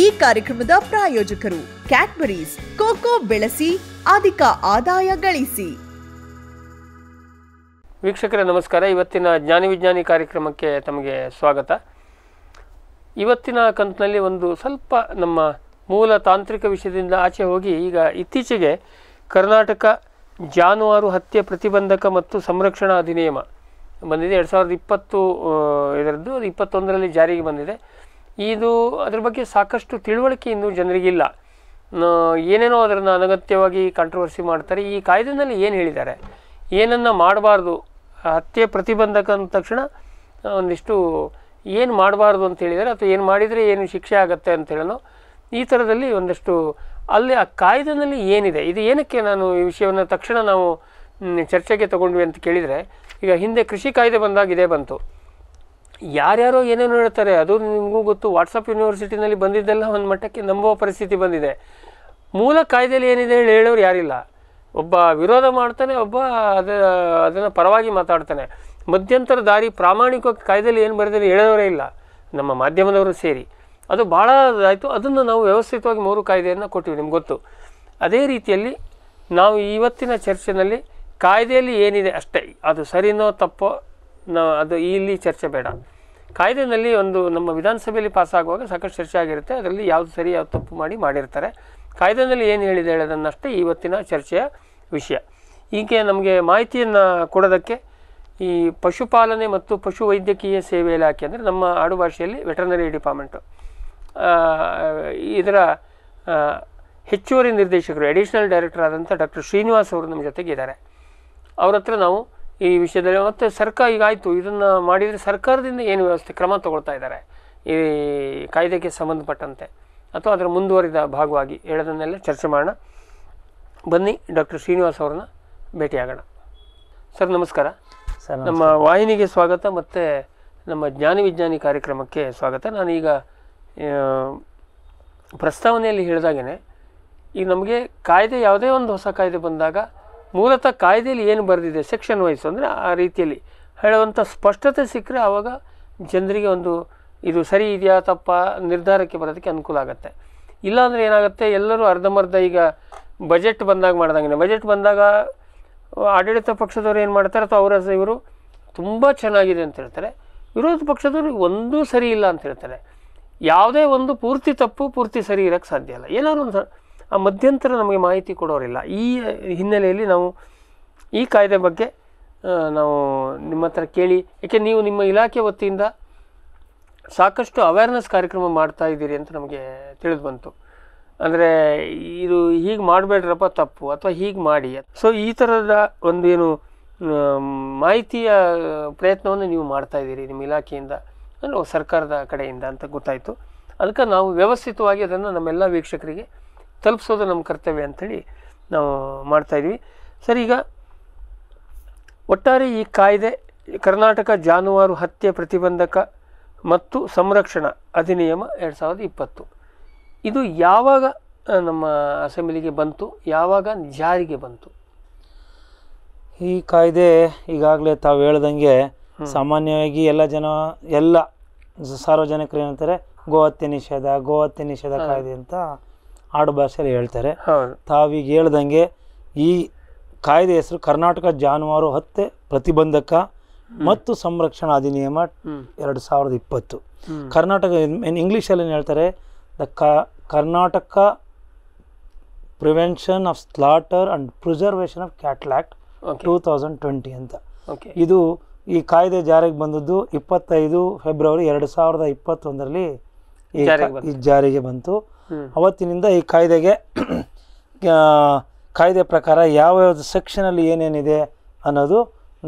ಈ ಕಾರ್ಯಕ್ರಮದ ಪ್ರಾಯೋಜಕರು ಕ್ಯಾಟ್ಬರೀಸ್ ಕೋಕೋ ಬೆಳೆಸಿ ಅಧಿಕ ಆದಾಯ ಗಳಿಸಿ ವೀಕ್ಷಕರೇ ನಮಸ್ಕಾರ ಇವತ್ತಿನ ಜ್ಞಾನಿ ವಿಜ್ಞಾನಿ ಕಾರ್ಯಕ್ರಮಕ್ಕೆ ತಮಗೆ ಸ್ವಾಗತ ಇವತ್ತಿನ ಕಂತಿನಲ್ಲಿ ಒಂದು ಸ್ವಲ್ಪ ನಮ್ಮ ಮೂಲ ತಾಂತ್ರಿಕ ವಿಷಯದಿಂದ ಆಚೆ ಹೋಗಿ ಈಗ ಇತ್ತೀಚೆಗೆ ಕರ್ನಾಟಕ ಜಾನುವಾರು ಹತ್ಯೆ ಪ್ರತಿಬಂಧಕ ಮತ್ತು ಸಂರಕ್ಷಣಾ ಅಧಿನಿಯಮ ಬಂದಿದೆ ಎರಡು ಸಾವಿರದ ಇಪ್ಪತ್ತು ಇದರದ್ದು ಇಪ್ಪತ್ತೊಂದರಲ್ಲಿ ಜಾರಿಗೆ ಬಂದಿದೆ ಇದು ಅದ್ರ ಬಗ್ಗೆ ಸಾಕಷ್ಟು ತಿಳುವಳಿಕೆ ಇನ್ನೂ ಜನರಿಗಿಲ್ಲ ಏನೇನೋ ಅದರನ್ನು ಅನಗತ್ಯವಾಗಿ ಕಾಂಟ್ರವರ್ಸಿ ಮಾಡ್ತಾರೆ ಈ ಕಾಯ್ದೆನಲ್ಲಿ ಏನು ಹೇಳಿದ್ದಾರೆ ಏನನ್ನು ಮಾಡಬಾರ್ದು ಹತ್ಯೆ ಪ್ರತಿಬಂಧಕ ಅಂದ ತಕ್ಷಣ ಒಂದಿಷ್ಟು ಏನು ಮಾಡಬಾರ್ದು ಅಂತ ಹೇಳಿದ್ದಾರೆ ಅಥವಾ ಏನು ಮಾಡಿದರೆ ಏನು ಶಿಕ್ಷೆ ಆಗುತ್ತೆ ಅಂತ ಹೇಳೋಣ ಈ ಥರದಲ್ಲಿ ಒಂದಷ್ಟು ಅಲ್ಲಿ ಆ ಕಾಯ್ದೆನಲ್ಲಿ ಏನಿದೆ ಇದು ಏನಕ್ಕೆ ನಾನು ಈ ವಿಷಯವನ್ನು ತಕ್ಷಣ ನಾವು ಚರ್ಚೆಗೆ ತಗೊಂಡ್ವಿ ಅಂತ ಕೇಳಿದರೆ ಈಗ ಹಿಂದೆ ಕೃಷಿ ಕಾಯ್ದೆ ಬಂದಾಗ ಇದೇ ಬಂತು ಯಾರ್ಯಾರೋ ಏನೇನೋ ಹೇಳ್ತಾರೆ ಅದು ನಿಮಗೂ ಗೊತ್ತು ವಾಟ್ಸಪ್ ಯೂನಿವರ್ಸಿಟಿನಲ್ಲಿ ಬಂದಿದ್ದೆಲ್ಲ ಒಂದು ಮಟ್ಟಕ್ಕೆ ನಂಬುವ ಪರಿಸ್ಥಿತಿ ಬಂದಿದೆ ಮೂಲ ಕಾಯ್ದೆಯಲ್ಲಿ ಏನಿದೆ ಹೇಳಿ ಹೇಳೋರು ಯಾರಿಲ್ಲ ಒಬ್ಬ ವಿರೋಧ ಮಾಡ್ತಾನೆ ಒಬ್ಬ ಅದ ಅದನ್ನು ಪರವಾಗಿ ಮಾತಾಡ್ತಾನೆ ಮಧ್ಯಂತರ ದಾರಿ ಪ್ರಾಮಾಣಿಕ ಕಾಯ್ದೆಯಲ್ಲಿ ಏನು ಬರೆದರೆ ಹೇಳೋರೇ ಇಲ್ಲ ನಮ್ಮ ಮಾಧ್ಯಮದವರು ಸೇರಿ ಅದು ಭಾಳ ಆಯಿತು ಅದನ್ನು ನಾವು ವ್ಯವಸ್ಥಿತವಾಗಿ ಮೂರು ಕಾಯ್ದೆಯನ್ನು ಕೊಟ್ಟಿವಿ ನಿಮ್ಗೆ ಗೊತ್ತು ಅದೇ ರೀತಿಯಲ್ಲಿ ನಾವು ಇವತ್ತಿನ ಚರ್ಚೆನಲ್ಲಿ ಕಾಯ್ದೆಯಲ್ಲಿ ಏನಿದೆ ಅಷ್ಟೇ ಅದು ಸರಿನೋ ತಪ್ಪೋ ನಾವು ಅದು ಇಲ್ಲಿ ಚರ್ಚೆ ಬೇಡ ಕಾಯ್ದೆಯಲ್ಲಿ ಒಂದು ನಮ್ಮ ವಿಧಾನಸಭೆಯಲ್ಲಿ ಪಾಸಾಗುವಾಗ ಸಾಕಷ್ಟು ಚರ್ಚೆ ಆಗಿರುತ್ತೆ ಅದರಲ್ಲಿ ಯಾವುದು ಸರಿ ಯಾವ್ದು ತಪ್ಪು ಮಾಡಿ ಮಾಡಿರ್ತಾರೆ ಕಾಯ್ದೆಯಲ್ಲಿ ಏನು ಹೇಳಿದೆ ಹೇಳೋದನ್ನಷ್ಟೇ ಇವತ್ತಿನ ಚರ್ಚೆಯ ವಿಷಯ ಹೀಗೆ ನಮಗೆ ಮಾಹಿತಿಯನ್ನು ಕೊಡೋದಕ್ಕೆ ಈ ಪಶುಪಾಲನೆ ಮತ್ತು ಪಶು ವೈದ್ಯಕೀಯ ಸೇವೆ ಇಲಾಖೆ ಅಂದರೆ ನಮ್ಮ ಆಡುಭಾಷೆಯಲ್ಲಿ ಭಾಷೆಯಲ್ಲಿ ವೆಟರ್ನರಿ ಡಿಪಾರ್ಟ್ಮೆಂಟು ಇದರ ಹೆಚ್ಚುವರಿ ನಿರ್ದೇಶಕರು ಅಡಿಷನಲ್ ಡೈರೆಕ್ಟರ್ ಆದಂಥ ಡಾಕ್ಟರ್ ಶ್ರೀನಿವಾಸ್ ಅವರು ನಮ್ಮ ಜೊತೆಗಿದ್ದಾರೆ ಅವ್ರ ಹತ್ರ ನಾವು ಈ ವಿಷಯದಲ್ಲಿ ಮತ್ತು ಸರ್ಕಾರ ಈಗ ಆಯಿತು ಇದನ್ನು ಮಾಡಿದರೆ ಸರ್ಕಾರದಿಂದ ಏನು ವ್ಯವಸ್ಥೆ ಕ್ರಮ ತಗೊಳ್ತಾ ಇದ್ದಾರೆ ಈ ಕಾಯ್ದೆಗೆ ಸಂಬಂಧಪಟ್ಟಂತೆ ಅಥವಾ ಅದರ ಮುಂದುವರಿದ ಭಾಗವಾಗಿ ಹೇಳೋದನ್ನೆಲ್ಲ ಚರ್ಚೆ ಮಾಡೋಣ ಬನ್ನಿ ಡಾಕ್ಟರ್ ಶ್ರೀನಿವಾಸ್ ಅವ್ರನ್ನ ಭೇಟಿಯಾಗೋಣ ಸರ್ ನಮಸ್ಕಾರ ಸರ್ ನಮ್ಮ ವಾಹಿನಿಗೆ ಸ್ವಾಗತ ಮತ್ತು ನಮ್ಮ ಜ್ಞಾನ ವಿಜ್ಞಾನಿ ಕಾರ್ಯಕ್ರಮಕ್ಕೆ ಸ್ವಾಗತ ನಾನೀಗ ಪ್ರಸ್ತಾವನೆಯಲ್ಲಿ ಹೇಳಿದಾಗೇ ಈಗ ನಮಗೆ ಕಾಯ್ದೆ ಯಾವುದೇ ಒಂದು ಹೊಸ ಕಾಯ್ದೆ ಬಂದಾಗ ಮೂಲತಃ ಕಾಯ್ದೆಯಲ್ಲಿ ಏನು ಬರೆದಿದೆ ಸೆಕ್ಷನ್ ವೈಸ್ ಅಂದರೆ ಆ ರೀತಿಯಲ್ಲಿ ಹೇಳುವಂಥ ಸ್ಪಷ್ಟತೆ ಸಿಕ್ಕರೆ ಆವಾಗ ಜನರಿಗೆ ಒಂದು ಇದು ಸರಿ ಇದೆಯಾ ತಪ್ಪ ನಿರ್ಧಾರಕ್ಕೆ ಬರೋದಕ್ಕೆ ಅನುಕೂಲ ಆಗುತ್ತೆ ಇಲ್ಲಾಂದರೆ ಏನಾಗುತ್ತೆ ಎಲ್ಲರೂ ಅರ್ಧಮರ್ಧ ಈಗ ಬಜೆಟ್ ಬಂದಾಗ ಮಾಡ್ದಂಗೆ ಬಜೆಟ್ ಬಂದಾಗ ಆಡಳಿತ ಪಕ್ಷದವ್ರು ಏನು ಮಾಡ್ತಾರೆ ಅಥವಾ ಅವರ ಇವರು ತುಂಬ ಚೆನ್ನಾಗಿದೆ ಅಂತ ಹೇಳ್ತಾರೆ ವಿರೋಧ ಪಕ್ಷದವರು ಒಂದೂ ಸರಿ ಇಲ್ಲ ಅಂತ ಹೇಳ್ತಾರೆ ಯಾವುದೇ ಒಂದು ಪೂರ್ತಿ ತಪ್ಪು ಪೂರ್ತಿ ಸರಿ ಇರೋಕ್ಕೆ ಸಾಧ್ಯ ಇಲ್ಲ ಏನಾದ್ರು ಒಂದು ಆ ಮಧ್ಯಂತರ ನಮಗೆ ಮಾಹಿತಿ ಕೊಡೋರಿಲ್ಲ ಈ ಹಿನ್ನೆಲೆಯಲ್ಲಿ ನಾವು ಈ ಕಾಯ್ದೆ ಬಗ್ಗೆ ನಾವು ನಿಮ್ಮ ಹತ್ರ ಕೇಳಿ ಯಾಕೆ ನೀವು ನಿಮ್ಮ ಇಲಾಖೆ ವತಿಯಿಂದ ಸಾಕಷ್ಟು ಅವೇರ್ನೆಸ್ ಕಾರ್ಯಕ್ರಮ ಮಾಡ್ತಾ ಇದ್ದೀರಿ ಅಂತ ನಮಗೆ ತಿಳಿದು ಬಂತು ಅಂದರೆ ಇದು ಹೀಗೆ ಮಾಡಬೇಡ್ರಪ್ಪ ತಪ್ಪು ಅಥವಾ ಹೀಗೆ ಮಾಡಿ ಸೊ ಈ ಥರದ ಒಂದೇನು ಮಾಹಿತಿಯ ಪ್ರಯತ್ನವನ್ನು ನೀವು ಮಾಡ್ತಾ ಇದ್ದೀರಿ ನಿಮ್ಮ ಇಲಾಖೆಯಿಂದ ಅಂದರೆ ಸರ್ಕಾರದ ಕಡೆಯಿಂದ ಅಂತ ಗೊತ್ತಾಯಿತು ಅದಕ್ಕೆ ನಾವು ವ್ಯವಸ್ಥಿತವಾಗಿ ಅದನ್ನು ನಮ್ಮೆಲ್ಲ ವೀಕ್ಷಕರಿಗೆ ತಲುಪಿಸೋದು ನಮ್ಮ ಕರ್ತವ್ಯ ಅಂಥೇಳಿ ನಾವು ಮಾಡ್ತಾಯಿದ್ವಿ ಸರ್ ಈಗ ಒಟ್ಟಾರೆ ಈ ಕಾಯ್ದೆ ಕರ್ನಾಟಕ ಜಾನುವಾರು ಹತ್ಯೆ ಪ್ರತಿಬಂಧಕ ಮತ್ತು ಸಂರಕ್ಷಣಾ ಅಧಿನಿಯಮ ಎರಡು ಸಾವಿರದ ಇಪ್ಪತ್ತು ಇದು ಯಾವಾಗ ನಮ್ಮ ಅಸೆಂಬ್ಲಿಗೆ ಬಂತು ಯಾವಾಗ ಜಾರಿಗೆ ಬಂತು ಈ ಕಾಯ್ದೆ ಈಗಾಗಲೇ ತಾವು ಹೇಳ್ದಂಗೆ ಸಾಮಾನ್ಯವಾಗಿ ಎಲ್ಲ ಜನ ಎಲ್ಲ ಸಾರ್ವಜನಿಕರು ಏನಂತಾರೆ ಗೋಹತ್ಯೆ ನಿಷೇಧ ಗೋಹತ್ಯೆ ನಿಷೇಧ ಕಾಯ್ದೆ ಅಂತ ಆಡು ಭಾಷೆಯಲ್ಲಿ ಹೇಳ್ತಾರೆ ತಾವೀಗ ಹೇಳ್ದಂಗೆ ಈ ಕಾಯ್ದೆ ಹೆಸರು ಕರ್ನಾಟಕ ಜಾನುವಾರು ಹತ್ಯೆ ಪ್ರತಿಬಂಧಕ ಮತ್ತು ಸಂರಕ್ಷಣಾ ಅಧಿನಿಯಮ ಎರಡು ಸಾವಿರದ ಇಪ್ಪತ್ತು ಕರ್ನಾಟಕ ಇಂಗ್ಲೀಷಲ್ಲಿ ಏನು ಹೇಳ್ತಾರೆ the Karnataka prevention of slaughter and preservation of cattle act two thousand twenty ಅಂತ ಇದು ಈ ಕಾಯ್ದೆ ಜಾರಿಗೆ ಬಂದದ್ದು ಇಪ್ಪತ್ತೈದು ಫೆಬ್ರವರಿ ಎರಡು ಸಾವಿರದ ಇಪ್ಪತ್ತೊಂದರಲ್ಲಿ ಈ ಜಾರಿಗೆ ಬಂತು ಅವತ್ತಿನಿಂದ ಈ ಕಾಯ್ದೆಗೆ ಕಾಯ್ದೆ ಪ್ರಕಾರ ಯಾವ ಯಾವ ಸೆಕ್ಷನಲ್ಲಿ ಏನೇನಿದೆ ಅನ್ನೋದು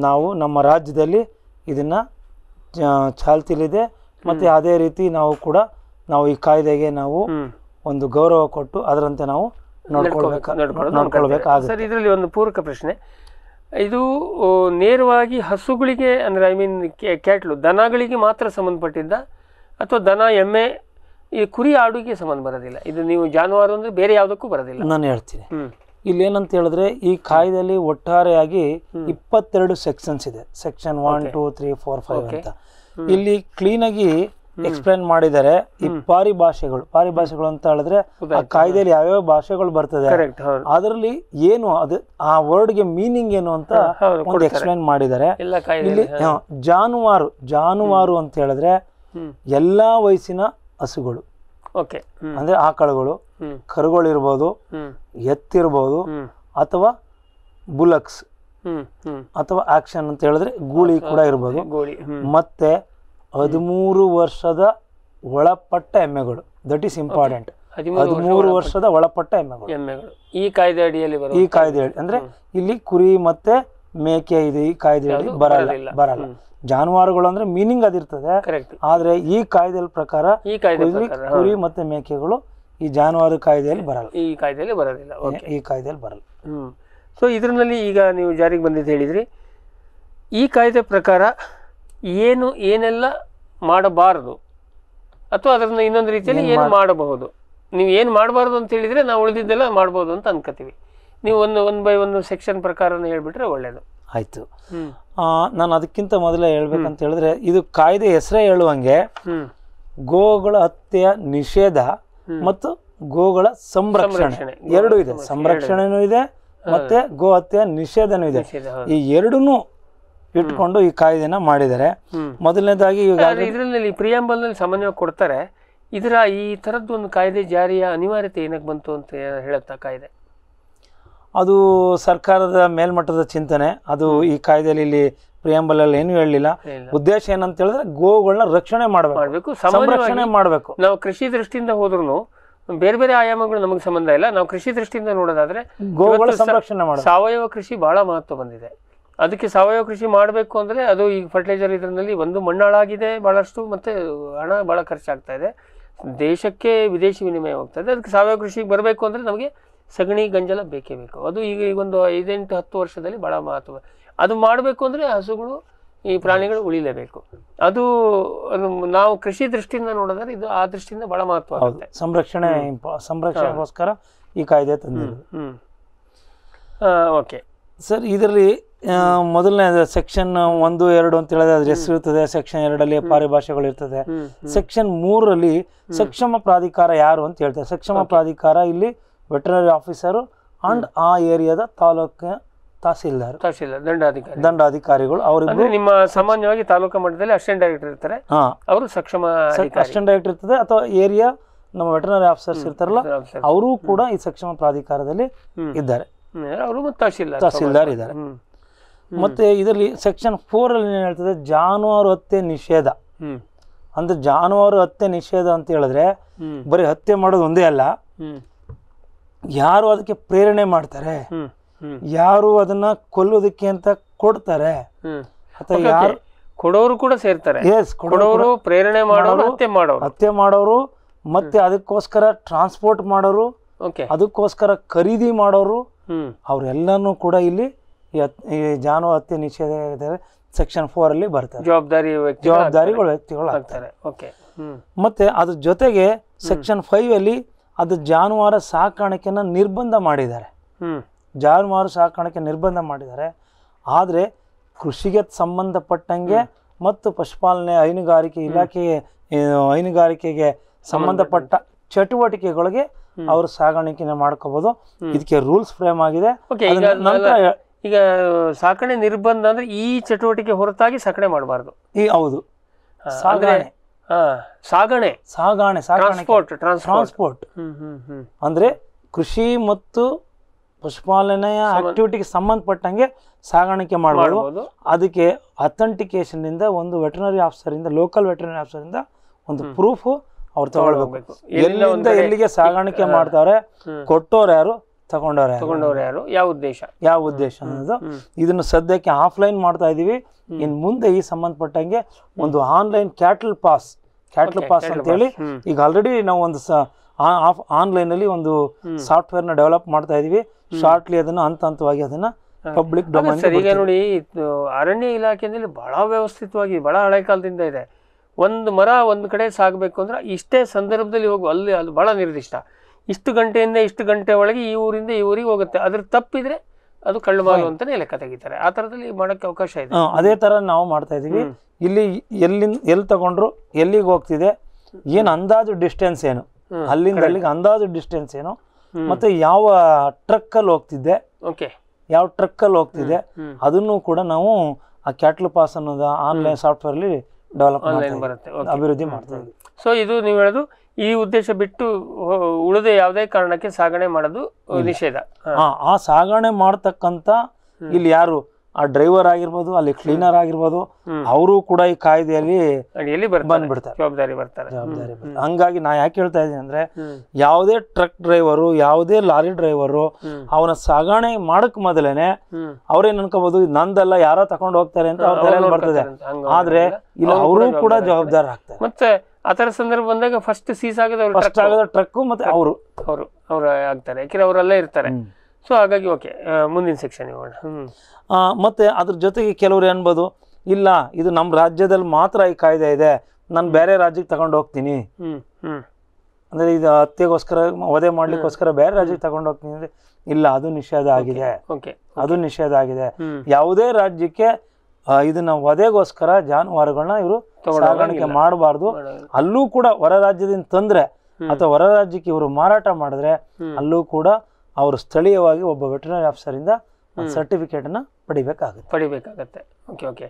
ನಾವು ನಮ್ಮ ರಾಜ್ಯದಲ್ಲಿ ಇದನ್ನು ಚಾಲ್ತಿಲಿದೆ ಮತ್ತು ಅದೇ ರೀತಿ ನಾವು ಕೂಡ ನಾವು ಈ ಕಾಯ್ದೆಗೆ ನಾವು ಒಂದು ಗೌರವ ಕೊಟ್ಟು ಅದರಂತೆ ನಾವು ನೋಡ್ಕೊಳ್ಬೇಕು ಸರ್ ಇದರಲ್ಲಿ ಒಂದು ಪೂರಕ ಪ್ರಶ್ನೆ ಇದು ನೇರವಾಗಿ ಹಸುಗಳಿಗೆ ಅಂದರೆ ಐ ಮೀನ್ ಕ್ಯಾಟ್ಲು ದನಗಳಿಗೆ ಮಾತ್ರ ಸಂಬಂಧಪಟ್ಟಿದ್ದ ಅಥವಾ ದನ ಎಮ್ಮೆ ಈ ಕುರಿ ಆಡುಗೆ ಸಂಬಂಧ ಬರೋದಿಲ್ಲ ಇದು ನೀವು ಜಾನುವಾರು ಅಂದರೆ ಬೇರೆ ಯಾವುದಕ್ಕೂ ಬರೋದಿಲ್ಲ ನಾನು ಹೇಳ್ತೀನಿ ಏನಂತ ಹೇಳಿದ್ರೆ ಈ ಕಾಯ್ದೆಯಲ್ಲಿ ಒಟ್ಟಾರೆಯಾಗಿ ಇಪ್ಪತ್ತೆರಡು ಸೆಕ್ಷನ್ಸ್ ಇದೆ section one two three four five ಅಂತ ಇಲ್ಲಿ ಕ್ಲೀನ್ ಆಗಿ ಎಕ್ಸ್ಪ್ಲೈನ್ ಮಾಡಿದ್ದಾರೆ ಈ ಪಾರಿ ಭಾಷೆಗಳು ಪಾರಿ ಭಾಷೆಗಳು ಅಂತ ಹೇಳಿದ್ರೆ ಆ ಕಾಯ್ದೆಯಲ್ಲಿ ಯಾವ್ಯಾವ ಭಾಷೆಗಳು ಬರ್ತದೆ ಅದರಲ್ಲಿ ಏನು ಅದು ಆ ವರ್ಡ್ಗೆ ಮೀನಿಂಗ್ ಏನು ಅಂತ ಒಂದು ಎಕ್ಸ್ಪ್ಲೈನ್ ಮಾಡಿದ್ದಾರೆ ಇಲ್ಲಿ ಜಾನುವಾರು ಜಾನುವಾರು ಅಂತ ಹೇಳಿದ್ರೆ ಎಲ್ಲಾ ವಯಸ್ಸಿನ ಹಸುಗಳು ಓಕೆ ಅಂದರೆ ಆಕಳುಗಳು ಕರುಗಳಿರ್ಬೋದು ಎತ್ತಿರ್ಬೋದು ಅಥವಾ ಬುಲಕ್ಸ್ ಅಥವಾ ಆಕ್ಷನ್ ಅಂತ ಹೇಳಿದ್ರೆ ಗೂಳಿ ಕೂಡ ಇರ್ಬೋದು ಮತ್ತೆ ಹದಿಮೂರು ವರ್ಷದ ಒಳಪಟ್ಟ ಎಮ್ಮೆಗಳು ದಟ್ ಈಸ್ ಇಂಪಾರ್ಟೆಂಟ್ ಹದಿಮೂರು ವರ್ಷದ ಒಳಪಟ್ಟ ಎಮ್ಮೆಗಳು ಎಮ್ಮೆಗಳು ಈ ಕಾಯ್ದೆ ಅಡಿಯಲ್ಲಿ ಈ ಕಾಯ್ದೆ ಅಂದ್ರೆ ಇಲ್ಲಿ ಕುರಿ ಮತ್ತೆ ಮೇಕೆ ಇದು ಈ ಕಾಯ್ದೆ ಬರಲ್ಲ ಬರಲ್ಲ ಜಾನುವಾರುಗಳು ಅಂದ್ರೆ ಮೀನಿಂಗ್ ಅದಿರ್ತದೆ ಆದ್ರೆ ಈ ಕಾಯ್ದೆ ಪ್ರಕಾರ ಈ ಕಾಯ್ದೆ ಕುರಿ ಮತ್ತೆ ಮೇಕೆಗಳು ಈ ಜಾನುವಾರು ಕಾಯ್ದೆಯಲ್ಲಿ ಬರಲ್ಲ ಈ ಕಾಯ್ದೆಯಲ್ಲಿ ಬರೋದಿಲ್ಲ ಈ ಕಾಯ್ದೆಯಲ್ಲಿ ಬರಲ್ಲ ಹ್ಮ್ ಸೊ ಇದರಲ್ಲಿ ಈಗ ನೀವು ಜಾರಿಗೆ ಬಂದಿದ್ದು ಹೇಳಿದ್ರಿ ಈ ಕಾಯ್ದೆ ಪ್ರಕಾರ ಏನು ಏನೆಲ್ಲ ಮಾಡಬಾರದು ಅಥವಾ ಅದರ ಇನ್ನೊಂದು ರೀತಿಯಲ್ಲಿ ಏನು ಮಾಡಬಹುದು ನೀವು ಏನು ಮಾಡಬಾರ್ದು ಅಂತ ಹೇಳಿದರೆ ನಾವು ಉಳಿದಿದ್ದೆಲ್ಲ ಮಾಡ್ಬೋದು ಅಂತ ಅನ್ಕೋತೀವಿ ನೀವು ಒಂದು ಒನ್ ಬೈ ಒಂದು ಸೆಕ್ಷನ್ ಪ್ರಕಾರ ಹೇಳ್ಬಿಟ್ರೆ ಒಳ್ಳೇದು ಆಯ್ತು ನಾನು ಅದಕ್ಕಿಂತ ಮೊದಲೇ ಹೇಳ್ಬೇಕಂತ ಹೇಳಿದ್ರೆ ಇದು ಕಾಯ್ದೆ ಹೆಸರೇ ಹೇಳುವಂಗೆ ಗೋಗಳ ಹತ್ಯೆಯ ನಿಷೇಧ ಮತ್ತು ಗೋಗಳ ಸಂರಕ್ಷಣೆ ಎರಡು ಇದೆ ಸಂರಕ್ಷಣೆನೂ ಇದೆ ಮತ್ತೆ ಗೋ ಹತ್ಯೆಯ ನಿಷೇಧನೂ ಇದೆ ಈ ಎರಡೂ ಇಟ್ಕೊಂಡು ಈ ಕಾಯ್ದೆನ ಮಾಡಿದ್ದಾರೆ ಮೊದಲನೇದಾಗಿ ಇದರಲ್ಲಿ ಪ್ರಿಯಾಂಬಲ್ನಲ್ಲಿ ಸಾಮಾನ್ಯವಾಗಿ ಕೊಡ್ತಾರೆ ಇದರ ಈ ಥರದ್ದು ಒಂದು ಕಾಯ್ದೆ ಜಾರಿಯ ಅನಿವಾರ್ಯತೆ ಏನಕ್ಕೆ ಬಂತು ಅಂತ ಹೇಳುತ್ತಾ ಕಾಯ್ದೆ ಅದು ಸರ್ಕಾರದ ಮೇಲ್ಮಟ್ಟದ ಚಿಂತನೆ ಅದು ಈ ಕಾಯ್ದೆಯಲ್ಲಿ ಇಲ್ಲಿ ಪ್ರಿಯಾಂಬಲಲ್ಲಿ ಏನು ಹೇಳಲಿಲ್ಲ ಉದ್ದೇಶ ಏನಂತ ಹೇಳಿದ್ರೆ ಗೋವುಗಳನ್ನ ರಕ್ಷಣೆ ಮಾಡಬೇಕು ಸಂರಕ್ಷಣೆ ಮಾಡಬೇಕು ನಾವು ಕೃಷಿ ದೃಷ್ಟಿಯಿಂದ ಹೋದ್ರು ಬೇರೆ ಬೇರೆ ಆಯಾಮಗಳು ನಮಗೆ ಸಂಬಂಧ ಇಲ್ಲ ನಾವು ಕೃಷಿ ದೃಷ್ಟಿಯಿಂದ ನೋಡೋದಾದ್ರೆ ಗೋವುಗಳ ಸಂರಕ್ಷಣೆ ಮಾಡಿ ಸಾವಯವ ಕೃಷಿ ಬಹಳ ಮಹತ್ವ ಬಂದಿದೆ ಅದಕ್ಕೆ ಸಾವಯವ ಕೃಷಿ ಮಾಡಬೇಕು ಅಂದ್ರೆ ಅದು ಈಗ ಫರ್ಟಿಲೈಸರ್ ಇದ್ರಲ್ಲಿ ಒಂದು ಮಣ್ಣಾಳಾಗಿದೆ ಬಹಳಷ್ಟು ಮತ್ತೆ ಹಣ ಬಹಳ ಖರ್ಚಾಗ್ತಾ ಇದೆ ದೇಶಕ್ಕೆ ವಿದೇಶಿ ವಿನಿಮಯ ಹೋಗ್ತಾ ಇದೆ ಅದಕ್ಕೆ ಸಾವಯವ ಕೃಷಿಗೆ ಬರಬೇಕು ಅಂದ್ರೆ ನಮಗೆ ಸಗಣಿ ಗಂಜಲ ಬೇಕೇ ಬೇಕು ಅದು ಈಗ ಒಂದು ಐದೆಂಟು ಹತ್ತು ವರ್ಷದಲ್ಲಿ ಬಹಳ ಮಹತ್ವ ಅದು ಮಾಡಬೇಕು ಅಂದರೆ ಹಸುಗಳು ಈ ಪ್ರಾಣಿಗಳು ಉಳಿಲೇಬೇಕು ಅದು ನಾವು ಕೃಷಿ ದೃಷ್ಟಿಯಿಂದ ನೋಡಿದ್ರೆ ಇದು ಆ ದೃಷ್ಟಿಯಿಂದ ಬಹಳ ಮಹತ್ವ ಆಗುತ್ತೆ ಸಂರಕ್ಷಣೆ ಸಂರಕ್ಷಣೆಗೋಸ್ಕರ ಈ ಕಾಯ್ದೆ ಹ್ಞೂ ಓಕೆ ಸರ್ ಇದರಲ್ಲಿ ಮೊದಲನೇ ಸೆಕ್ಷನ್ ಒಂದು ಎರಡು ಅಂತ ಹೇಳಿದ್ರೆ ಅದ್ರ ಹೆಸರು ಇರ್ತದೆ ಸೆಕ್ಷನ್ ಎರಡಲ್ಲಿ ಪಾರಿಭಾಷೆಗಳು ಇರ್ತದೆ ಸೆಕ್ಷನ್ ಮೂರರಲ್ಲಿ ಸಕ್ಷಮ ಪ್ರಾಧಿಕಾರ ಯಾರು ಅಂತ ಹೇಳ್ತಾರೆ ಸಕ್ಷಮ ಪ್ರಾಧಿಕಾರ ಇಲ್ಲಿ ವೆಟರ್ನರಿ ಆಫೀಸರು ಅಂಡ್ ಆ ಏರಿಯಾದ ತಾಲೂಕಿನ ತಹಸೀಲ್ದಾರ್ ತಹಸೀಲ್ದಾರ್ ದಂಡಾಧಿಕಾರಿ ದಂಡಾಧಿಕಾರಿಗಳು ಅವರಿಬ್ಬರು ನಿಮ್ಮ ಸಾಮಾನ್ಯವಾಗಿ ತಾಲೂಕು ಮಟ್ಟದಲ್ಲಿ ಅಸಿಸ್ಟೆಂಟ್ ಡೈರೆಕ್ಟರ್ ಇರ್ತಾರೆ ಅವರು ಸಕ್ಷಮ ಅಸಿಸ್ಟೆಂಟ್ ಡೈರೆಕ್ಟರ್ ಇರ್ತದೆ ಅಥವಾ ಏರಿಯಾ ನಮ್ಮ ವೆಟರ್ನರಿ ಆಫೀಸರ್ಸ್ ಇರ್ತಾರಲ್ಲ ಅವರು ಕೂಡ ಈ ಸಕ್ಷಮ ಪ್ರಾಧಿಕಾರದಲ್ಲಿ ಇದ್ದಾರೆ ಅವರು ತಹಸೀಲ್ದಾರ್ ತಹಸೀಲ್ದಾರ್ ಇದ್ದಾರೆ ಮತ್ತೆ ಇದರಲ್ಲಿ ಸೆಕ್ಷನ್ ಫೋರ್ ಅಲ್ಲಿ ಏನು ಹೇಳ್ತದೆ ಜಾನುವಾರು ಹತ್ಯೆ ನಿಷೇಧ ಅಂದ್ರೆ ಜಾನುವಾರು ಹತ್ಯೆ ನಿಷೇಧ ಅಂತ ಹೇಳಿದ್ರೆ ಬರೀ ಹತ್ಯೆ ಮಾಡೋದು ಒಂದೇ ಅಲ್ಲ ಯಾರು ಅದಕ್ಕೆ ಪ್ರೇರಣೆ ಮಾಡ್ತಾರೆ ಯಾರು ಅದನ್ನ ಕೊಲ್ಲೋದಕ್ಕೆ ಅಂತ ಕೊಡ್ತಾರೆ ಯಾರು ಕೊಡೋರು ಕೂಡ ಸೇರ್ತಾರೆ ಎಸ್ ಕೊಡೋರು ಪ್ರೇರಣೆ ಮಾಡೋರು ಹತ್ಯೆ ಮಾಡೋರು ಹತ್ಯೆ ಮಾಡೋರು ಮತ್ತೆ ಅದಕ್ಕೋಸ್ಕರ ಟ್ರಾನ್ಸ್ಪೋರ್ಟ್ ಮಾಡೋರು ಅದಕ್ಕೋಸ್ಕರ ಖರೀದಿ ಮಾಡೋರು ಅವರೆಲ್ಲನೂ ಕೂಡ ಇಲ್ಲಿ ಜಾನುವ ಹತ್ಯೆ ನಿಷೇಧ ಸೆಕ್ಷನ್ ಫೋರ್ ಅಲ್ಲಿ ಬರ್ತಾರೆ ಜವಾಬ್ದಾರಿ ಜವಾಬ್ದಾರಿಗಳು ವ್ಯಕ್ತಿಗಳು ಆಗ್ತಾರೆ ಮತ್ತೆ ಅದ್ರ ಜೊತೆಗೆ ಸೆಕ್ಷನ್ ಫೈವ್ ಅಲ್ಲಿ ಅದು ಜಾನುವಾರು ಸಾಕಾಣಿಕೆನ ನಿರ್ಬಂಧ ಮಾಡಿದ್ದಾರೆ ಜಾನುವಾರು ಸಾಕಾಣಿಕೆ ನಿರ್ಬಂಧ ಮಾಡಿದ್ದಾರೆ ಆದರೆ ಕೃಷಿಗೆ ಸಂಬಂಧಪಟ್ಟಂಗೆ ಮತ್ತು ಪಶುಪಾಲನೆ ಹೈನುಗಾರಿಕೆ ಇಲಾಖೆ ಹೈನುಗಾರಿಕೆಗೆ ಸಂಬಂಧಪಟ್ಟ ಚಟುವಟಿಕೆಗಳಿಗೆ ಅವರು ಸಾಗಾಣಿಕೆನ ಮಾಡ್ಕೋಬಹುದು ಇದಕ್ಕೆ ರೂಲ್ಸ್ ಫ್ರೇಮ್ ಆಗಿದೆ ಈಗ ಸಾಕಣೆ ನಿರ್ಬಂಧ ಅಂದ್ರೆ ಈ ಚಟುವಟಿಕೆ ಹೊರತಾಗಿ ಸಾಕಣೆ ಮಾಡಬಾರ್ದು ಈ ಹೌದು ಸಾಗಣೆ ಸಾಗಣೆ ಸಾಗಣೆ ಸಾಗಾಣೆ ಟ್ರಾನ್ಸ್ಪೋರ್ಟ್ ಅಂದ್ರೆ ಕೃಷಿ ಮತ್ತು ಪಶುಪಾಲನೆಯ ಆಕ್ಟಿವಿಟಿಗೆ ಸಂಬಂಧಪಟ್ಟಂಗೆ ಸಾಗಾಣಿಕೆ ಮಾಡಬಹುದು ಅದಕ್ಕೆ ಅಥೆಂಟಿಕೇಶನ್ ಇಂದ ಒಂದು ವೆಟರ್ನರಿ ಆಫೀಸರ್ ಇಂದ ಲೋಕಲ್ ವೆಟರ್ನರಿ ಆಫೀಸರ್ ಇಂದ ಒಂದು ಪ್ರೂಫ್ ಅವ್ರು ತಗೊಳ್ಬೇಕು ಎಲ್ಲಿಂದ ಎಲ್ಲಿಗೆ ಸಾಗಾಣಿಕೆ ಮಾಡ್ತಾರೆ ಕೊಟ್ಟವ್ರು ಯಾರು ತಗೊಂಡವ್ರೆ ಯಾರು ಯಾವ ಉದ್ದೇಶ ಯಾವ ಉದ್ದೇಶ ಅನ್ನೋದು ಇದನ್ನು ಸದ್ಯಕ್ಕೆ ಆಫ್ಲೈನ್ ಮಾಡ್ತಾ ಇದೀವಿ ಇನ್ ಮುಂದೆ ಈ ಸಂಬಂಧಪಟ್ಟಂಗೆ ಒಂದು online cattle pass cattle pass ಹೇಳಿ ಈಗ ಆಲ್ರೆಡಿ ನಾವು ಒಂದು ಆನ್ಲೈನ್ ಅಲ್ಲಿ ಒಂದು ಸಾಫ್ಟ್ವೇರ್ನ ಡೆವಲಪ್ ಮಾಡ್ತಾ ಇದೀವಿ ಶಾರ್ಟ್ಲಿ ಅದನ್ನ ಹಂತ ಹಂತವಾಗಿ ಅದನ್ನ ಪಬ್ಲಿಕ್ ಡೊಮೈನ್ ಸರ್ ಈಗ ನೋಡಿ ಅರಣ್ಯ ಇಲಾಖೆ ಬಹಳ ವ್ಯವಸ್ಥಿತವಾಗಿ ಬಹಳ ಹಳೆ ಕಾಲದಿಂದ ಇದೆ ಒಂದು ಮರ ಒಂದು ಕಡೆ ಸಾಗಬೇಕು ಅಂದ್ರೆ ಇಷ್ಟೇ ಸಂದರ್ಭದಲ್ಲಿ ಹೋಗುವ ಅಲ್ಲಿ ಅಲ್ಲಿ ಬಹಳ ನಿರ್ದಿಷ್ಟ ಇಷ್ಟು ಗಂಟೆಯಿಂದ ಇಷ್ಟು ಗಂಟೆ ಒಳಗೆ ಈ ಊರಿಂದ ಈ ಊರಿಗೆ ಹೋಗುತ್ತೆ ಅದ್ರ ತಪ್ಪಿದ್ರೆ ಅದು ಕಳ್ಳು ಮಾಲು ಅಂತಾನೆ ಲೆಕ್ಕ ತೆಗಿತಾರೆ ಆ ತರದಲ್ಲಿ ಮಾಡಕ್ಕೆ ಅವಕಾಶ ಇದೆ ಅದೇ ತರ ನಾವು ಮಾಡ್ತಾ ಇದೀವಿ ಇಲ್ಲಿ ಎಲ್ಲಿಂದ ಎಲ್ಲಿ ತಗೊಂಡ್ರು ಎಲ್ಲಿಗೆ ಹೋಗ್ತಿದೆ ಏನು ಅಂದಾಜು ಡಿಸ್ಟೆನ್ಸ್ ಏನು ಅಲ್ಲಿಂದ ಅಲ್ಲಿಗೆ ಅಂದಾಜು ಡಿಸ್ಟೆನ್ಸ್ ಏನು ಮತ್ತೆ ಯಾವ ಟ್ರಕ್ ಅಲ್ಲಿ ಹೋಗ್ತಿದ್ದೆ ಓಕೆ ಯಾವ ಟ್ರಕ್ ಅಲ್ಲಿ ಹೋಗ್ತಿದೆ ಅದನ್ನು ಕೂಡ ನಾವು ಆ ಕ್ಯಾಟ್ಲ್ ಪಾಸ್ ಅನ್ನೋದು ಆನ್ಲೈನ್ ಸಾಫ್ಟ್ವೇರ್ ಅಲ್ಲಿ ಡೆವಲಪ್ ಅಭಿವೃದ್ಧಿ ಮಾಡ್ತಾ ಇದ್ದೀವಿ ಸೊ ಇದು ನೀವು ಹೇಳೋದು ಈ ಉದ್ದೇಶ ಬಿಟ್ಟು ಉಳಿದ ಯಾವುದೇ ಕಾರಣಕ್ಕೆ ಸಾಗಣೆ ಮಾಡೋದು ನಿಷೇಧ ಆ ಸಾಗಣೆ ಮಾಡ್ತಕ್ಕಂತ ಇಲ್ಲಿ ಯಾರು ಆ ಡ್ರೈವರ್ ಆಗಿರ್ಬೋದು ಅಲ್ಲಿ ಕ್ಲೀನರ್ ಆಗಿರ್ಬೋದು ಅವರು ಕೂಡ ಈ ಕಾಯ್ದೆಯಲ್ಲಿ ಬಂದ್ಬಿಡ್ತಾರೆ ಜವಾಬ್ದಾರಿ ಬರ್ತಾರೆ ಜವಾಬ್ದಾರಿ ಹಂಗಾಗಿ ನಾ ಯಾಕೆ ಹೇಳ್ತಾ ಇದ್ದೀನಿ ಅಂದ್ರೆ ಯಾವುದೇ ಟ್ರಕ್ ಡ್ರೈವರು ಯಾವುದೇ ಲಾರಿ ಡ್ರೈವರು ಅವನ ಸಾಗಣೆ ಮಾಡಕ್ ಮೊದಲೇನೆ ಅವ್ರೇನ್ ಅನ್ಕೋಬಹುದು ನಂದಲ್ಲ ಯಾರೋ ತಕೊಂಡು ಹೋಗ್ತಾರೆ ಅಂತ ಅವ್ರ ಬರ್ತದೆ ಆದ್ರೆ ಇಲ್ಲಿ ಅವರು ಕೂಡ ಜವಾಬ್ದಾರ ಆಗ್ತಾರೆ ಮತ್ತೆ ಆ ಥರ ಸಂದರ್ಭ ಬಂದಾಗ ಫಸ್ಟ್ ಸೀಸ್ ಆಗೋದು ಅವ್ರು ಫಸ್ಟ್ ಆಗೋದು ಟ್ರಕ್ ಮತ್ತೆ ಅವರು ಅವರು ಅವರು ಆಗ್ತಾರೆ ಯಾಕೆಂದ್ರೆ ಅವರೆಲ್ಲ ಇರ್ತಾರೆ ಸೊ ಹಾಗಾಗಿ ಓಕೆ ಮುಂದಿನ ಸೆಕ್ಷನ್ ಇವಾಗ ಮತ್ತೆ ಮತ್ತು ಅದ್ರ ಜೊತೆಗೆ ಕೆಲವರು ಏನ್ಬೋದು ಇಲ್ಲ ಇದು ನಮ್ಮ ರಾಜ್ಯದಲ್ಲಿ ಮಾತ್ರ ಈ ಕಾಯ್ದೆ ಇದೆ ನಾನು ಬೇರೆ ರಾಜ್ಯಕ್ಕೆ ತಗೊಂಡು ಹೋಗ್ತೀನಿ ಅಂದ್ರೆ ಇದು ಹತ್ಯೆಗೋಸ್ಕರ ವಧೆ ಮಾಡ್ಲಿಕ್ಕೋಸ್ಕರ ಬೇರೆ ರಾಜ್ಯಕ್ಕೆ ತಗೊಂಡು ಹೋಗ್ತೀನಿ ಅಂದ್ರೆ ಇಲ್ಲ ಅದು ನಿಷೇಧ ಆಗಿದೆ ಅದು ನಿಷೇಧ ಆಗಿದೆ ಯಾವುದೇ ರಾಜ್ಯಕ್ಕೆ ಇದನ್ನ ವಧೆಗೋಸ್ಕರ ಜಾನುವಾರುಗಳನ್ನ ಇವರು ಸಾಗಾಣಿಕೆ ಮಾಡಬಾರ್ದು ಅಲ್ಲೂ ಕೂಡ ಹೊರ ರಾಜ್ಯದಿಂದ ತಂದ್ರೆ ಅಥವಾ ಹೊರ ರಾಜ್ಯಕ್ಕೆ ಇವರು ಮಾರಾಟ ಮಾಡಿದ್ರೆ ಅಲ್ಲೂ ಕೂಡ ಅವರು ಸ್ಥಳೀಯವಾಗಿ ಒಬ್ಬ ವೆಟನರಿ ಆಫೀಸರ್ ಇಂದ ಸರ್ಟಿಫಿಕೇಟ್ ಅನ್ನ ಪಡಿಬೇಕಾಗುತ್ತೆ ಪಡಿಬೇಕಾಗತ್ತೆ ಓಕೆ ಓಕೆ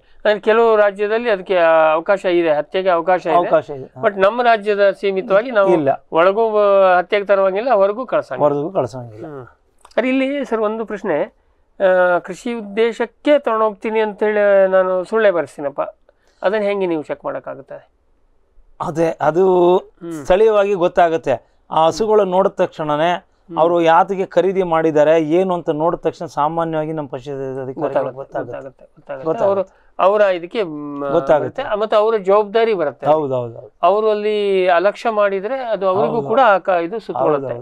ಕೆಲವು ರಾಜ್ಯದಲ್ಲಿ ಅದಕ್ಕೆ ಅವಕಾಶ ಇದೆ ಹತ್ಯೆಗೆ ಅವಕಾಶ ಅವಕಾಶ ಇದೆ ಬಟ್ ನಮ್ಮ ರಾಜ್ಯದ ಸೀಮಿತವಾಗಿ ನಾವು ಇಲ್ಲ ಒಳಗೂ ಹತ್ಯೆಗೆ ತರುವಂಗಿಲ್ಲ ಹೊರಗೂ ಕಳ್ಸ ಹೊರಗೂ ಕಳ್ಸಂಗಿಲ್ಲ ಸರ್ ಇಲ್ಲಿ ಸರ್ ಒಂದು ಪ್ರಶ್ನೆ ಕೃಷಿ ಉದ್ದೇಶಕ್ಕೆ ಹೋಗ್ತೀನಿ ಅಂತೇಳಿ ನಾನು ಸುಳ್ಳೆ ಬರೆಸ್ತೀನಪ್ಪ ಅದನ್ನು ಹೆಂಗೆ ನೀವು ಚೆಕ್ ಮಾಡೋಕ್ಕಾಗುತ್ತೆ ಅದೇ ಅದು ಸ್ಥಳೀಯವಾಗಿ ಗೊತ್ತಾಗುತ್ತೆ ಆ ಹಸುಗಳು ನೋಡಿದ ತಕ್ಷಣನೇ ಅವರು ಯಾತಿಗೆ ಖರೀದಿ ಮಾಡಿದ್ದಾರೆ ಏನು ಅಂತ ನೋಡಿದ ತಕ್ಷಣ ಸಾಮಾನ್ಯವಾಗಿ ನಮ್ಮ ಪಶು ಗೊತ್ತಾಗುತ್ತೆ ಅವರು ಅವರ ಇದಕ್ಕೆ ಗೊತ್ತಾಗುತ್ತೆ ಮತ್ತೆ ಅವರ ಜವಾಬ್ದಾರಿ ಬರುತ್ತೆ ಹೌದೌದು ಅವರು ಅಲ್ಲಿ ಅಲಕ್ಷ್ಯ ಮಾಡಿದ್ರೆ ಅದು ಅವರಿಗೂ ಕೂಡ ಇದು ಸುತ್ತಕೊಳ್ಳುತ್ತೆ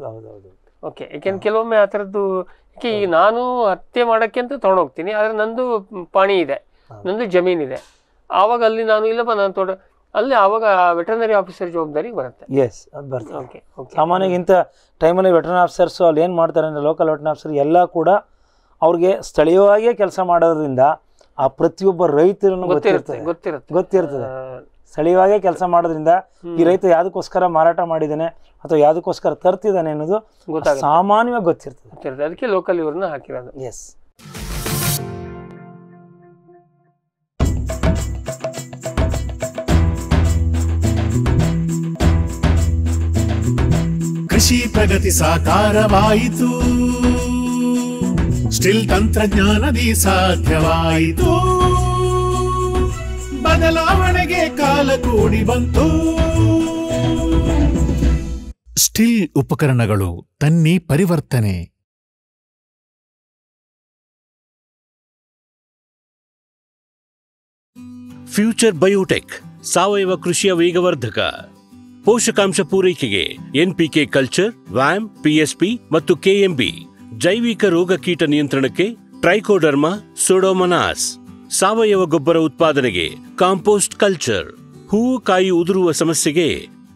ಓಕೆ ಯಾಕೆಂದ್ರೆ ಕೆಲವೊಮ್ಮೆ ಆ ಥರದ್ದು ಈಗ ನಾನು ಹತ್ಯೆ ಮಾಡೋಕ್ಕೆ ಅಂತ ತೊಗೊಂಡೋಗ್ತೀನಿ ಆದರೆ ನಂದು ಪಾಣಿ ಇದೆ ನಂದು ಜಮೀನಿದೆ ಆವಾಗ ಅಲ್ಲಿ ನಾನು ಇಲ್ಲಪ್ಪ ನಾನು ತೋಟ ಅಲ್ಲಿ ಆವಾಗ ವೆಟರ್ನರಿ ಆಫೀಸರ್ ಜವಾಬ್ದಾರಿ ಬರುತ್ತೆ ಎಸ್ ಅದು ಬರ್ತದೆ ಓಕೆ ಸಾಮಾನ್ಯವಾಗಿ ಇಂಥ ಟೈಮಲ್ಲಿ ವೆಟರ್ನರಿ ಆಫೀಸರ್ಸು ಅಲ್ಲಿ ಏನು ಮಾಡ್ತಾರೆ ಅಂದರೆ ಲೋಕಲ್ ವೆಟರ್ನರಿ ಆಫೀಸರ್ ಎಲ್ಲ ಕೂಡ ಅವ್ರಿಗೆ ಸ್ಥಳೀಯವಾಗಿಯೇ ಕೆಲಸ ಮಾಡೋದ್ರಿಂದ ಆ ಪ್ರತಿಯೊಬ್ಬ ರೈತರನ್ನು ಗೊತ್ತಿರುತ್ತೆ ಗೊತ್ತಿರುತ್ತೆ ಗೊತ್ತಿರ್ತದೆ ಸ್ಥಳೀಯವಾಗೇ ಕೆಲಸ ಮಾಡೋದ್ರಿಂದ ಈ ರೈತ ಯಾವ್ದಕ್ಕೋಸ್ಕರ ಮಾರಾಟ ಮಾಡಿದ್ದಾನೆ ಅಥವಾ ಯಾವುದಕ್ಕೋಸ್ಕರ ತರ್ತಿದ್ದಾನೆ ಅನ್ನೋದು ಸಾಮಾನ್ಯವಾಗಿ ಗೊತ್ತಿರ್ತದೆ ಅದಕ್ಕೆ ಲೋಕಲ್ ಇವ್ರನ್ನ ಹಾಕಿರೋದು ಎಸ್ ಕೃಷಿ ಪ್ರಗತಿ ಸಾಕಾರವಾಯಿತು ಸ್ಟಿಲ್ ತಂತ್ರಜ್ಞಾನದಿ ಸಾಧ್ಯವಾಯಿತು ಬದಲಾವಣೆಗೆ ಕಾಲ ಕೂಡಿ ಬಂತು ಸ್ಟೀಲ್ ಉಪಕರಣಗಳು ತನ್ನಿ ಪರಿವರ್ತನೆ ಫ್ಯೂಚರ್ ಬಯೋಟೆಕ್ ಸಾವಯವ ಕೃಷಿಯ ವೇಗವರ್ಧಕ ಪೋಷಕಾಂಶ ಪೂರೈಕೆಗೆ ಎನ್ಪಿಕೆ ಕಲ್ಚರ್ ವ್ಯಾಮ್ ಪಿಎಸ್ಪಿ ಮತ್ತು ಕೆಎಂಬಿ ಜೈವಿಕ ರೋಗ ಕೀಟ ನಿಯಂತ್ರಣಕ್ಕೆ ಟ್ರೈಕೋಡರ್ಮಾ ಸೋಡೋಮನಾಸ್ ಸಾವಯವ ಗೊಬ್ಬರ ಉತ್ಪಾದನೆಗೆ ಕಾಂಪೋಸ್ಟ್ ಕಲ್ಚರ್ ಹೂವು ಕಾಯಿ ಉದುರುವ ಸಮಸ್ಯೆಗೆ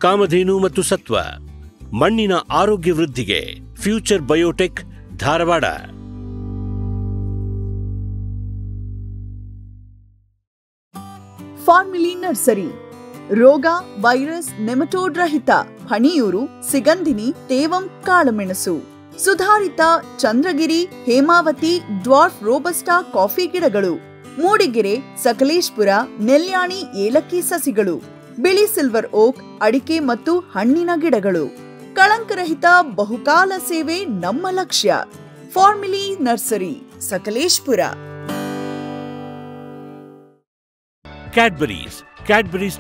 ಕಾಮಧೇನು ಮತ್ತು ಸತ್ವ ಮಣ್ಣಿನ ಆರೋಗ್ಯ ವೃದ್ಧಿಗೆ future biotech Dharwad Farmily nursery ರೋಗ ವೈರಸ್ ನೆಮಟೋಡ್ ರಹಿತ ಹಣಿಯೂರು ಸಿಗಂಧಿನಿ ತೇವಂ ಕಾಳುಮೆಣಸು ಸುಧಾರಿತ Chandragiri Hemavathi dwarf robusta coffee ಗಿಡಗಳು ಮೂಡಿಗೆರೆ ಸಕಲೇಶ್ಪುರ ನೆಲ್ಯಾಣಿ ಏಲಕ್ಕಿ ಸಸಿಗಳು ಬಿಳಿ ಸಿಲ್ವರ್ ಓಕ್ ಅಡಿಕೆ ಮತ್ತು ಹಣ್ಣಿನ ಗಿಡಗಳು ಕಳಂಕರಹಿತ ಬಹುಕಾಲ ಸೇವೆ ನಮ್ಮ ಲಕ್ಷ್ಯ Farmily nursery Sakleshpur Cadbury's Cadbury's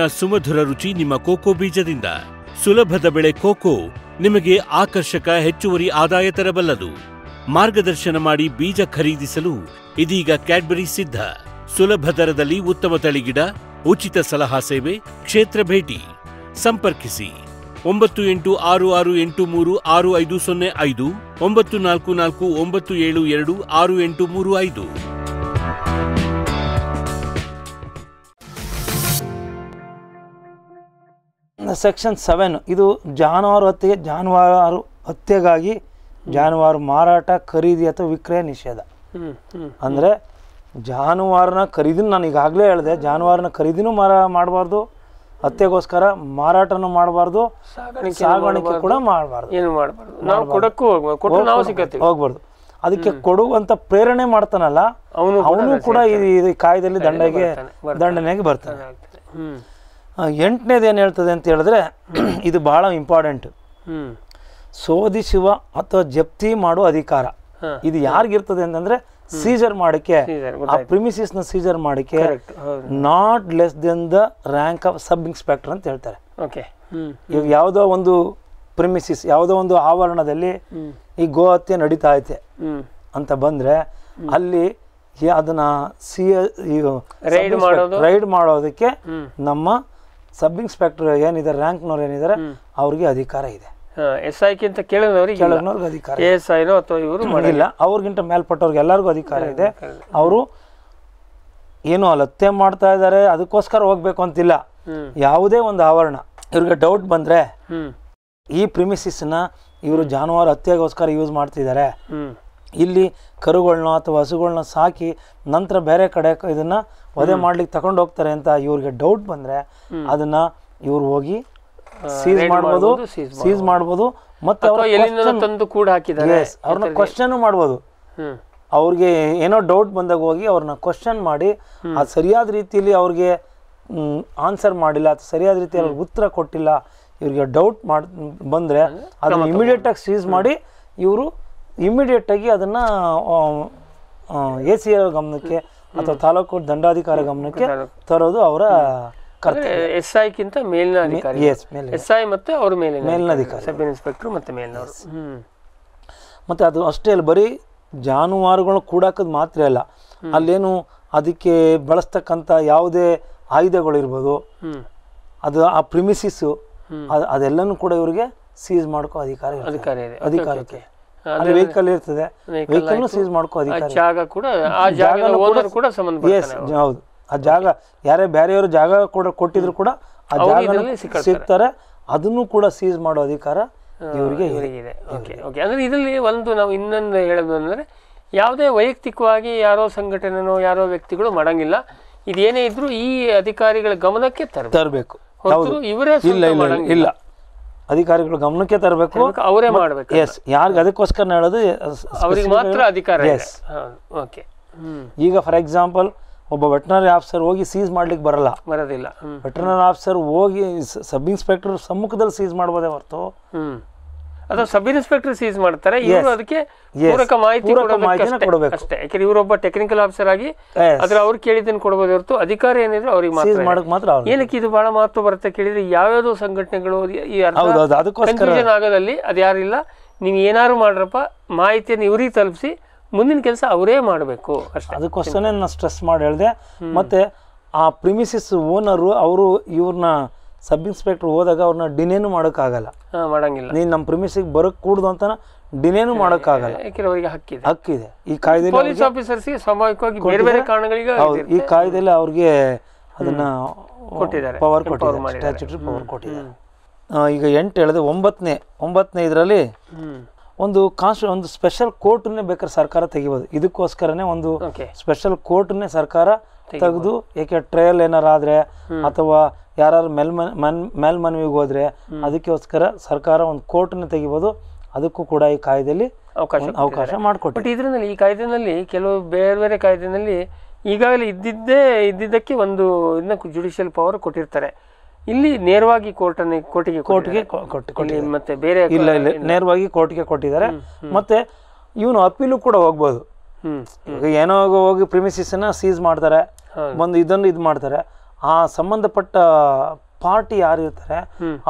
ನ ಸುಮಧುರ ರುಚಿ ನಿಮ್ಮ ಕೋಕೋ ಬೀಜದಿಂದ ಸುಲಭದ ಬೆಳೆ ಕೋಕೋ ನಿಮಗೆ ಆಕರ್ಷಕ ಹೆಚ್ಚುವರಿ ಆದಾಯ ತರಬಲ್ಲದು ಮಾರ್ಗದರ್ಶನ ಮಾಡಿ ಬೀಜ ಖರೀದಿಸಲು ಇದೀಗ ಕ್ಯಾಡ್ಬರಿ ಸಿದ್ಧ ಸುಲಭ ದರದಲ್ಲಿ ಉತ್ತಮ ತಳಿಗಿಡ ಉಚಿತ ಸಲಹಾ ಸೇವೆ ಕ್ಷೇತ್ರ ಭೇಟಿ ಸಂಪರ್ಕಿಸಿ ಒಂಬತ್ತು ಎಂಟು ಆರು ಆರು ಎಂಟು ಮೂರು ಆರು ಐದು ಸೊನ್ನೆ ಐದು ಒಂಬತ್ತು ನಾಲ್ಕು ನಾಲ್ಕು ಒಂಬತ್ತು ಏಳು ಎರಡು ಆರು ಎಂಟು ಮೂರು ಐದು ಸೆಕ್ಷನ್ ಸೆವೆನ್ ಇದು ಜಾನುವಾರು ಹತ್ಯೆ ಜಾನುವಾರು ಹತ್ಯೆಗಾಗಿ ಜಾನುವಾರು ಮಾರಾಟ ಖರೀದಿ ಅಥವಾ ವಿಕ್ರಯ ನಿಷೇಧ ಅಂದರೆ ಜಾನುವಾರನ ಖರೀದಿನ ನಾನು ಈಗಾಗಲೇ ಹೇಳಿದೆ ಜಾನುವಾರನ ಖರೀದಿನೂ ಮಾರ ಮಾಡಬಾರ್ದು ಹತ್ಯೆಗೋಸ್ಕರ ಮಾರಾಟನೂ ಮಾಡಬಾರ್ದು ಸಾಗಾಣಿಕೆ ಕೂಡ ಮಾಡಬಾರ್ದು ಏನು ನಾವು ಹೋಗ್ಬಾರ್ದು ಅದಕ್ಕೆ ಕೊಡುವಂತ ಪ್ರೇರಣೆ ಮಾಡ್ತಾನಲ್ಲ ಅವನು ಕೂಡ ಈ ಕಾಯ್ದೆಲಿ ದಂಡಗೆ ದಂಡನೆಗೆ ಬರ್ತಾನೆ ಎಂಟನೇದು ಏನು ಹೇಳ್ತದೆ ಅಂತ ಹೇಳಿದ್ರೆ ಇದು ಬಹಳ ಇಂಪಾರ್ಟೆಂಟ್ ಶೋಧಿಸುವ ಅಥವಾ ಜಪ್ತಿ ಮಾಡುವ ಅಧಿಕಾರ ಇದು ಯಾರಿಗಿರ್ತದೆ ಅಂತಂದ್ರೆ ಸೀಜರ್ ಮಾಡಕ್ಕೆ ಆ ಪ್ರಿಮಿಸಿಸ್ ನ ಸೀಜರ್ ಮಾಡಕ್ಕೆ not less than the rank of sub inspector ಅಂತ ಹೇಳ್ತಾರೆ ಈಗ ಯಾವುದೋ ಒಂದು ಪ್ರಿಮಿಸಿಸ್ ಯಾವುದೋ ಒಂದು ಆವರಣದಲ್ಲಿ ಈ ಗೋ ಹತ್ಯೆ ನಡೀತಾ ಐತೆ ಅಂತ ಬಂದ್ರೆ ಅಲ್ಲಿ ಅದನ್ನ ಸಿ ರೈಡ್ ಮಾಡೋದಕ್ಕೆ ನಮ್ಮ ಸಬ್ ಇನ್ಸ್ಪೆಕ್ಟರ್ ಏನಿದ್ದಾರೆ ರ್ಯಾಂಕ್ನವ್ರು ಏನಿದ್ದಾರೆ ಅವ್ರಿಗೆ ಅಧಿಕಾರ ಇದೆ ಎಸ್ ಕಿಂತ ಕೇಳಿದವರಿಗೆ ಎಸ್ ಅಥವಾ ಇವರು ಮಾಡಿಲ್ಲ ಅವ್ರಿಗಿಂತ ಮೇಲ್ಪಟ್ಟವ್ರಿಗೆ ಎಲ್ಲರಿಗೂ ಅಧಿಕಾರ ಇದೆ ಅವರು ಏನು ಹತ್ಯೆ ಮಾಡ್ತಾ ಇದ್ದಾರೆ ಅದಕ್ಕೋಸ್ಕರ ಹೋಗ್ಬೇಕು ಅಂತಿಲ್ಲ ಯಾವುದೇ ಒಂದು ಆವರಣ ಇವ್ರಿಗೆ ಡೌಟ್ ಬಂದ್ರೆ ಈ ಪ್ರಿಮಿಸಿಸ್ನ ಇವರು ಜಾನುವಾರು ಹತ್ಯೆಗೋಸ್ಕರ ಯೂಸ್ ಮಾಡ್ತಿದ್ದಾರೆ ಇಲ್ಲಿ ಕರುಗಳನ್ನ ಅಥವಾ ಹಸುಗಳನ್ನ ಸಾಕಿ ನಂತರ ಬೇರೆ ಕಡೆ ಇದನ್ನ ವಧೆ ಮಾಡ್ಲಿಕ್ಕೆ ತಗೊಂಡು ಹೋಗ್ತಾರೆ ಅಂತ ಇವ್ರಿಗೆ ಡೌಟ್ ಬಂದ್ರೆ ಅದನ್ನ ಇವ್ರು ಹೋಗಿ ಸೀಸ್ ಮಾಡಬಹುದು ಸೀಸ್ ಮಾಡಬಹುದು ಮತ್ತೆ ತಂದು ಕೂಡ ಹಾಕಿದ್ದಾರೆ ಅವ್ರನ್ನ ಕ್ವಶನ್ ಮಾಡಬಹುದು ಅವ್ರಿಗೆ ಏನೋ ಡೌಟ್ ಬಂದಾಗ ಹೋಗಿ ಅವ್ರನ್ನ ಕ್ವಶನ್ ಮಾಡಿ ಅದು ಸರಿಯಾದ ರೀತಿಯಲ್ಲಿ ಅವ್ರಿಗೆ ಆನ್ಸರ್ ಮಾಡಿಲ್ಲ ಅಥವಾ ಸರಿಯಾದ ರೀತಿಯಲ್ಲಿ ಅವ್ರಿಗೆ ಉತ್ತರ ಕೊಟ್ಟಿಲ್ಲ ಇವ್ರಿಗೆ ಡೌಟ್ ಬಂದ್ರೆ ಅದನ್ನ ಇಮಿಡಿಯೇಟ್ ಆಗಿ ಸೀಸ್ ಮಾಡಿ ಇವರು ಇಮಿಡಿಯೇಟಾಗಿ ಅದನ್ನು ಎ ಸಿ ಗಮನಕ್ಕೆ ಅಥವಾ ತಾಲೂಕು ದಂಡಾಧಿಕಾರಿ ಗಮನಕ್ಕೆ ತರೋದು ಅವರ ಎಸ್ ಐ ಗಿಂತ ಮೇಲಿನ ಅಧಿಕಾರಿ ಎಸ್ ಐ ಮತ್ತೆ ಅವ್ರ ಮೇಲಿನ ಮೇಲಿನ ಅಧಿಕಾರಿ ಸಬ್ ಇನ್ಸ್ಪೆಕ್ಟರ್ ಮತ್ತೆ ಮೇಲಿನವರು ಮತ್ತು ಅದು ಅಷ್ಟೇ ಅಲ್ಲ ಬರೀ ಜಾನುವಾರುಗಳು ಕೂಡಾಕದ್ ಮಾತ್ರ ಅಲ್ಲ ಅಲ್ಲೇನು ಅದಕ್ಕೆ ಬಳಸ್ತಕ್ಕಂಥ ಯಾವುದೇ ಆಯುಧಗಳು ಇರ್ಬೋದು ಅದು ಆ ಪ್ರಿಮಿಸಿಸ್ ಅದೆಲ್ಲನೂ ಕೂಡ ಇವರಿಗೆ ಸೀಸ್ ಮಾಡ್ಕೋ ಅಧಿಕಾರ ಇದೆ ಅಧಿಕಾರಕ್ಕೆ ಅಲ್ಲಿ ವೆಹಿಕಲ್ ಇರ್ತದೆ ವೆಹಿಕಲ್ ಸೀಸ್ ಮಾಡ್ಕೋ ಅಧಿಕಾರ ಜಾಗ ಕೂಡ ಆ ಜಾಗ ಕೂಡ ಸಂಬಂಧ ಹೌದು ಆ ಜಾಗ ಯಾರೇ ಬೇರೆಯವರು ಜಾಗ ಕೂಡ ಕೊಟ್ಟಿದ್ರು ಕೂಡ ಆ ಜಾಗ ಸಿಗ್ತಾರೆ ಅದನ್ನು ಕೂಡ ಸೀಸ್ ಮಾಡೋ ಅಧಿಕಾರ ಇವರಿಗೆ ಇದೆ ಓಕೆ ಓಕೆ ಅಂದ್ರೆ ಇದರಲ್ಲಿ ಒಂದು ನಾವು ಇನ್ನೊಂದು ಹೇಳೋದು ಅಂದರೆ ಯಾವುದೇ ವೈಯಕ್ತಿಕವಾಗಿ ಯಾರೋ ಸಂಘಟನೆನೋ ಯಾರೋ ವ್ಯಕ್ತಿಗಳು ಮಾಡಂಗಿಲ್ಲ ಇದೇನೇ ಇದ್ರು ಈ ಅಧಿಕಾರಿಗಳ ಗಮನಕ್ಕೆ ತರಬೇಕು ಇವರೇ ಇಲ್ಲ ಇಲ್ಲ ಇಲ್ಲ ಅಧಿಕಾರಿಗಳು ಗಮನಕ್ಕೆ ತರಬೇಕು ಅವರೇ ಮಾಡಬೇಕು ಎಸ್ ಯಾರಿಗೆ ಅದಕ್ಕೋಸ್ಕರ ಹೇಳೋದು ಅವರಿಗೆ ಮಾತ್ರ ಅಧಿಕಾರ ಎಸ್ ಓಕೆ ಈಗ ಫಾರ್ ಎಕ್ಸಾಂಪಲ್ ಒಬ್ಬ ವೆಟನರಿ ಆಫೀಸರ್ ಹೋಗಿ ಸೀಸ್ ಮಾಡ್ಲಿಕ್ಕೆ ಬರಲ್ಲ ಬರೋದಿಲ್ಲ ವೆಟನರಿ ಆಫೀಸರ್ ಹೋಗಿ ಸಬ್ ಇನ್ಸ್ಪೆಕ್ಟರ್ ಸಮ್ಮುಖದಲ್ಲಿ ಸೀಸ್ ಮಾಡ್ಬೋದೇ ಹೊರತು ಅಥವಾ ಸಬ್ ಇನ್ಸ್ಪೆಕ್ಟರ್ ಸೀಸ್ ಮಾಡ್ತಾರೆ ಇವರು ಅದಕ್ಕೆ ಪೂರಕ ಮಾಹಿತಿ ಕೊಡಬೇಕು ಅಷ್ಟೇ ಯಾಕಂದ್ರೆ ಇವರೊಬ್ಬ ಟೆಕ್ನಿಕಲ್ ಆಫೀಸರ್ ಆಗಿ ಅದ್ರ ಅವ್ರು ಕೇಳಿದ್ದನ್ನು ಕೊಡಬಹುದು ಹೊರತು ಅಧಿಕಾರಿ ಏನಿದ್ರು ಅವ್ರಿಗೆ ಮಾತ್ರ ಮಾಡಕ್ ಮಾತ್ರ ಏನಕ್ಕೆ ಇದು ಬಹಳ ಮಹತ್ವ ಬರುತ್ತೆ ಕೇಳಿದ್ರೆ ಯಾವ್ಯಾವ್ದು ಸಂಘಟನೆಗಳು ಕನ್ಫ್ಯೂಷನ್ ಆಗೋದಲ್ಲಿ ಅದು ಯಾರಿಲ್ಲ ನೀವು ಏನಾರು ಮಾಡ್ರಪ್ಪ ಮಾಹಿತಿಯನ್ನು ಇವ್ರಿಗೆ ತಲುಪಿಸಿ ಮುಂದಿನ ಕೆಲಸ ಅವರೇ ಮಾಡಬೇಕು ಅಷ್ಟೇ ಅದಕ್ಕೋಸ್ಕರನೇ ನಾನು ಸ್ಟ್ರೆಸ್ ಮಾಡಿ ಹೇಳಿದೆ ಮತ್ತೆ ಆ ಪ್ರಿಮಿಸಿಸ್ ಓನರು ಅವರು ಇವ್ರನ್ನ ಸಬ್ ಇನ್ಸ್ಪೆಕ್ಟರ್ ಹೋದಾಗ ಅವ್ರನ್ನ ಡಿನೇನು ಮಾಡೋಕ್ಕಾಗಲ್ಲ ಮಾಡಂಗಿಲ್ಲ ನೀನು ನಮ್ಮ ಪ್ರಿಮಿಸಿಗೆ ಬರೋಕ್ಕೆ ಕೂಡ್ದು ಅಂತ ಡಿನೇನು ಮಾಡೋಕ್ಕಾಗಲ್ಲ ಅವರಿಗೆ ಹಕ್ಕಿದೆ ಹಕ್ಕಿದೆ ಈ ಕಾಯ್ದೆಯಲ್ಲಿ ಪೊಲೀಸ್ ಆಫೀಸರ್ಸ್ಗೆ ಸ್ವಾಭಾವಿಕವಾಗಿ ಬೇರೆ ಬೇರೆ ಕಾರಣಗಳಿಗೆ ಈ ಕಾಯ್ದೆಯಲ್ಲಿ ಅವ್ರಿಗೆ ಅದನ್ನ ಕೊಟ್ಟಿದ್ದಾರೆ ಪವರ್ ಕೊಟ್ಟಿದ್ದಾರೆ ಸ್ಟ್ಯಾಚುಟರಿ ಪವರ್ ಕೊಟ್ಟಿದ್ದಾರೆ ಈಗ ಎಂಟು ಹೇಳಿದೆ ಒಂಬತ್ತನೇ ಒಂಬತ್ತನೇ ಇದರಲ್ಲಿ ಒಂದು ಕಾನ್ಸ್ ಒಂದು ಸ್ಪೆಷಲ್ ಕೋರ್ಟ್ನೇ ಬೇಕಾದ್ರೆ ಸರ್ಕಾರ ತೆಗಿಬೋದು ಇದಕ್ಕೋಸ್ಕರನೇ ಒಂದು ಸ್ಪೆಷಲ್ ಕೋರ್ಟ್ನೇ ಸರ್ಕಾರ ತೆಗೆದು ಏಕೆ ಟ್ರಯಲ್ ಏನಾರು ಆದ್ರೆ ಅಥವಾ ಯಾರು ಮೇಲ್ಮನ್ ಮನ್ ಮೇಲ್ಮನವಿಗೆ ಹೋದ್ರೆ ಅದಕ್ಕೋಸ್ಕರ ಸರ್ಕಾರ ಒಂದು ಕೋರ್ಟ್ನ ತೆಗಿಬೋದು ಅದಕ್ಕೂ ಕೂಡ ಈ ಕಾಯ್ದೆಯಲ್ಲಿ ಅವಕಾಶ ಅವಕಾಶ ಮಾಡಿಕೊಟ್ಟು ಬಟ್ ಈ ಕಾಯ್ದೆನಲ್ಲಿ ಕೆಲವು ಬೇರೆ ಬೇರೆ ಕಾಯ್ದೆನಲ್ಲಿ ಈಗಾಗಲೇ ಇದ್ದಿದ್ದೇ ಇದ್ದಿದ್ದಕ್ಕೆ ಒಂದು ಇನ್ನೂ ಜುಡಿಷಿಯಲ್ ಪವರ್ ಕೊಟ್ಟಿರ್ತಾರೆ ಇಲ್ಲಿ ನೇರವಾಗಿ ಕೋರ್ಟ್ ಕೋರ್ಟಿಗೆ ಕೋರ್ಟ್ಗೆ ಮತ್ತೆ ಬೇರೆ ಇಲ್ಲ ಇಲ್ಲ ನೇರವಾಗಿ ಕೋರ್ಟ್ಗೆ ಕೊಟ್ಟಿದ್ದಾರೆ ಮತ್ತೆ ಇವನು ಅಪೀಲು ಕೂಡ ಹೋಗ್ಬೋದು ಏನೋ ಹೋಗಿ ಪ್ರಿಮಿಸಿಸನ್ನ ಸೀಸ್ ಮಾಡ್ತಾರೆ ಒಂದು ಇದನ್ನು ಇದು ಮಾಡ್ತಾರೆ ಆ ಸಂಬಂಧಪಟ್ಟ ಪಾರ್ಟಿ ಯಾರು ಇರ್ತಾರೆ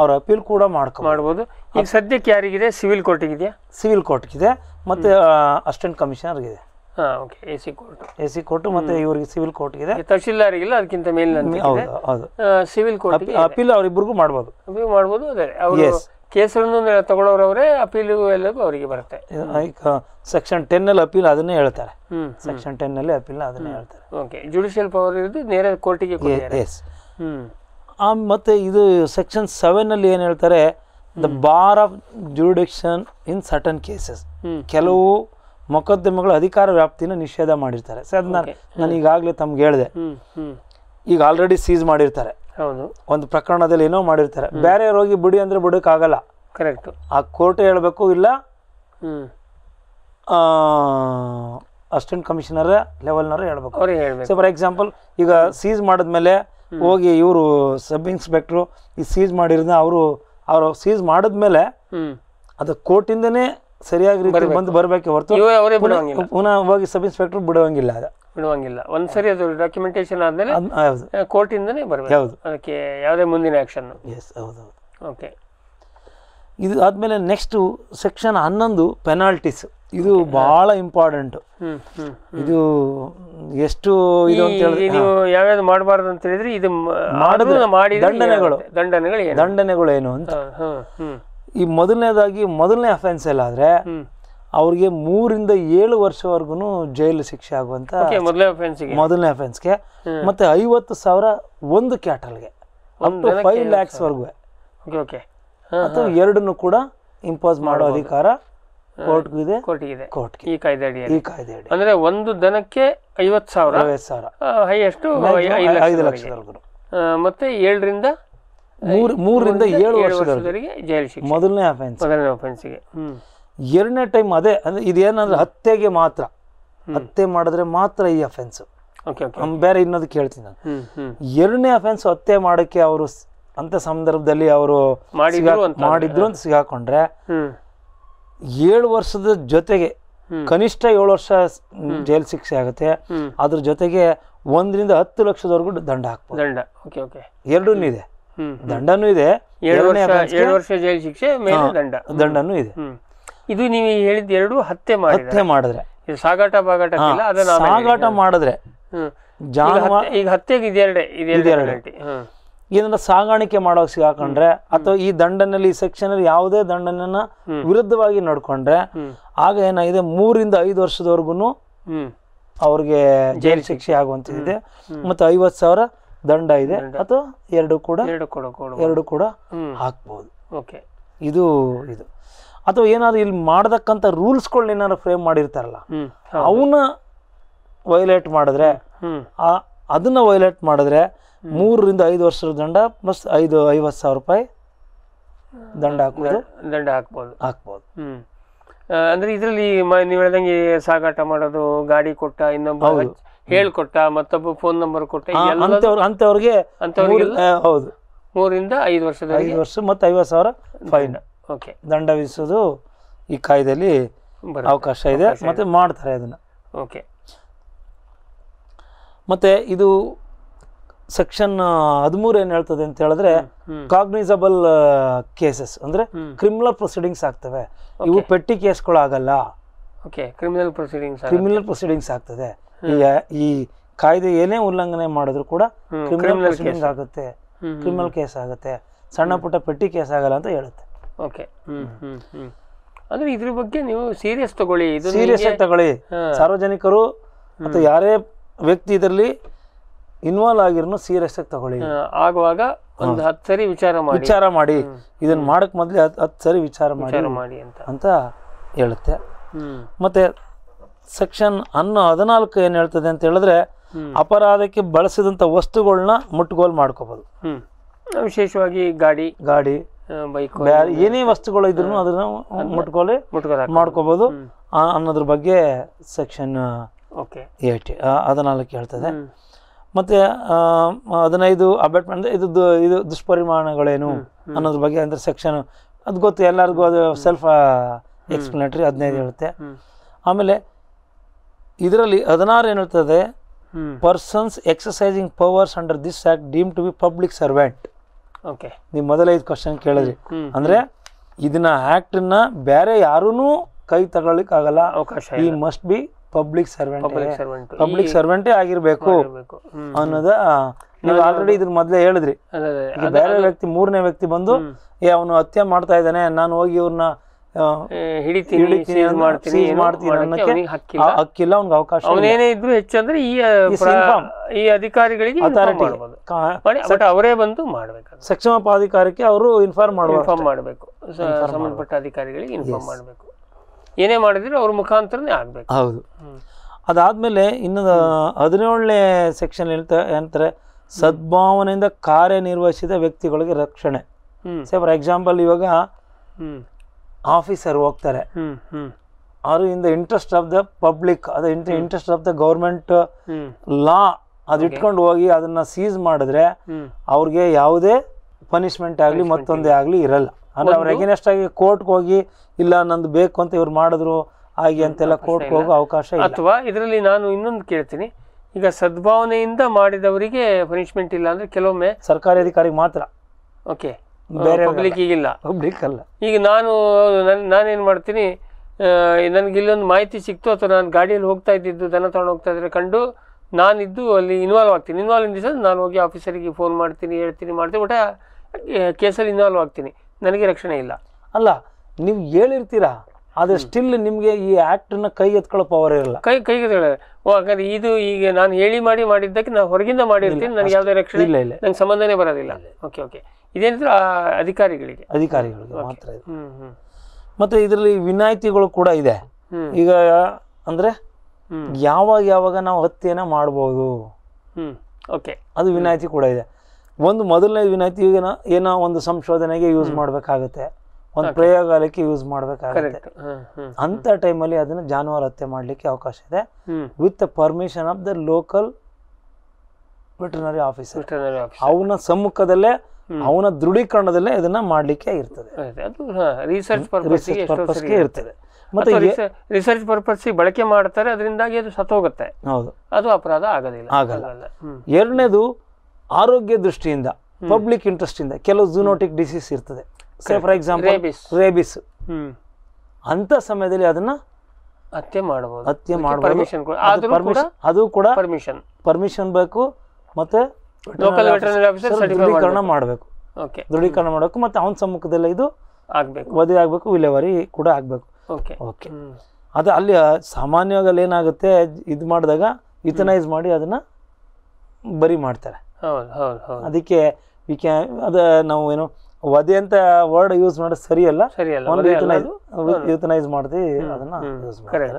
ಅವ್ರ ಅಪೀಲ್ ಕೂಡ ಮಾಡ್ಕೊ ಮಾಡಬಹುದು ಈಗ ಸದ್ಯಕ್ಕೆ ಯಾರಿಗಿದೆ ಸಿವಿಲ್ ಇದೆಯಾ ಸಿವಿಲ್ ಕೋರ್ಟ್ಗಿದೆ ಮತ್ತೆ ಅಸಿಸ್ಟೆಂಟ್ ಕಮಿಷನರ್ಗಿದೆ ಎಸಿ ಕೋರ್ಟ್ ಎಸಿ ಕೋರ್ಟ್ ಮತ್ತೆ ಇವರಿಗೆ ಸಿವಿಲ್ ಕೋರ್ಟ್ ಇದೆ ತಹಶೀಲ್ದಾರಿಗಿಲ್ಲ ಅದಕ್ಕಿಂತ ಮೇಲಿನ ಸಿವಿಲ್ ಕೋರ್ಟ್ ಅಪೀಲ್ ಅವರಿಬ್ಬರಿಗೂ ಮಾಡ್ಬೋದು ಅಪೀಲ್ ಮಾಡ್ಬೋದು ಅದೇ ಅವರು ಕೇಸನ್ನು ತಗೊಳ್ಳೋರವರೇ ಅಪೀಲು ಎಲ್ಲ ಅವರಿಗೆ ಬರುತ್ತೆ ಸೆಕ್ಷನ್ ಟೆನ್ನಲ್ಲಿ ಅಪೀಲ್ ಅದನ್ನೇ ಹೇಳ್ತಾರೆ ಸೆಕ್ಷನ್ ಟೆನ್ನಲ್ಲಿ ಅಪೀಲ್ ಅದನ್ನೇ ಹೇಳ್ತಾರೆ ಓಕೆ ಜುಡಿಷಿಯಲ್ ಪವರ್ ಇರೋದು ನೇರ ಕೋರ್ಟಿಗೆ ಎಸ್ ಮತ್ತು ಇದು ಸೆಕ್ಷನ್ ಸೆವೆನಲ್ಲಿ ಏನು ಹೇಳ್ತಾರೆ the bar of jurisdiction in certain cases ಕೆಲವು ಮೊಕದ್ದಮೆಗಳು ಅಧಿಕಾರ ವ್ಯಾಪ್ತಿನ ನಿಷೇಧ ಮಾಡಿರ್ತಾರೆ ಸೊ ಅದನ್ನ ನಾನು ಈಗಾಗಲೇ ತಮ್ಗೆ ಹೇಳಿದೆ ಈಗ ಆಲ್ರೆಡಿ ಸೀಸ್ ಮಾಡಿರ್ತಾರೆ ಒಂದು ಪ್ರಕರಣದಲ್ಲಿ ಏನೋ ಮಾಡಿರ್ತಾರೆ ಬೇರೆ ರೋಗಿ ಬಿಡಿ ಅಂದ್ರೆ ಬಿಡೋಕ್ಕಾಗಲ್ಲ ಕರೆಕ್ಟ್ ಆ ಕೋರ್ಟ್ ಹೇಳಬೇಕು ಇಲ್ಲ ಅಸಿಸ್ಟೆಂಟ್ ಕಮಿಷನರ್ ಲೆವೆಲ್ನವರು ಹೇಳ್ಬೇಕು ಸೊ ಫಾರ್ ಎಕ್ಸಾಂಪಲ್ ಈಗ ಸೀಸ್ ಮಾಡಿದ್ಮೇಲೆ ಹೋಗಿ ಇವರು ಸಬ್ ಇನ್ಸ್ಪೆಕ್ಟ್ರು ಈ ಸೀಸ್ ಮಾಡಿರೋದನ್ನ ಅವರು ಅವರು ಸೀಸ್ ಮಾಡಿದ್ಮೇಲೆ ಅದು ಕೋರ್ಟಿಂದನೇ ಸರಿಯಾಗಿ ರೀತಿ ಬಂದು ಬರಬೇಕು ಹೊರತು ಅವರೇ ಪುನಃ ಹೋಗಿ ಸಬ್ ಇನ್ಸ್ಪೆಕ್ಟರ್ ಬಿಡುವಂಗಿಲ್ಲ ಅದು ಬಿಡುವಂಗಿಲ್ಲ ಒಂದ್ಸರಿ ಅದು ಡಾಕ್ಯುಮೆಂಟೇಶನ್ ಆದಮೇಲೆ ಹೌದು ಕೋರ್ಟಿಂದನೇ ಬರಬೇಕು ಹೌದು ಅದಕ್ಕೆ ಯಾವುದೇ ಮುಂದಿನ ಆ್ಯಕ್ಷನ್ ಎಸ್ ಹೌದು ಓಕೆ ಇದು ಆದಮೇಲೆ ನೆಕ್ಸ್ಟು ಸೆಕ್ಷನ್ ಹನ್ನೊಂದು ಪೆನಾಲ್ಟೀಸ್ ಇದು ಬಹಳ ಇಂಪಾರ್ಟೆಂಟ್ ಇದು ಎಷ್ಟು ಇದು ಅಂತ ಹೇಳಿದ್ರೆ ನೀವು ಯಾವ್ಯಾವ್ದು ಮಾಡಬಾರ್ದು ಅಂತ ಹೇಳಿದ್ರೆ ಇದು ಮಾಡಿದ್ರೆ ದಂಡನೆಗಳು ದಂಡನೆಗಳು ದಂಡನೆಗಳು ಏನು ಅಂತ ಈ ಮೊದಲನೇದಾಗಿ ಮೊದಲನೇ ಅಫೆನ್ಸ್ ಎಲ್ಲಾದ್ರೆ ಅವ್ರಿಗೆ ಮೂರಿಂದ ಏಳು ವರ್ಷವರೆಗೂ ಜೈಲು ಶಿಕ್ಷೆ ಆಗುವಂತ ಮೊದಲನೇ ಅಫೆನ್ಸ್ಗೆ ಮತ್ತೆ ಐವತ್ತು ಸಾವಿರ ಒಂದು ಕ್ಯಾಟಲ್ಗೆ ಫೈವ್ ಲ್ಯಾಕ್ಸ್ ವರ್ಗೂ ಅಥವಾ ಎರಡನ್ನು ಕೂಡ ಇಂಪೋಸ್ ಮಾಡೋ ಅಧಿಕಾರ ಕೋರ್ಟ್ಗೂ ಇದೆ ಕೋರ್ಟ್ ಈ ಕಾಯ್ದೆ ಅಡಿ ಈ ಕಾಯ್ದೆ ಅಡಿ ಅಂದ್ರೆ ಒಂದು ದನಕ್ಕೆ ಐವತ್ತು ಸಾವಿರ ಐವತ್ತು ಸಾವಿರ ಹೈಯೆಸ್ಟ್ ಐದು ಲಕ್ಷದವರೆಗೂ ಮತ್ತೆ ಏಳರಿಂದ ಮೂರು ಮೂರರಿಂದ ಏಳು ವರ್ಷದವರೆಗೆ ಜೈಲು ಶಿಕ್ಷೆ ಮೊದಲನೇ ಅಫೆನ್ಸ್ ಮೊದಲನೇ ಹ್ಞೂ ಎರಡನೇ ಟೈಮ್ ಅದೇ ಅಂದರೆ ಇದೇನಂದ್ರೆ ಹತ್ಯೆಗೆ ಮಾತ್ರ ಹತ್ಯೆ ಮಾಡಿದ್ರೆ ಮಾತ್ರ ಈ ಅಫೆನ್ಸ್ ಬೇರೆ ಇನ್ನೊಂದು ಕೇಳ್ತೀನಿ ನಾನು ಎರಡನೇ ಅಫೆನ್ಸ್ ಹತ್ಯೆ ಮಾಡೋಕ್ಕೆ ಅವರು ಅಂತ ಸಂದರ್ಭದಲ್ಲಿ ಅವರು ಮಾಡಿದ್ರು ಅಂತ ಸಿಗಾಕೊಂಡ್ರೆ ಏಳು ವರ್ಷದ ಜೊತೆಗೆ ಕನಿಷ್ಠ ಏಳು ವರ್ಷ ಜೈಲು ಶಿಕ್ಷೆ ಆಗುತ್ತೆ ಅದ್ರ ಜೊತೆಗೆ ಒಂದರಿಂದ ಹತ್ತು ಲಕ್ಷದವರೆಗೂ ದಂಡ ಹಾಕ್ಬೋದು ದಂಡ ಓಕೆ ಓಕೆ ಎರಡೂ ಇದೆ ದಂಡನೂ ಇದೆ ವರ್ಷ ಜೈಲು ಶಿಕ್ಷೆ ದಂಡ ದಂಡನೂ ಇದೆ ಇದು ನೀವು ಹೇಳಿದ ಎರಡು ಹತ್ಯೆ ಹತ್ಯೆ ಮಾಡಿದ್ರೆ ಸಾಗಾಟ ಬಾಗಾಟ ಸಾಗಾಟ ಮಾಡಿದ್ರೆ ಈಗ ಹತ್ಯೆಗೆ ಇದೆರಡೆ ಇದೆರಡೆ ಇದನ್ನ ಸಾಗಾಣಿಕೆ ಮಾಡೋಕೆ ಸಿಗಾಕೊಂಡ್ರೆ ಅಥವಾ ಈ ದಂಡನಲ್ಲಿ ಈ ಸೆಕ್ಷನ್ ಅಲ್ಲಿ ಯಾವುದೇ ದಂಡನನ್ನ ವಿರುದ್ಧವಾಗಿ ನೋಡ್ಕೊಂಡ್ರೆ ಆಗ ಏನಾಗಿದೆ ಮೂರಿಂದ ಐದು ವರ್ಷದವರೆಗೂ ಅವ್ರಿಗೆ ಜೈಲು ಶಿಕ್ಷೆ ಆಗುವಂತಿದೆ ಮತ್ತು ಐವತ್ತು ಸಾವಿರ ದಂಡ ಇದೆ ಅಥವಾ ಎರಡು ಕೂಡ ಎರಡು ಕೂಡ ಎರಡು ಕೂಡ ಹಾಕ್ಬೋದು ಓಕೆ ಇದು ಇದು ಅಥವಾ ಏನಾದ್ರು ಇಲ್ಲಿ ಮಾಡತಕ್ಕಂಥ ರೂಲ್ಸ್ಗಳ್ ಏನಾದ್ರು ಫ್ರೇಮ್ ಮಾಡಿರ್ತಾರಲ್ಲ ಅವನ್ನ ವೈಲೇಟ್ ಮಾಡಿದ್ರೆ ಅದನ್ನ ವೈಲೇಟ್ ಮಾಡಿದ್ರೆ ಮೂರರಿಂದ ಐದು ವರ್ಷದ ದಂಡ ಪ್ಲಸ್ ಐದು ಐವತ್ತು ಸಾವಿರ ರೂಪಾಯಿ ದಂಡ ಹಾಕ್ಬೋದು ದಂಡ ಹಾಕ್ಬೋದು ಹಾಕ್ಬೋದು ಅಂದ್ರೆ ಇದರಲ್ಲಿ ನೀವು ಹೇಳ್ದಂಗೆ ಸಾಗಾಟ ಮಾಡೋದು ಗಾಡಿ ಕೊಟ್ಟ ಇನ್ನೊಬ್ಬ ಹೇಳ್ಕೊಟ್ಟ ಮತ್ತೊಬ್ಬ ಫೋನ್ ನಂಬರ್ ಕೊಟ್ಟ ಅಂತವ್ರಿಗೆ ಹೌದು ಮೂರಿಂದ ಐದು ವರ್ಷದ ಐದು ವರ್ಷ ಮತ್ತೆ ಐವತ್ತು ಸಾವಿರ ಫೈನ್ ಓಕೆ ದಂಡ ವಿಧಿಸೋದು ಈ ಕಾಯ್ದೆಯಲ್ಲಿ ಅವಕಾಶ ಇದೆ ಮತ್ತೆ ಮಾಡ್ತಾರೆ ಅದನ್ನ ಓಕೆ ಮತ್ತೆ ಇದು ಸೆಕ್ಷನ್ ಹದಿಮೂರು ಏನ್ ಹೇಳ್ತದೆ ಅಂತ ಹೇಳಿದ್ರೆ ಕಾಗ್ನಿಸಬಲ್ ಕೇಸಸ್ ಅಂದ್ರೆ ಕ್ರಿಮಿನಲ್ ಪ್ರೊಸೀಡಿಂಗ್ಸ್ ಆಗ್ತವೆ ಇವು ಪೆಟ್ಟಿ ಕೇಸ್ಗಳಾಗಲ್ಲ okay criminal proceedings criminal proceedings ಆಗ್ತದೆ ಈ ಕಾಯ್ದೆ ಏನೇ ಉಲ್ಲಂಘನೆ ಮಾಡಿದ್ರು ಕೂಡ ಕ್ರಿಮಿನಲ್ ಆಗುತ್ತೆ ಕ್ರಿಮಿನಲ್ ಕೇಸ್ ಆಗುತ್ತೆ ಸಣ್ಣ ಪುಟ್ಟ ಪೆಟ್ಟಿ ಕೇಸ್ ಆಗಲ್ಲ ಅಂತ ಹೇಳುತ್ತೆ ಓಕೆ ಅಂದ್ರೆ ಇದ್ರ ಬಗ್ಗೆ ನೀವು ಸೀರಿಯಸ್ ತಗೊಳ್ಳಿ ಸೀರಿಯಸ್ ಆಗಿ ತಗೊಳ್ಳಿ ಸಾರ್ವಜನಿಕರು ಮತ್ತೆ ಯಾರೇ ವ್ಯಕ್ತಿ ಇದರಲ್ಲಿ ಇನ್ವಾಲ್ವ್ ಆಗಿರೋ ಸೀರಿಯಸ್ ಆಗಿ ತಗೊಳ್ಳಿ ಆಗುವಾಗ ಒಂದು ಹತ್ತು ಸರಿ ವಿಚಾರ ಮಾಡಿ ವಿಚಾರ ಮಾಡಿ ಇದನ್ನ ಮಾಡಕ್ ಮೊದ್ಲೇ ಹತ್ತು ಸರಿ ವಿಚಾರ ಮಾಡಿ ಮಾಡಿ ಅಂತ ಅಂತ ಹೇಳುತ್ತೆ ಮತ್ತೆ ಸೆಕ್ಷನ್ ಹನ್ನು ಹದಿನಾಲ್ಕು ಏನು ಹೇಳ್ತದೆ ಅಂತ ಹೇಳಿದ್ರೆ ಅಪರಾಧಕ್ಕೆ ಬಳಸಿದಂತ ವಸ್ತುಗಳನ್ನ ಮುಟ್ಟುಗೋಲು ಮಾಡ್ಕೋಬಹುದು ವಿಶೇಷವಾಗಿ ಗಾಡಿ ಗಾಡಿ ಬೈಕ್ ಏನೇ ವಸ್ತುಗಳು ಇದ್ರು ಅದನ್ನ ಮುಟ್ಕೋಲಿ ಮಾಡ್ಕೋಬಹುದು ಅನ್ನೋದ್ರ ಬಗ್ಗೆ ಸೆಕ್ಷನ್ ಹದಿನಾಲ್ಕು ಹೇಳ್ತದೆ ಮತ್ತೆ ಹದಿನೈದು ಅಬೆಟ್ಮೆಂಟ್ ಇದು ಇದು ದುಷ್ಪರಿಮಾಣಗಳೇನು ಅನ್ನೋದ್ರ ಬಗ್ಗೆ ಅಂದ್ರೆ ಸೆಕ್ಷನ್ ಅದು ಗೊತ್ತು ಎಲ್ಲರಿಗೂ ಅದು ಸೆಲ್ಫ್ ಎಕ್ಸ್ಪ್ಲನೇಟರಿ ಹದಿನೈದು ಹೇಳುತ್ತೆ ಆಮೇಲೆ ಇದರಲ್ಲಿ ಹದಿನಾರು ಏನು ಹೇಳ್ತದೆ persons exercising powers under this act deem to be public servant okay ನೀವು ಮೊದಲೈದು ಕ್ವಶನ್ ಕೇಳಿದ್ರಿ ಅಂದರೆ ಇದನ್ನ ಆ್ಯಕ್ಟನ್ನ ಬೇರೆ ಯಾರೂ ಕೈ ತಗೊಳ್ಳಿಕ್ಕೆ ಆಗಲ್ಲ ಅವಕಾಶ ಈ must be public servant public ಸರ್ವೆಂಟೇ ಆಗಿರಬೇಕು ಅನ್ನೋದ ನೀವು ಆಲ್ರೆಡಿ ಇದ್ರ ಮೊದಲೇ ಹೇಳಿದ್ರಿ ಬೇರೆ ವ್ಯಕ್ತಿ ಮೂರನೇ ವ್ಯಕ್ತಿ ಬಂದು ಏ ಅವನು ಹತ್ಯೆ ಮಾಡ್ತಾ ಇದ್ದಾನೆ ನಾನು ಹೋಗಿ ಇವ್ರನ್ನ ಮಾಡ್ತೀನಿ ಮಾಡ್ತೀನಿ ಹಕ್ಕಿಲ್ಲ ಅವ್ನಿಗೆ ಅವಕಾಶ ಅವನೇನೇ ಇದ್ರು ಹೆಚ್ಚಂದ್ರೆ ಈ ಈ ಅಧಿಕಾರಿಗಳಿಗೆ ಅಥಾರಿಟಿ ಬಟ್ ಅವರೇ ಬಂದು ಮಾಡ್ಬೇಕು ಸಕ್ಷಮ ಪ್ರಾಧಿಕಾರಕ್ಕೆ ಅವರು ಇನ್ಫಾರ್ಮ್ ಮಾಡುವ ಇನ್ಫಾರ್ಮ್ ಮಾಡಬೇಕು ಸಂಬಂಧಪಟ್ಟ ಅಧಿಕಾರಿಗಳಿಗೆ ಇನ್ಫಾರ್ಮ್ ಮಾಡಬೇಕು ಏನೇ ಮಾಡಿದ್ರು ಅವ್ರ ಮುಖಾಂತರನೇ ಆಗಬೇಕು ಹೌದು ಅದಾದ್ಮೇಲೆ ಇನ್ನ ಹದಿನೇಳನೇ ಸೆಕ್ಷನ್ ಹೇಳ್ತಾ ಏನಂತಾರೆ ಸದ್ಭಾವನೆಯಿಂದ ಕಾರ್ಯನಿರ್ವಹಿಸಿದ ವ್ಯಕ್ತಿಗಳಿಗೆ ರಕ್ಷಣೆ ಸೇ ಫಾರ್ ಎಕ್ಸಾಂಪಲ್ ಇವಾಗ ಆಫೀಸರ್ ಹೋಗ್ತಾರೆ are in the interest of the public ಅದ interest of the government law ಅದು ಇಟ್ಕೊಂಡು ಹೋಗಿ ಅದನ್ನ ಸೀಸ್ ಮಾಡಿದ್ರೆ ಅವ್ರಿಗೆ ಯಾವುದೇ ಪನಿಷ್ಮೆಂಟ್ ಆಗಲಿ ಮತ್ತೊಂದೇ ಆಗಲಿ ಇರಲ್ಲ ಅಂದ್ರೆ ಅವ್ರ ಎಗೇನೆಸ್ಟ್ ಆಗಿ ಕೋರ್ಟ್ಗೆ ಹೋಗಿ ಇಲ್ಲ ನಂದು ಬೇಕು ಅಂತ ಇವ್ರು ಮಾಡಿದ್ರು ಹಾಗೆ ಅಂತೆಲ್ಲ ಕೋರ್ಟ್ಗೆ ಹೋಗೋ ಅವಕಾಶ ಅಥವಾ ಇದರಲ್ಲಿ ನಾನು ಇನ್ನೊಂದು ಕೇಳ್ತೀನಿ ಈಗ ಸದ್ಭಾವನೆಯಿಂದ ಮಾಡಿದವರಿಗೆ ಪನಿಷ್ಮೆಂಟ್ ಇಲ್ಲ ಅಂದ್ರೆ ಕೆಲವೊಮ್ಮೆ ಸರ್ಕಾರಿ ಅಧಿಕಾರಿಗೆ ಮಾತ್ರ ಓಕೆ ಬೇರೆ ಪಬ್ಲಿಕ್ ಈಗಿಲ್ಲ ಪಬ್ಲಿಕ್ ಅಲ್ಲ ಈಗ ನಾನು ನಾನು ನಾನೇನು ಮಾಡ್ತೀನಿ ನನಗೆ ಇಲ್ಲೊಂದು ಮಾಹಿತಿ ಸಿಕ್ತು ಅಥವಾ ನಾನು ಗಾಡಿಯಲ್ಲಿ ಹೋಗ್ತಾ ಇದ್ದಿದ್ದು ದನ ತಗೊಂಡು ಹೋಗ್ತಾ ಇದ್ರೆ ಕಂಡು ನಾನಿದ್ದು ಅಲ್ಲಿ ಇನ್ವಾಲ್ವ್ ಆಗ್ತೀನಿ ಇನ್ವಾಲ್ವ್ ಇನ್ ನಾನು ಹೋಗಿ ಆಫೀಸರಿಗೆ ಫೋನ್ ಮಾಡ್ತೀನಿ ಹೇಳ್ತೀನಿ ಮಾಡ್ತೀನಿ ಬಟ್ ಕೇಸಲ್ಲಿ ಇನ್ವಾಲ್ವ್ ಆಗ್ತೀನಿ ನನಗೆ ರಕ್ಷಣೆ ಇಲ್ಲ ಅಲ್ಲ ನೀವು ಹೇಳಿರ್ತೀರಾ ಆದರೆ ಸ್ಟಿಲ್ ನಿಮಗೆ ಈ ಆ್ಯಕ್ಟನ್ನು ಕೈ ಎತ್ಕೊಳ್ಳೋ ಪವರ್ ಇರಲ್ಲ ಕೈ ಕೈಗೆ ಹಾಗಾದ್ರೆ ಇದು ಈಗ ನಾನು ಹೇಳಿ ಮಾಡಿ ಮಾಡಿದ್ದಕ್ಕೆ ನಾನು ಹೊರಗಿಂದ ಮಾಡಿರ್ತೀನಿ ನನಗೆ ಯಾವುದೇ ರಕ್ಷಣೆ ಇಲ್ಲ ಇಲ್ಲ ನಂಗೆ ಸಂಬಂಧನೇ ಬರೋದಿಲ್ಲ ಓಕೆ ಓಕೆ ಇದೇನಿದ್ರು ಅಧಿಕಾರಿಗಳಿಗೆ ಅಧಿಕಾರಿಗಳಿಗೆ ಮಾತ್ರ ಇದೆ ಮತ್ತೆ ಇದರಲ್ಲಿ ವಿನಾಯಿತಿಗಳು ಕೂಡ ಇದೆ ಈಗ ಅಂದ್ರೆ ಯಾವಾಗ ಯಾವಾಗ ನಾವು ಹತ್ಯೆಯನ್ನ ಮಾಡ್ಬೋದು ಓಕೆ ಅದು ವಿನಾಯಿತಿ ಕೂಡ ಇದೆ ಒಂದು ಮೊದಲನೇ ವಿನಾಯಿತಿ ಈಗ ಏನೋ ಒಂದು ಸಂಶೋಧನೆಗೆ ಯೂಸ್ ಮಾಡಬೇಕಾಗುತ್ತೆ ಒಂದು ಪ್ರಯೋಗಾಲಯಕ್ಕೆ ಯೂಸ್ ಮಾಡಬೇಕಾಗುತ್ತೆ ಅಂತ ಟೈಮಲ್ಲಿ ಅದನ್ನ ಜಾನುವಾರು ಹತ್ಯೆ ಮಾಡ್ಲಿಕ್ಕೆ ಅವಕಾಶ ಇದೆ with the permission of the local veterinary officer ಅವನ ಸಮ್ಮುಖದಲ್ಲೇ ಅವನ ದೃಢೀಕರಣದಲ್ಲೇ ಇದನ್ನ ಮಾಡ್ಲಿಕ್ಕೆ ಇರ್ತದೆ ಅದು ರಿಸರ್ಚ್ ಪರ್ಪಸ್ಗೆ ಇರ್ತದೆ ಮತ್ತೆ ರಿಸರ್ಚ್ ಪರ್ಪಸ್ಗೆ ಬಳಕೆ ಮಾಡ್ತಾರೆ ಅದರಿಂದಾಗಿ ಅದು ಸತ್ತೋಗುತ್ತೆ ಹೌದು ಅದು ಅಪರಾಧ ಆಗೋದಿಲ್ಲ ಆಗಲ್ಲ ಎರಡನೇದು ಆರೋಗ್ಯ ದೃಷ್ಟಿಯಿಂದ ಪಬ್ಲಿಕ್ ಇಂಟ್ರೆಸ್ಟ್ ಇಂದ ಕೆಲವು ಜೂನೋಟಿಕ್ ಡಿಸೀಸ್ ಇರ್ತದೆ ಸೇ ಫಾರ್ ಎಕ್ಸಾಂಪಲ್ ರೇಬಿಸ್ ಅಂತ ಸಮಯದಲ್ಲಿ ಅದನ್ನ ಹತ್ಯೆ ಮಾಡಬಹುದು ಹತ್ಯೆ ಮಾಡಬಹುದು ಅದು ಕೂಡ ಪರ್ಮಿಷನ್ ಪರ್ಮಿಷನ್ ಬೇಕು ಮತ್ತೆ ಲೋಕಲ್ ವೆಟರ್ನರಿ ಆಫೀಸರ್ ದೃಢೀಕರಣ ಮಾಡಬೇಕು ಓಕೆ ದೃಢೀಕರಣ ಮಾಡಬೇಕು ಮತ್ತೆ ಅವನ ಸಮ್ಮುಖದಲ್ಲಿ ಇದು ಆಗಬೇಕು ವಧು ಆಗಬೇಕು ವಿಲೇವಾರಿ ಕೂಡ ಆಗಬೇಕು ಓಕೆ ಓಕೆ ಅದು ಅಲ್ಲಿ ಸಾಮಾನ್ಯವಾಗಿ ಅಲ್ಲಿ ಏನಾಗುತ್ತೆ ಇದು ಮಾಡಿದಾಗ ಯುಥನೈಸ್ ಮಾಡಿ ಅದನ್ನ ಬರಿ ಮಾಡ್ತಾರೆ ಅದಕ್ಕೆ ವಿ ಕ್ಯಾನ್ ಅದ ನಾವು ಏನು ವಧೆ ಅಂತ ವರ್ಡ್ ಯೂಸ್ ಮಾಡೋದು ಸರಿಯಲ್ಲ ಸರಿಯಲ್ಲ ಯುಥನೈಸ್ ಮಾಡ್ತೀವಿ ಅದನ್ನ ಯೂಸ್ ಮಾಡ್ತಾರೆ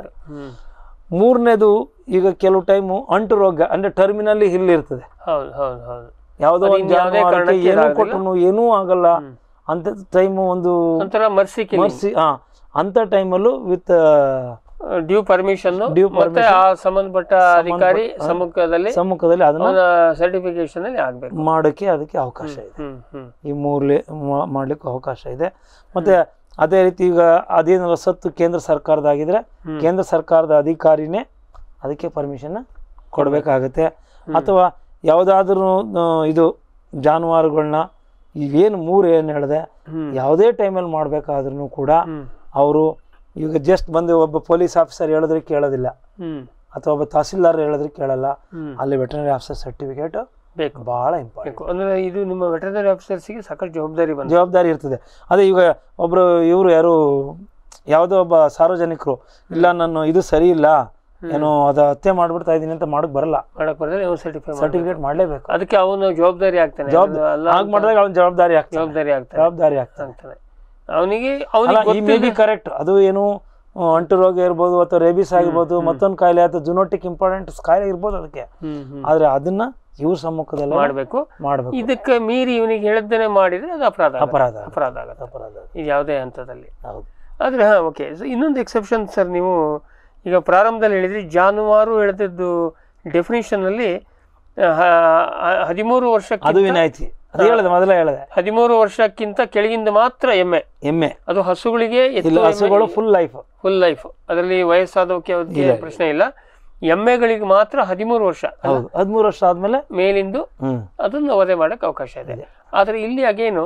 ಮೂರನೇದು ಈಗ ಕೆಲವು ಟೈಮು ಅಂಟು ರೋಗ ಅಂದ್ರೆ ಟರ್ಮಿನಲ್ಲಿ ಹಿಲ್ ಇರ್ತದೆ ಯಾವುದೋ ಒಂದು ಏನೂ ಕೊಟ್ಟರು ಏನೂ ಆಗಲ್ಲ ಅಂತ ಟೈಮು ಒಂದು ಅಂತ ಮರ್ಸಿ ಮರ್ಸಿ ಹಾ ಅಂಥ ಟೈಮಲ್ಲೂ ವಿತ್ ಡ್ಯೂ ಪರ್ಮಿಷನ್ ಡ್ಯೂ ಮತ್ತೆ ಆ ಸಂಬಂಧಪಟ್ಟ ಅಧಿಕಾರಿ ಸಮ್ಮುಖದಲ್ಲಿ ಸಮ್ಮುಖದಲ್ಲಿ ಅದನ್ನ ಸರ್ಟಿಫಿಕೇಶನ್ ಅಲ್ಲಿ ಆಗ್ಬೇಕು ಮಾಡೋಕೆ ಅದಕ್ಕೆ ಅವಕಾಶ ಇದೆ ಈ ಮೂರ್ಲಿ ಮಾಡ್ಲಿಕ್ಕೆ ಅವಕಾಶ ಇದೆ ಮತ್ತೆ ಅದೇ ರೀತಿ ಈಗ ಅದೇನಾದ್ರು ಸತ್ತು ಕೇಂದ್ರ ಸರ್ಕಾರದಾಗಿದ್ರೆ ಕೇಂದ್ರ ಸರ್ಕಾರದ ಅಧಿಕಾರಿನೇ ಅದಕ್ಕೆ ಪರ್ಮಿಷನ್ ಕೊಡಬೇಕಾಗತ್ತೆ ಅಥವಾ ಯಾವುದಾದ್ರೂ ಇದು ಜಾನುವಾರುಗಳನ್ನ ಈಗೇನು ಮೂರು ಏನು ಹೇಳಿದೆ ಯಾವುದೇ ಟೈಮಲ್ಲಿ ಮಾಡಬೇಕಾದ್ರೂ ಕೂಡ ಅವರು ಈಗ ಜಸ್ಟ್ ಬಂದು ಒಬ್ಬ ಪೊಲೀಸ್ ಆಫೀಸರ್ ಹೇಳಿದ್ರೆ ಕೇಳೋದಿಲ್ಲ ಅಥವಾ ಒಬ್ಬ ತಹಸೀಲ್ದಾರ್ ಹೇಳಿದ್ರೆ ಕೇಳಲ್ಲ ಅಲ್ಲಿ ವೆಟನರಿ ಆಫೀಸರ್ ಸರ್ಟಿಫಿಕೇಟ್ ಬೇಕು ಬಹಳ ಇಂಪಾರ್ಟೆಂಟ್ ಅಂದ್ರೆ ಇದು ನಿಮ್ಮ ವೆಟರ್ನರಿ ಆಫೀಸರ್ಸಿಗೆ ಸಾಕಷ್ಟು ಜವಾಬ್ದಾರಿ ಜವಾಬ್ದಾರಿ ಇರ್ತದೆ ಅದೇ ಈಗ ಒಬ್ಬರು ಇವರು ಯಾರು ಯಾವುದೋ ಒಬ್ಬ ಸಾರ್ವಜನಿಕರು ಇಲ್ಲ ನಾನು ಇದು ಸರಿ ಇಲ್ಲ ಏನು ಅದ ಹತ್ಯೆ ಮಾಡ್ಬಿಡ್ತಾ ಇದ್ದೀನಿ ಅಂತ ಮಾಡಕ್ ಬರಲ್ಲ ಸರ್ಟಿಫಿಕೇಟ್ ಸರ್ಟಿಫಿಕೇಟ್ ಮಾಡಲೇಬೇಕು ಅದಕ್ಕೆ ಅವನು ಜವಾಬ್ದಾರಿ ಆಗ್ತಾನೆ ಜವಾಬ್ದಾರಿ ಮಾಡಿದಾಗ ಜವಾಬ್ದಾರಿ ಆಗ್ತಾನೆ ಜವಾಬ್ದಾರಿ ಆಗ್ತಾನೆ ಜವಾಬ್ದಾರಿ ಆಗ್ತಾನೆ ಅವನಿಗೆ ಅವನಿಗೆ ಕರೆಕ್ಟ್ ಅದು ಏನು ಅಂಟು ರೋಗ ಇರ್ಬೋದು ಅಥವಾ ರೇಬಿಸ್ ಆಗಿರ್ಬೋದು ಮತ್ತೊಂದು ಕಾಯಿಲೆ ಅಥವಾ ಜುನೋಟಿಕ್ ಇಂಪಾರ್ಟೆಂಟ್ ಕಾಯಿಲೆ ಇರ್ಬೋದು ಅದಕ್ಕೆ ಆದ್ರೆ ಅದನ್ನ ಇವ್ರ ಸಮ್ಮುಖದಲ್ಲಿ ಮಾಡಬೇಕು ಮಾಡಬೇಕು ಇದಕ್ಕೆ ಮೀರಿ ಇವನಿಗೆ ಹೇಳದನ್ನೇ ಮಾಡಿದ್ರೆ ಅದು ಅಪರಾಧ ಅಪರಾಧ ಅಪರಾಧ ಆಗುತ್ತೆ ಅಪರಾಧ ಇದು ಯಾವುದೇ ಹಂತದಲ್ಲಿ ಹೌದು ಆದರೆ ಹಾಂ ಓಕೆ ಇನ್ನೊಂದು ಎಕ್ಸೆಪ್ಷನ್ ಸರ್ ನೀವು ಈಗ ಪ್ರಾರಂಭದಲ್ಲಿ ಹೇಳಿದ್ರಿ ಜಾನುವಾರು ಹೇಳ್ದಿದ್ದು ಡೆಫಿನಿಷನಲ್ಲಿ ಹದಿಮೂರು ವರ್ಷಕ್ಕೆ ಅದು ವಿನಾಯಿತಿ ಹೇಳಿದೆ ಮೊದಲ ಹೇಳಿದೆ ಹದಿಮೂರು ವರ್ಷಕ್ಕಿಂತ ಕೆಳಗಿಂದ ಮಾತ್ರ ಎಮ್ಮೆ ಎಮ್ಮೆ ಅದು ಹಸುಗಳಿಗೆ ಹಸುಗಳು ಫುಲ್ ಲೈಫ್ ಫುಲ್ ಲೈಫ್ ಅದರಲ್ಲಿ ವಯಸ್ಸಾದವಕ್ಕೆ ಪ್ರಶ್ನೆ ಇಲ್ಲ ಎಮ್ಮೆಗಳಿಗೆ ಮಾತ್ರ ಹದಿಮೂರು ವರ್ಷ ಹದಿಮೂರು ವರ್ಷ ಆದ್ಮೇಲೆ ಮೇಲಿಂದು ಅದನ್ನು ವಧೆ ಮಾಡೋಕೆ ಅವಕಾಶ ಇದೆ ಆದ್ರೆ ಇಲ್ಲಿ ಅಗೇನು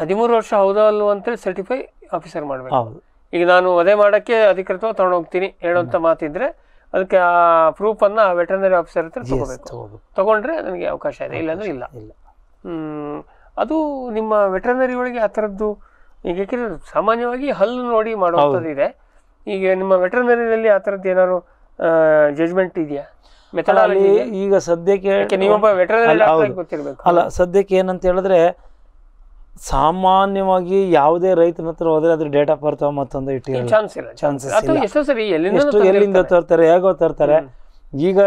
ಹದಿಮೂರು ವರ್ಷ ಹೌದಾ ಅಲ್ವ ಅಂತೇಳಿ ಸರ್ಟಿಫೈ ಆಫೀಸರ್ ಮಾಡಬೇಕು ಈಗ ನಾನು ವಧೆ ಮಾಡಕ್ಕೆ ಅಧಿಕೃತವಾಗಿ ಹೋಗ್ತೀನಿ ಹೇಳುವಂತ ಮಾತಿದ್ರೆ ಅದಕ್ಕೆ ಆ ಪ್ರೂಫ್ ಅನ್ನ ವೆಟರ್ನರಿ ಆಫೀಸರ್ ಹತ್ರ ತಗೋಬೇಕು ತಗೊಂಡ್ರೆ ನನಗೆ ಅವಕಾಶ ಇದೆ ಇಲ್ಲಾಂದ್ರೆ ಇಲ್ಲ ಹ್ಮ್ ಅದು ನಿಮ್ಮ ವೆಟರ್ನರಿ ಒಳಗೆ ಆ ಥರದ್ದು ಈಗ ಯಾಕೆಂದ್ರೆ ಸಾಮಾನ್ಯವಾಗಿ ಹಲ್ಲು ನೋಡಿ ಮಾಡುವಂಥದ್ದು ಇದೆ ಈಗ ನಿಮ್ಮ ವೆಟರ್ನರಿನಲ್ಲಿ ಆ ಥರದ್ದು ಏನಾದ್ರು ಜಜ್ಮೆಂಟ್ ಇದೆಯಾ ಮೆಥಡಾಲಜಿ ಈಗ ಸದ್ಯಕ್ಕೆ ಅಲ್ಲ ಸದ್ಯಕ್ಕೆ ಏನಂತ ಹೇಳಿದ್ರೆ ಸಾಮಾನ್ಯವಾಗಿ ಯಾವುದೇ ರೈತನ ಹತ್ರ ಹೋದ್ರೆ ಅದ್ರ ಡೇಟ್ ಆಫ್ ಬರ್ತ್ ಮತ್ತೊಂದು ಇಟ್ಟಿರೋ ಚಾನ್ಸಸ್ ಎಲ್ಲಿಂದ ತರ್ತಾರೆ ಹೇಗೋ ತರ್ತಾರೆ ಈಗ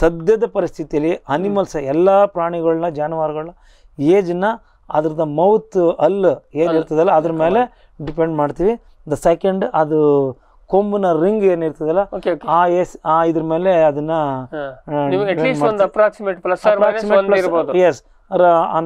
ಸದ್ಯದ ಪರಿಸ್ಥಿತಿಯಲ್ಲಿ ಅನಿಮಲ್ಸ್ ಎಲ್ಲ ಪ್ರಾಣಿಗಳನ್ನ ಜಾನುವಾರುಗಳನ್ನ ಏಜ್ನ ಅದ್ರದ್ದು ಮೌತ್ ಅಲ್ ಏಜ್ ಇರ್ತದಲ್ಲ ಅದ್ರ ಮೇಲೆ ಡಿಪೆಂಡ್ ಮಾಡ್ತೀವಿ ದ ಸೆಕೆಂಡ್ ಅದು ಕೊಂಬಿನ ರಿಂಗ್ ಏನಿರ್ತದಲ್ಲ ಆ ಎಸ್ ಆ ಇದ್ರ ಮೇಲೆ ಅದನ್ನ ಎಸ್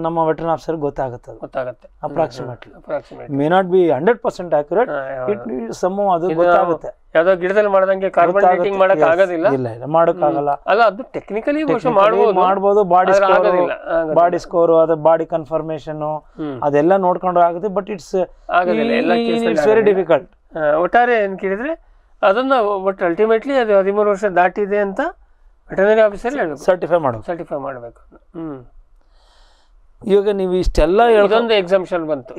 ನಮ್ಮ ವೆಟರ್ನ್ ಆಫೀಸರ್ ಗೊತ್ತಾಗುತ್ತೆ ಗೊತ್ತಾಗುತ್ತೆ approximately approximately may not be hundred percent accurate it some ಅದು ಗೊತ್ತಾಗುತ್ತೆ ಯಾವ್ದೋ ಗಿಡದಲ್ಲಿ ಮಾಡದಂಗೆ ಕಾರ್ಬನ್ ಡೇಟಿಂಗ್ ಮಾಡಕ್ ಆಗೋದಿಲ್ಲ ಇಲ್ಲ ಇಲ್ಲ ಮಾಡಕ್ ಆಗಲ್ಲ ಅಲ್ಲ ಅದು ಟೆಕ್ನಿಕಲಿ ಮಾಡಬಹುದು ಮಾಡಬಹುದು ಬಾಡಿ ಸ್ಕೋರ್ ಬಾಡಿ ಸ್ಕೋರ್ ಅದ ಬಾಡಿ ಕನ್ಫರ್ಮೇಷನ್ ಅದೆಲ್ಲ ನೋಡ್ಕೊಂಡು ಆಗುತ್ತೆ ಬಟ್ ಇಟ್ಸ್ ಆಗೋದಿಲ್ಲ ಎಲ್ಲ ಇಟ್ಸ್ ವೆರಿ ಡಿಫಿಕಲ್ಟ್ ಒಟ್ಟಾರೆ ಏನ್ ಕೇಳಿದ್ರೆ ಅದನ್ನ ಬಟ್ ಅಲ್ಟಿಮೇಟ್ಲಿ ಅದು ಹದಿಮೂರು ವರ್ಷ ದಾಟಿದೆ ಅಂತ ವೆಟರ್ನರಿ ಆಫೀಸರ್ ಸರ್ಟಿಫೈ ಮಾಡಬೇಕು ಸರ್ಟಿಫೈ ಮಾಡಬೇಕು ಹ್ಮ್ ಇವಾಗ ನೀವು ಇಷ್ಟೆಲ್ಲ ಇದೊಂದು ಎಕ್ಸಾಮ್ಷನ್ ಬಂತು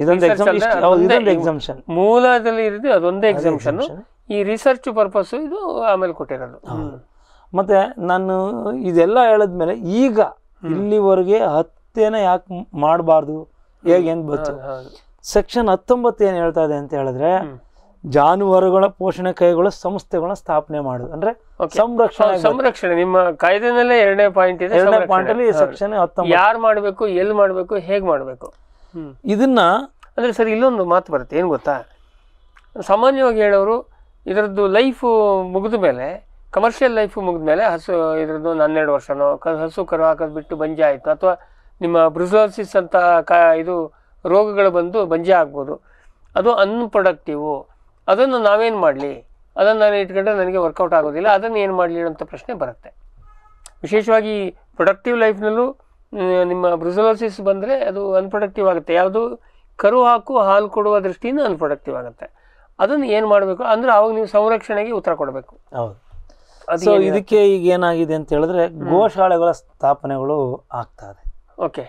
ಇದೊಂದು ಇದೊಂದು ಎಕ್ಸಾಮ್ಷನ್ ಮೂಲದಲ್ಲಿ ಇರೋದು ಅದೊಂದೇ ಎಕ್ಸಾಮ್ಷನ್ ಈ ರಿಸರ್ಚ್ ಪರ್ಪಸ್ ಇದು ಆಮೇಲೆ ಕೊಟ್ಟಿರೋದು ಮತ್ತೆ ನಾನು ಇದೆಲ್ಲ ಹೇಳಿದ್ಮೇಲೆ ಈಗ ಇಲ್ಲಿವರೆಗೆ ಹತ್ತೇನ ಯಾಕೆ ಮಾಡಬಾರ್ದು ಹೇಗೆ ಏನು ಬಂತು ಸೆಕ್ಷನ್ ಹತ್ತೊಂಬತ್ತು ಏನು ಹೇಳ್ತಾ ಇದೆ ಅಂತ ಹೇಳಿದ್ರೆ ಜಾನುವಾರುಗಳ ಪೋಷಣೆ ಕೈಗಳ ಸಂಸ್ಥೆಗಳ ಸ್ಥಾಪನೆ ಮಾಡೋದು ಅಂದರೆ ಸಂರಕ್ಷಣೆ ಸಂರಕ್ಷಣೆ ನಿಮ್ಮ ಕಾಯ್ದೆನಲ್ಲೇ ಎರಡನೇ ಪಾಯಿಂಟ್ ಇದೆ ಪಾಯಿಂಟ್ ಅಲ್ಲಿ ಸೆಕ್ಷನ್ ಯಾರು ಮಾಡಬೇಕು ಎಲ್ಲಿ ಮಾಡಬೇಕು ಹೇಗೆ ಮಾಡಬೇಕು ಇದನ್ನ ಅಂದ್ರೆ ಸರ್ ಇಲ್ಲೊಂದು ಮಾತು ಬರುತ್ತೆ ಏನು ಗೊತ್ತಾ ಸಾಮಾನ್ಯವಾಗಿ ಹೇಳೋರು ಇದರದ್ದು ಲೈಫು ಮುಗಿದ ಮೇಲೆ ಕಮರ್ಷಿಯಲ್ ಲೈಫು ಮುಗಿದ ಮೇಲೆ ಹಸು ಇದ್ರದ್ದು ಒಂದು ಹನ್ನೆರಡು ವರ್ಷನೋ ಕ ಹಸು ಕರು ಹಾಕೋದು ಬಿಟ್ಟು ಬಂಜೆ ಆಯಿತು ಅಥವಾ ನಿಮ್ಮ ಬ್ರಿಸೋಸಿಸ್ ಅಂತ ಕ ಇದು ರೋಗಗಳು ಬಂದು ಬಂಜೆ ಆಗ್ಬೋದು ಅದು ಅನ್ಪ್ರೊಡಕ್ಟಿವು ಅದನ್ನು ನಾವೇನು ಮಾಡಲಿ ಅದನ್ನು ನಾನು ಇಟ್ಕೊಂಡ್ರೆ ನನಗೆ ವರ್ಕೌಟ್ ಆಗೋದಿಲ್ಲ ಅದನ್ನು ಏನು ಮಾಡಲಿ ಅಂತ ಪ್ರಶ್ನೆ ಬರುತ್ತೆ ವಿಶೇಷವಾಗಿ ಪ್ರೊಡಕ್ಟಿವ್ ಲೈಫ್ನಲ್ಲೂ ನಿಮ್ಮ ಬ್ರಿಸಲೋಸಿಸ್ ಬಂದರೆ ಅದು ಅನ್ಪ್ರೊಡಕ್ಟಿವ್ ಆಗುತ್ತೆ ಯಾವುದು ಕರು ಹಾಕು ಹಾಲು ಕೊಡುವ ದೃಷ್ಟಿಯಿಂದ ಅನ್ಪ್ರೊಡಕ್ಟಿವ್ ಆಗುತ್ತೆ ಅದನ್ನು ಏನು ಮಾಡಬೇಕು ಅಂದರೆ ಅವಾಗ ನೀವು ಸಂರಕ್ಷಣೆಗೆ ಉತ್ತರ ಕೊಡಬೇಕು ಹೌದು ಅದು ಇದಕ್ಕೆ ಈಗ ಏನಾಗಿದೆ ಅಂತ ಹೇಳಿದ್ರೆ ಗೋಶಾಲೆಗಳ ಸ್ಥಾಪನೆಗಳು ಆಗ್ತಾ ಇದೆ ಓಕೆ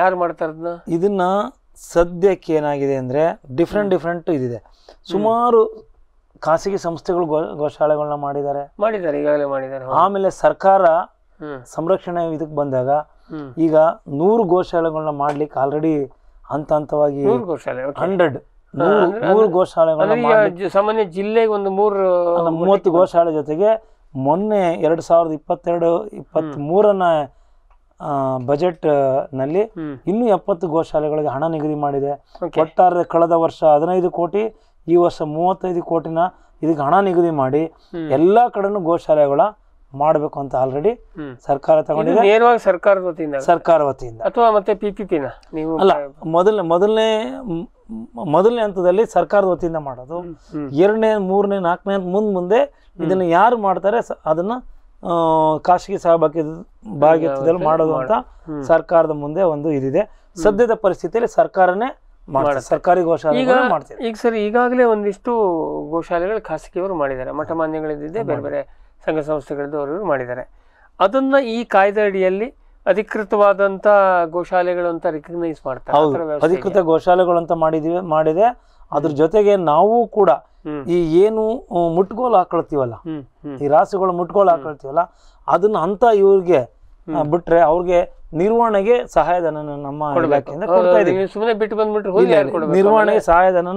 ಯಾರು ಮಾಡ್ತಾರೆ ಇದನ್ನು ಸದ್ಯಕ್ಕೆ ಏನಾಗಿದೆ ಅಂದರೆ ಡಿಫ್ರೆಂಟ್ ಡಿಫ್ರೆಂಟ್ ಇದಿದೆ ಸುಮಾರು ಖಾಸಗಿ ಸಂಸ್ಥೆಗಳು ಗೋಶಾಲೆಗಳನ್ನ ಮಾಡಿದ್ದಾರೆ ಮಾಡಿದ್ದಾರೆ ಈಗಾಗಲೇ ಮಾಡಿದ್ದಾರೆ ಆಮೇಲೆ ಸರ್ಕಾರ ಸಂರಕ್ಷಣೆ ಇದಕ್ಕೆ ಬಂದಾಗ ಈಗ ನೂರು ಗೋಶಾಲೆಗಳನ್ನ ಮಾಡ್ಲಿಕ್ಕೆ ಆಲ್ರೆಡಿ ಹಂತ ಹಂತವಾಗಿ ಹಂಡ್ರೆಡ್ ನೂರು ಗೋಶಾಲೆಗಳು ಸಾಮಾನ್ಯ ಜಿಲ್ಲೆಗೆ ಒಂದು ಮೂರು ಮೂವತ್ತು ಗೋಶಾಲೆ ಜೊತೆಗೆ ಮೊನ್ನೆ ಎರಡ್ ಸಾವಿರದ ಇಪ್ಪತ್ತೆರಡು ಇಪ್ಪತ್ತ್ ಮೂರನ ಬಜೆಟ್ ನಲ್ಲಿ ಇನ್ನೂ ಎಪ್ಪತ್ತು ಗೋಶಾಲೆಗಳಿಗೆ ಹಣ ನಿಗದಿ ಮಾಡಿದೆ ಒಟ್ಟಾರೆ ಕಳೆದ ವರ್ಷ ಹದಿನೈದು ಕೋಟಿ ಈ ವರ್ಷ ಮೂವತ್ತೈದು ಕೋಟಿನ ಇದಕ್ಕೆ ಹಣ ನಿಗದಿ ಮಾಡಿ ಎಲ್ಲ ಕಡೆನೂ ಗೋಶಾಲೆಗಳ ಮಾಡಬೇಕು ಅಂತ ಆಲ್ರೆಡಿ ಸರ್ಕಾರ ತಗೊಂಡಿದೆ ನೇರವಾಗಿ ಸರ್ಕಾರ ವತಿಯಿಂದ ಅಥವಾ ಮತ್ತೆ ಪಿಪಿಪಿನ ನೀವು ಅಲ್ಲ ಮೊದಲನೇ ಮೊದಲನೇ ಮೊದಲನೇ ಹಂತದಲ್ಲಿ ಸರ್ಕಾರದ ವತಿಯಿಂದ ಮಾಡೋದು ಎರಡನೇ ಮೂರನೇ ನಾಲ್ಕನೇ ಮುಂದೆ ಮುಂದೆ ಇದನ್ನ ಯಾರು ಮಾಡ್ತಾರೆ ಅದನ್ನ ಖಾಸಗಿ ಸಹಭಾಗಿ ಭಾಗಿತ್ವದಲ್ಲಿ ಮಾಡೋದು ಅಂತ ಸರ್ಕಾರದ ಮುಂದೆ ಒಂದು ಇದಿದೆ ಸದ್ಯದ ಪರಿಸ್ಥಿತಿಯಲ್ಲಿ ಸರ್ಕಾರನೇ ಸರ್ಕಾರಿ ಗೋಶಾಲೆ ಮಾಡ್ತೇವೆ ಈಗ ಸರಿ ಈಗಾಗಲೇ ಒಂದಿಷ್ಟು ಗೋಶಾಲೆಗಳು ಖಾಸಗಿಯವರು ಮಾಡಿದ್ದಾರೆ ಮಠ ಮಾನ್ಯಗಳಿದ್ದೆ ಬೇರೆ ಬೇರೆ ಸಂಘ ಸಂಸ್ಥೆಗಳಿದ್ದವರು ಮಾಡಿದ್ದಾರೆ ಅದನ್ನ ಈ ಕಾಯ್ದೆ ಅಡಿಯಲ್ಲಿ ಅಧಿಕೃತವಾದಂತ ಗೋಶಾಲೆಗಳು ಅಂತ ರೆಕಗ್ನೈಸ್ ಮಾಡ್ತಾರೆ ಅಧಿಕೃತ ಗೋಶಾಲೆಗಳು ಅಂತ ಮಾಡಿದೀವಿ ಮಾಡಿದೆ ಅದ್ರ ಜೊತೆಗೆ ನಾವು ಕೂಡ ಈ ಏನು ಮುಟ್ಗೋಲು ಹಾಕೊಳ್ತೀವಲ್ಲ ಈ ರಾಸುಗಳು ಮುಟ್ಗೋಲು ಹಾಕೊಳ್ತೀವಲ್ಲ ಅದನ್ನ ಅಂತ ಇವ್ರಿಗೆ ಬಿಟ್ರೆ ಅವ್ರಿಗೆ ನಿರ್ವಹಣೆಗೆ ಸಹಾಯಧನ ನಮ್ಮ ಸುಮ್ಮನೆ ಬಿಟ್ಟು ಬಂದ್ಬಿಟ್ರೆ ನಿರ್ವಹಣೆಗೆ ಸಹಾಯಧನ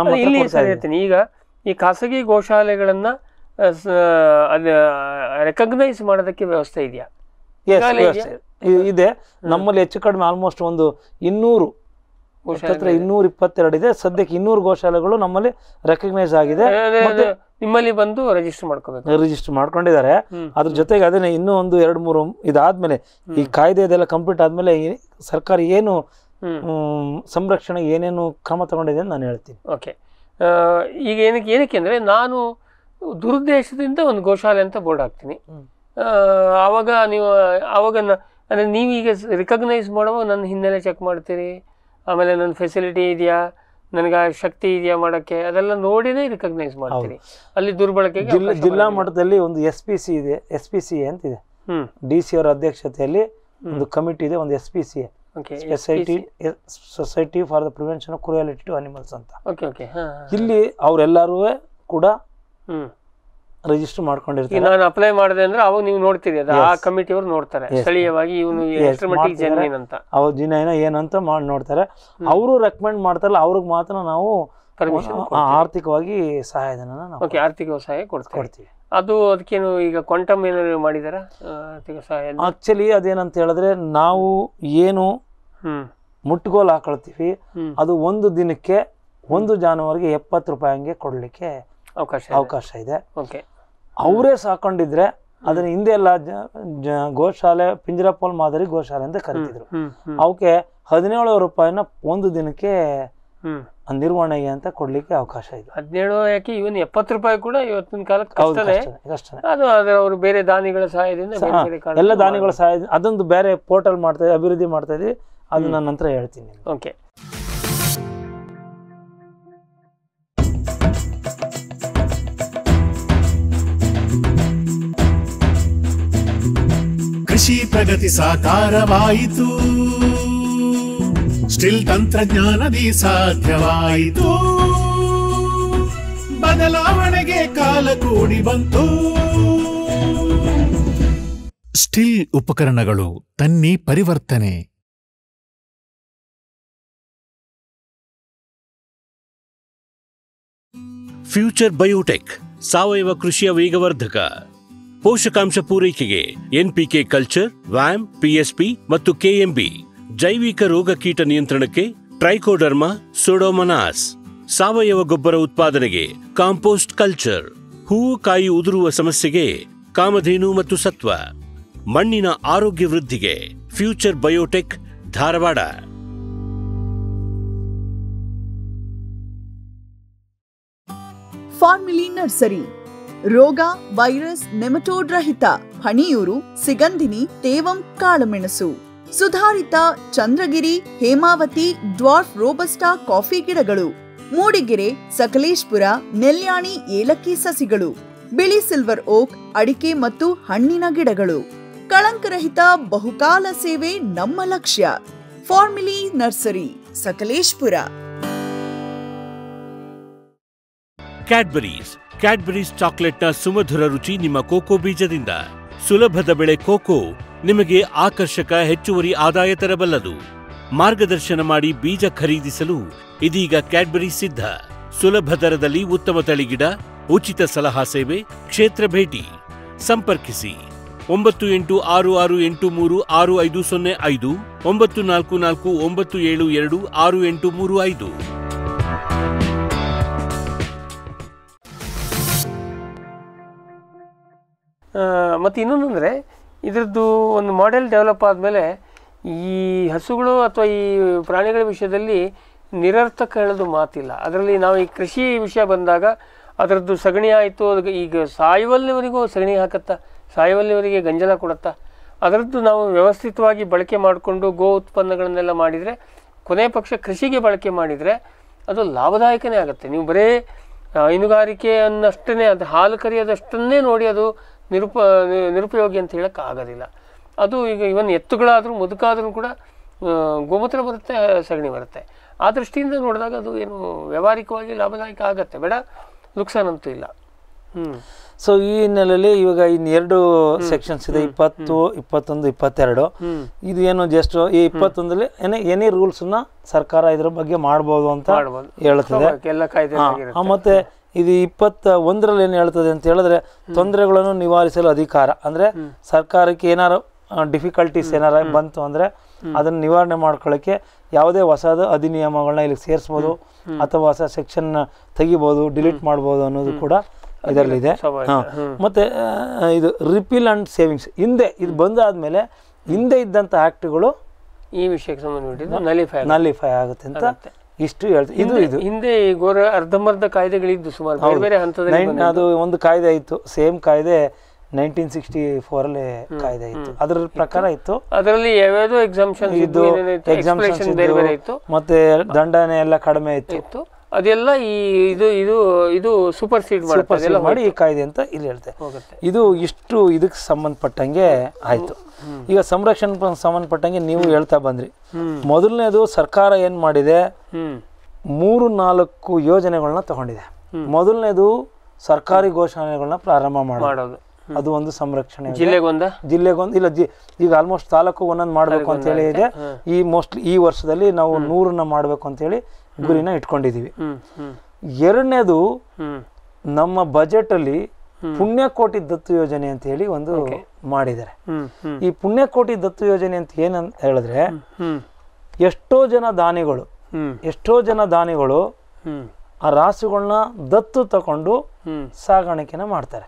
ನಮ್ಮ ಇಲ್ಲಿ ಈಗ ಈ ಖಾಸಗಿ ಗೋಶಾಲೆಗಳನ್ನ ರೆಕಗ್ನೈಸ್ ಮಾಡೋದಕ್ಕೆ ವ್ಯವಸ್ಥೆ ಇದೆಯಾ ಇದೆ ನಮ್ಮಲ್ಲಿ ಹೆಚ್ಚು ಕಡಿಮೆ ಆಲ್ಮೋಸ್ಟ್ ಒಂದು ಇನ್ನೂರು ಹತ್ರ ಇನ್ನೂರ ಇಪ್ಪತ್ತೆರಡು ಇದೆ ಸದ್ಯಕ್ಕೆ ಇನ್ನೂರು ಗೋಶಾಲೆಗಳು ನಮ್ಮಲ್ಲಿ ರೆಕಗ್ನೈಸ್ ಆಗಿದೆ ನಿಮ್ಮಲ್ಲಿ ಬಂದು ರಿಜಿಸ್ಟರ್ ಮಾಡ್ಕೋಬೇಕು ರಿಜಿಸ್ಟರ್ ಮಾಡ್ಕೊಂಡಿದ್ದಾರೆ ಅದ್ರ ಜೊತೆಗೆ ಅದನ್ನೇ ಇನ್ನೂ ಒಂದು ಎರಡು ಮೂರು ಇದಾದ್ಮೇಲೆ ಈ ಕಾಯ್ದೆ ಇದೆಲ್ಲ ಕಂಪ್ಲೀಟ್ ಆದ್ಮೇಲೆ ಸರ್ಕಾರ ಏನು ಸಂರಕ್ಷಣೆ ಏನೇನು ಕ್ರಮ ತಗೊಂಡಿದೆ ಅಂತ ನಾನು ಹೇಳ್ತೀನಿ ಓಕೆ ಈಗ ಏನಕ್ಕೆ ಏನಕ್ಕೆ ಅಂದರೆ ನಾನು ದುರುದ್ದೇಶದಿಂದ ಒಂದು ಗೋಶಾಲೆ ಅಂತ ಬೋರ್ಡ್ ಹಾಕ್ತೀನಿ ಆವಾಗ ನೀವು ಆವಾಗ ಅಂದರೆ ನೀವೀಗ ರಿಕಗ್ನೈಸ್ ಮಾಡುವ ನನ್ನ ಹಿನ್ನೆಲೆ ಚೆಕ್ ಮಾಡ್ತೀರಿ ಆಮೇಲೆ ನನ್ನ ಫೆಸಿಲಿಟಿ ಇದೆಯಾ ನನಗೆ ಆ ಶಕ್ತಿ ಇದೆಯಾ ಮಾಡೋಕ್ಕೆ ಅದೆಲ್ಲ ನೋಡಿನೇ ರೆಕಗ್ನೈಸ್ ಮಾಡ್ತೀನಿ ಅಲ್ಲಿ ದುರ್ಬಳಕೆ ಜಿಲ್ಲಾ ಮಟ್ಟದಲ್ಲಿ ಒಂದು ಎಸ್ ಪಿ ಸಿ ಇದೆ ಎಸ್ ಪಿ ಸಿ ಎ ಅಂತಿದೆ ಡಿ ಸಿ ಅವರ ಅಧ್ಯಕ್ಷತೆಯಲ್ಲಿ ಒಂದು ಕಮಿಟಿ ಇದೆ ಒಂದು S P C society society for the prevention of cruelty to animals ಅಂತ ಇಲ್ಲಿ ಅವರೆಲ್ಲರೂ ಕೂಡ ರಿಜಿಸ್ಟರ್ ಮಾಡ್ಕೊಂಡಿರ್ತೀವಿ ನಾನು ಅಪ್ಲೈ ಮಾಡಿದೆ ಅಂದ್ರೆ ಅವಾಗ ನೀವು ನೋಡ್ತೀರಿ ಅದು ಆ ಕಮಿಟಿ ಅವರು ನೋಡ್ತಾರೆ ಸ್ಥಳೀಯವಾಗಿ ಇವನು ಎಷ್ಟರ ಮಟ್ಟಿಗೆ ಅಂತ ಅವ್ರ ಜಿನ ಏನಂತ ಮಾಡಿ ನೋಡ್ತಾರೆ ಅವರು ರೆಕಮೆಂಡ್ ಮಾಡ್ತಾರಲ್ಲ ಅವ್ರಿಗೆ ಮಾತ್ರ ನಾವು ಆರ್ಥಿಕವಾಗಿ ನಾವು ಓಕೆ ಆರ್ಥಿಕ ಸಹಾಯ ಕೊಡ್ತೀವಿ ಅದು ಅದಕ್ಕೇನು ಈಗ ಕ್ವಾಂಟಮ್ ಏನಾದ್ರು ಮಾಡಿದಾರ ಆರ್ಥಿಕ ಸಹಾಯ ಆಕ್ಚುಲಿ ಅದೇನಂತ ಹೇಳಿದ್ರೆ ನಾವು ಏನು ಮುಟ್ಟುಗೋಲು ಹಾಕೊಳ್ತೀವಿ ಅದು ಒಂದು ದಿನಕ್ಕೆ ಒಂದು ಜಾನುವಾರಿಗೆ ಎಪ್ಪತ್ತು ರೂಪಾಯಿ ಹಂಗೆ ಕೊಡಲಿಕ್ಕೆ ಅವಕಾಶ ಅವಕಾಶ ಇದೆ ಓಕೆ ಅವರೇ ಸಾಕೊಂಡಿದ್ರೆ ಅದನ್ನ ಹಿಂದೆ ಎಲ್ಲ ಗೋಶಾಲೆ ಪಿಂಜರಪೋಲ್ ಮಾದರಿ ಗೋಶಾಲೆ ಅಂತ ಕರಿತಿದ್ರು ಅವಕ್ಕೆ ಹದಿನೇಳು ರೂಪಾಯಿನ ಒಂದು ದಿನಕ್ಕೆ ನಿರ್ವಹಣೆಗೆ ಅಂತ ಕೊಡ್ಲಿಕ್ಕೆ ಅವಕಾಶ ಇದೆ ಹದಿನೇಳು ಯಾಕೆ ಇವನ್ ಎಪ್ಪತ್ತು ರೂಪಾಯಿ ಕೂಡ ಇವತ್ತಿನ ಕಾಲಕ್ಕೆ ಅದು ಅವರು ಬೇರೆ ದಾನಿಗಳ ಸಹಾಯದಿಂದ ಎಲ್ಲ ದಾನಿಗಳ ಸಹಾಯ ಅದೊಂದು ಬೇರೆ ಪೋರ್ಟಲ್ ಮಾಡ್ತಾ ಅಭಿವೃದ್ಧಿ ಮಾಡ್ತಾ ಅದು ಅದನ್ನ ನಂತರ ಹೇಳ್ತೀನಿ ಓಕೆ ಸಾಕಾರವಾಯಿತು ಸ್ಟಿಲ್ ತಂತ್ರಜ್ಞಾನದಿ ಸಾಧ್ಯವಾಯಿತು ಬದಲಾವಣೆಗೆ ಕಾಲ ಕೂಡಿ ಬಂತು ಸ್ಟಿಲ್ ಉಪಕರಣಗಳು ತನ್ನಿ ಪರಿವರ್ತನೆ ಫ್ಯೂಚರ್ ಬಯೋಟೆಕ್ ಸಾವಯವ ಕೃಷಿಯ ವೇಗವರ್ಧಕ ಪೋಷಕಾಂಶ ಪೂರೈಕೆಗೆ ಎನ್ಪಿಕೆ ಕಲ್ಚರ್ ವ್ಯಾಮ್ ಪಿಎಸ್ಪಿ ಮತ್ತು ಕೆಎಂಬಿ ಜೈವಿಕ ರೋಗ ಕೀಟ ನಿಯಂತ್ರಣಕ್ಕೆ ಟ್ರೈಕೋಡರ್ಮಾ ಸೋಡೋಮನಾಸ್ ಸಾವಯವ ಗೊಬ್ಬರ ಉತ್ಪಾದನೆಗೆ ಕಾಂಪೋಸ್ಟ್ ಕಲ್ಚರ್ ಹೂವು ಕಾಯಿ ಉದುರುವ ಸಮಸ್ಯೆಗೆ ಕಾಮಧೇನು ಮತ್ತು ಸತ್ವ ಮಣ್ಣಿನ ಆರೋಗ್ಯ ವೃದ್ಧಿಗೆ future biotech Dharwad Farmily nursery ರೋಗ ವೈರಸ್ ನೆಮಟೋಡ್ ರಹಿತ ಹಣಿಯೂರು ಸಿಗಂಧಿನಿ ತೇವಂ ಕಾಳುಮೆಣಸು ಸುಧಾರಿತ Chandragiri Hemavathi dwarf robusta coffee ಗಿಡಗಳು ಮೂಡಿಗೆರೆ ಸಕಲೇಶ್ಪುರ ನೆಲ್ಯಾಣಿ ಏಲಕ್ಕಿ ಸಸಿಗಳು ಬಿಳಿ ಸಿಲ್ವರ್ ಓಕ್ ಅಡಿಕೆ ಮತ್ತು ಹಣ್ಣಿನ ಗಿಡಗಳು ಕಳಂಕರಹಿತ ಬಹುಕಾಲ ಸೇವೆ ನಮ್ಮ ಲಕ್ಷ್ಯ Farmily nursery Sakleshpur Cadbury's Cadbury's ಚಾಕ್ಲೇಟ್ನ ಸುಮಧುರ ರುಚಿ ನಿಮ್ಮ ಕೋಕೋ ಬೀಜದಿಂದ ಸುಲಭದ ಬೆಳೆ ಕೋಕೋ ನಿಮಗೆ ಆಕರ್ಷಕ ಹೆಚ್ಚುವರಿ ಆದಾಯ ತರಬಲ್ಲದು ಮಾರ್ಗದರ್ಶನ ಮಾಡಿ ಬೀಜ ಖರೀದಿಸಲು ಇದೀಗ ಕ್ಯಾಡ್ಬರಿ ಸಿದ್ಧ ಸುಲಭ ದರದಲ್ಲಿ ಉತ್ತಮ ತಳಿಗಿಡ ಉಚಿತ ಸಲಹಾ ಸೇವೆ ಕ್ಷೇತ್ರ ಭೇಟಿ ಸಂಪರ್ಕಿಸಿ ಒಂಬತ್ತು ಎಂಟು ಆರು ಆರು ಎಂಟು ಮೂರು ಆರು ಐದು ಸೊನ್ನೆ ಐದು ಒಂಬತ್ತು ನಾಲ್ಕು ನಾಲ್ಕು ಒಂಬತ್ತು ಏಳು ಎರಡು ಆರು ಎಂಟು ಮೂರು ಐದು ಮತ್ತು ಅಂದರೆ ಇದರದ್ದು ಒಂದು ಮಾಡೆಲ್ ಡೆವಲಪ್ ಆದಮೇಲೆ ಈ ಹಸುಗಳು ಅಥವಾ ಈ ಪ್ರಾಣಿಗಳ ವಿಷಯದಲ್ಲಿ ನಿರರ್ಥಕ ಹೇಳೋದು ಮಾತಿಲ್ಲ ಅದರಲ್ಲಿ ನಾವು ಈ ಕೃಷಿ ವಿಷಯ ಬಂದಾಗ ಅದರದ್ದು ಸಗಣಿ ಆಯಿತು ಅದಕ್ಕೆ ಈಗ ಸಾಯುವಲ್ಲಿವರೆಗೂ ಸಗಣಿ ಹಾಕುತ್ತಾ ಸಾಯುವಲ್ಲಿವರಿಗೆ ಗಂಜಲ ಕೊಡತ್ತಾ ಅದರದ್ದು ನಾವು ವ್ಯವಸ್ಥಿತವಾಗಿ ಬಳಕೆ ಮಾಡಿಕೊಂಡು ಗೋ ಉತ್ಪನ್ನಗಳನ್ನೆಲ್ಲ ಮಾಡಿದರೆ ಕೊನೆ ಪಕ್ಷ ಕೃಷಿಗೆ ಬಳಕೆ ಮಾಡಿದರೆ ಅದು ಲಾಭದಾಯಕನೇ ಆಗುತ್ತೆ ನೀವು ಬರೀ ಹೈನುಗಾರಿಕೆ ಅನ್ನಷ್ಟೇ ಅದು ಹಾಲು ಕರಿಯೋದಷ್ಟನ್ನೇ ನೋಡಿ ಅದು ನಿರುಪ ನಿರುಪಯೋಗಿ ಅಂತ ಹೇಳಕ್ ಆಗೋದಿಲ್ಲ ಅದು ಈಗ ಇವನ್ ಎತ್ತುಗಳಾದರೂ ಮುದುಕಾದರೂ ಕೂಡ ಗೋಮೂತ್ರ ಬರುತ್ತೆ ಸಗಣಿ ಬರುತ್ತೆ ಆ ದೃಷ್ಟಿಯಿಂದ ನೋಡಿದಾಗ ಅದು ಏನು ವ್ಯಾವಹಾರಿಕವಾಗಿ ಲಾಭದಾಯಕ ಆಗುತ್ತೆ ಬೇಡ ನುಕ್ಸಾನಂತೂ ಇಲ್ಲ ಸೊ ಈ ಹಿನ್ನೆಲೆಯಲ್ಲಿ ಇವಾಗ ಇನ್ನೆರಡು ಸೆಕ್ಷನ್ಸ್ ಇದೆ ಇಪ್ಪತ್ತು ಇಪ್ಪತ್ತೊಂದು ಇಪ್ಪತ್ತೆರಡು ಇದು ಏನು ಜಸ್ಟ್ ಈ ಇಪ್ಪತ್ತೊಂದಲ್ಲಿ ಏನೇ ರೂಲ್ಸ್ ನ ಸರ್ಕಾರ ಇದ್ರ ಬಗ್ಗೆ ಮಾಡಬಹುದು ಅಂತ ಹೇಳುತ್ತದೆ ಮತ್ತೆ ಇದು ಇಪ್ಪತ್ತ ಒಂದರಲ್ಲಿ ಏನು ಹೇಳ್ತದೆ ಅಂತ ಹೇಳಿದ್ರೆ ತೊಂದರೆಗಳನ್ನು ನಿವಾರಿಸಲು ಅಧಿಕಾರ ಅಂದರೆ ಸರ್ಕಾರಕ್ಕೆ ಏನಾರು ಡಿಫಿಕಲ್ಟೀಸ್ ಏನಾರ ಬಂತು ಅಂದರೆ ಅದನ್ನು ನಿವಾರಣೆ ಮಾಡ್ಕೊಳ್ಳೋಕ್ಕೆ ಯಾವುದೇ ಹೊಸದು ಅಧಿನಿಯಮಗಳನ್ನ ಇಲ್ಲಿ ಸೇರಿಸ್ಬೋದು ಅಥವಾ ಹೊಸ ಸೆಕ್ಷನ್ ತೆಗಿಬೋದು ಡಿಲೀಟ್ ಮಾಡ್ಬೋದು ಅನ್ನೋದು ಕೂಡ ಇದರಲ್ಲಿದೆ ಮತ್ತು ಇದು ರಿಪೀಲ್ ಆ್ಯಂಡ್ ಸೇವಿಂಗ್ಸ್ ಹಿಂದೆ ಇದು ಮೇಲೆ ಹಿಂದೆ ಇದ್ದಂಥ ಆ್ಯಕ್ಟ್ಗಳು ಈ ವಿಷಯಕ್ಕೆ ಸಂಬಂಧಪಟ್ಟಿದ್ದು ನಲಿಫೈ ನಲಿಫೈ ಆಗುತ್ತೆ ಅಂತ ಇಷ್ಟು ಇದು ಇದು ಹಿಂದೆ ಗೋರ ಕಾಯ್ದೆಗಳಿದ್ದು ಸುಮಾರು ಬೇರೆ ಬೇರೆ ಹಂತದಲ್ಲಿ ಅದು ಒಂದು ಕಾಯ್ದೆ ಇತ್ತು ಸೇಮ್ ಕಾಯ್ದೆ ನೈನ್ಟೀನ್ ಸಿಕ್ಸ್ಟಿ ಅಲ್ಲಿ ಕಾಯ್ದೆ ಇತ್ತು ಅದರ ಪ್ರಕಾರ ಇತ್ತು ಅದರಲ್ಲಿ ಯಾವ್ಯಾವುದೋ ಎಕ್ಸಾಮ್ಷನ್ ಇದ್ದು ಎಕ್ಸಾಮ್ ಮತ್ತೆ ದಂಡನೆ ಎಲ್ಲ ಕಡಿಮೆ ಇತ್ತು ಅದೆಲ್ಲ ಈ ಇದು ಇದು ಇದು ಸೂಪರ್ ಸೀಡ್ ಮಾಡಿ ಈ ಕಾಯ್ದೆ ಅಂತ ಇಲ್ಲಿ ಹೇಳ್ತೇವೆ ಇದು ಇಷ್ಟು ಇದಕ್ಕೆ ಸಂಬಂಧಪಟ್ಟಂಗೆ ಆಯ್ತು ಈಗ ಸಂರಕ್ಷಣೆ ಸಂಬಂಧಪಟ್ಟಂಗೆ ನೀವು ಹೇಳ್ತಾ ಬಂದ್ರಿ ಮೊದಲನೇದು ಸರ್ಕಾರ ಏನ್ ಮಾಡಿದೆ ಮೂರು ನಾಲ್ಕು ಯೋಜನೆಗಳನ್ನ ತಗೊಂಡಿದೆ ಮೊದಲನೇದು ಸರ್ಕಾರಿ ಘೋಷಣೆಗಳನ್ನ ಪ್ರಾರಂಭ ಮಾಡೋದು ಅದು ಒಂದು ಸಂರಕ್ಷಣೆ ಜಿಲ್ಲೆಗೊಂದು ಜಿಲ್ಲೆಗೊಂದು ಇಲ್ಲ ಈಗ ಆಲ್ಮೋಸ್ಟ್ ತಾಲೂಕು ಒಂದೊಂದು ಮಾಡಬೇಕು ಅಂತ ಹೇಳಿ ಇದೆ ಈ ಮೋಸ್ಟ್ಲಿ ಈ ವರ್ಷದಲ್ಲಿ ನಾವು ನೂರನ್ನ ಮಾಡಬೇಕು ಹೇಳಿ ಗುರಿನ ಇಟ್ಕೊಂಡಿದ್ದೀವಿ ಎರಡನೇದು ನಮ್ಮ ಬಜೆಟ್ ಅಲ್ಲಿ ಪುಣ್ಯಕೋಟಿ ದತ್ತು ಯೋಜನೆ ಅಂತ ಹೇಳಿ ಒಂದು ಮಾಡಿದ್ದಾರೆ ಈ ಪುಣ್ಯಕೋಟಿ ದತ್ತು ಯೋಜನೆ ಅಂತ ಏನಂತ ಹೇಳಿದ್ರೆ ಎಷ್ಟೋ ಜನ ದಾನಿಗಳು ಎಷ್ಟೋ ಜನ ದಾನಿಗಳು ಆ ರಾಸುಗಳನ್ನ ದತ್ತು ತಗೊಂಡು ಸಾಗಾಣಿಕೆನ ಮಾಡ್ತಾರೆ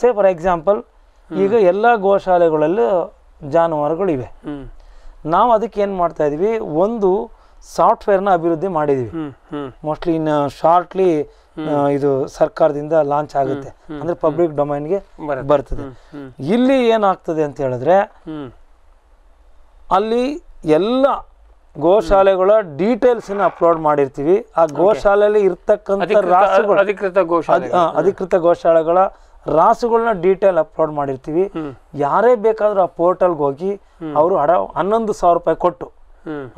ಸೇ ಫಾರ್ ಎಕ್ಸಾಂಪಲ್ ಈಗ ಎಲ್ಲ ಗೋಶಾಲೆಗಳಲ್ಲೂ ಜಾನುವಾರುಗಳಿವೆ ನಾವು ಅದಕ್ಕೆ ಏನು ಮಾಡ್ತಾ ಇದ್ದೀವಿ ಒಂದು ಸಾಫ್ಟ್ವೇರ್ನ ಅಭಿವೃದ್ಧಿ ಮಾಡಿದೀವಿ ಮೋಸ್ಟ್ಲಿ ಇನ್ ಶಾರ್ಟ್ಲಿ ಇದು ಸರ್ಕಾರದಿಂದ ಲಾಂಚ್ ಆಗುತ್ತೆ ಅಂದ್ರೆ ಪಬ್ಲಿಕ್ ಡೊಮೈನ್ಗೆ ಬರ್ತದೆ ಇಲ್ಲಿ ಏನಾಗ್ತದೆ ಅಂತ ಹೇಳಿದ್ರೆ ಅಲ್ಲಿ ಎಲ್ಲ ಗೋಶಾಲೆಗಳ ಡೀಟೇಲ್ಸ್ ಅಪ್ಲೋಡ್ ಮಾಡಿರ್ತೀವಿ ಆ ಗೋಶಾಲೆಯಲ್ಲಿ ಇರ್ತಕ್ಕಂಥ ರಾಸುಗಳು ಅಧಿಕೃತ ಗೋಶಾಲೆಗಳ ರಾಸುಗಳನ್ನ ಡೀಟೇಲ್ ಅಪ್ಲೋಡ್ ಮಾಡಿರ್ತೀವಿ ಯಾರೇ ಬೇಕಾದ್ರೂ ಆ ಪೋರ್ಟಲ್ಗೆ ಹೋಗಿ ಅವರು ಹಣ ಹನ್ನೊಂದು ಸಾವಿರ ರೂಪಾಯಿ ಕೊಟ್ಟು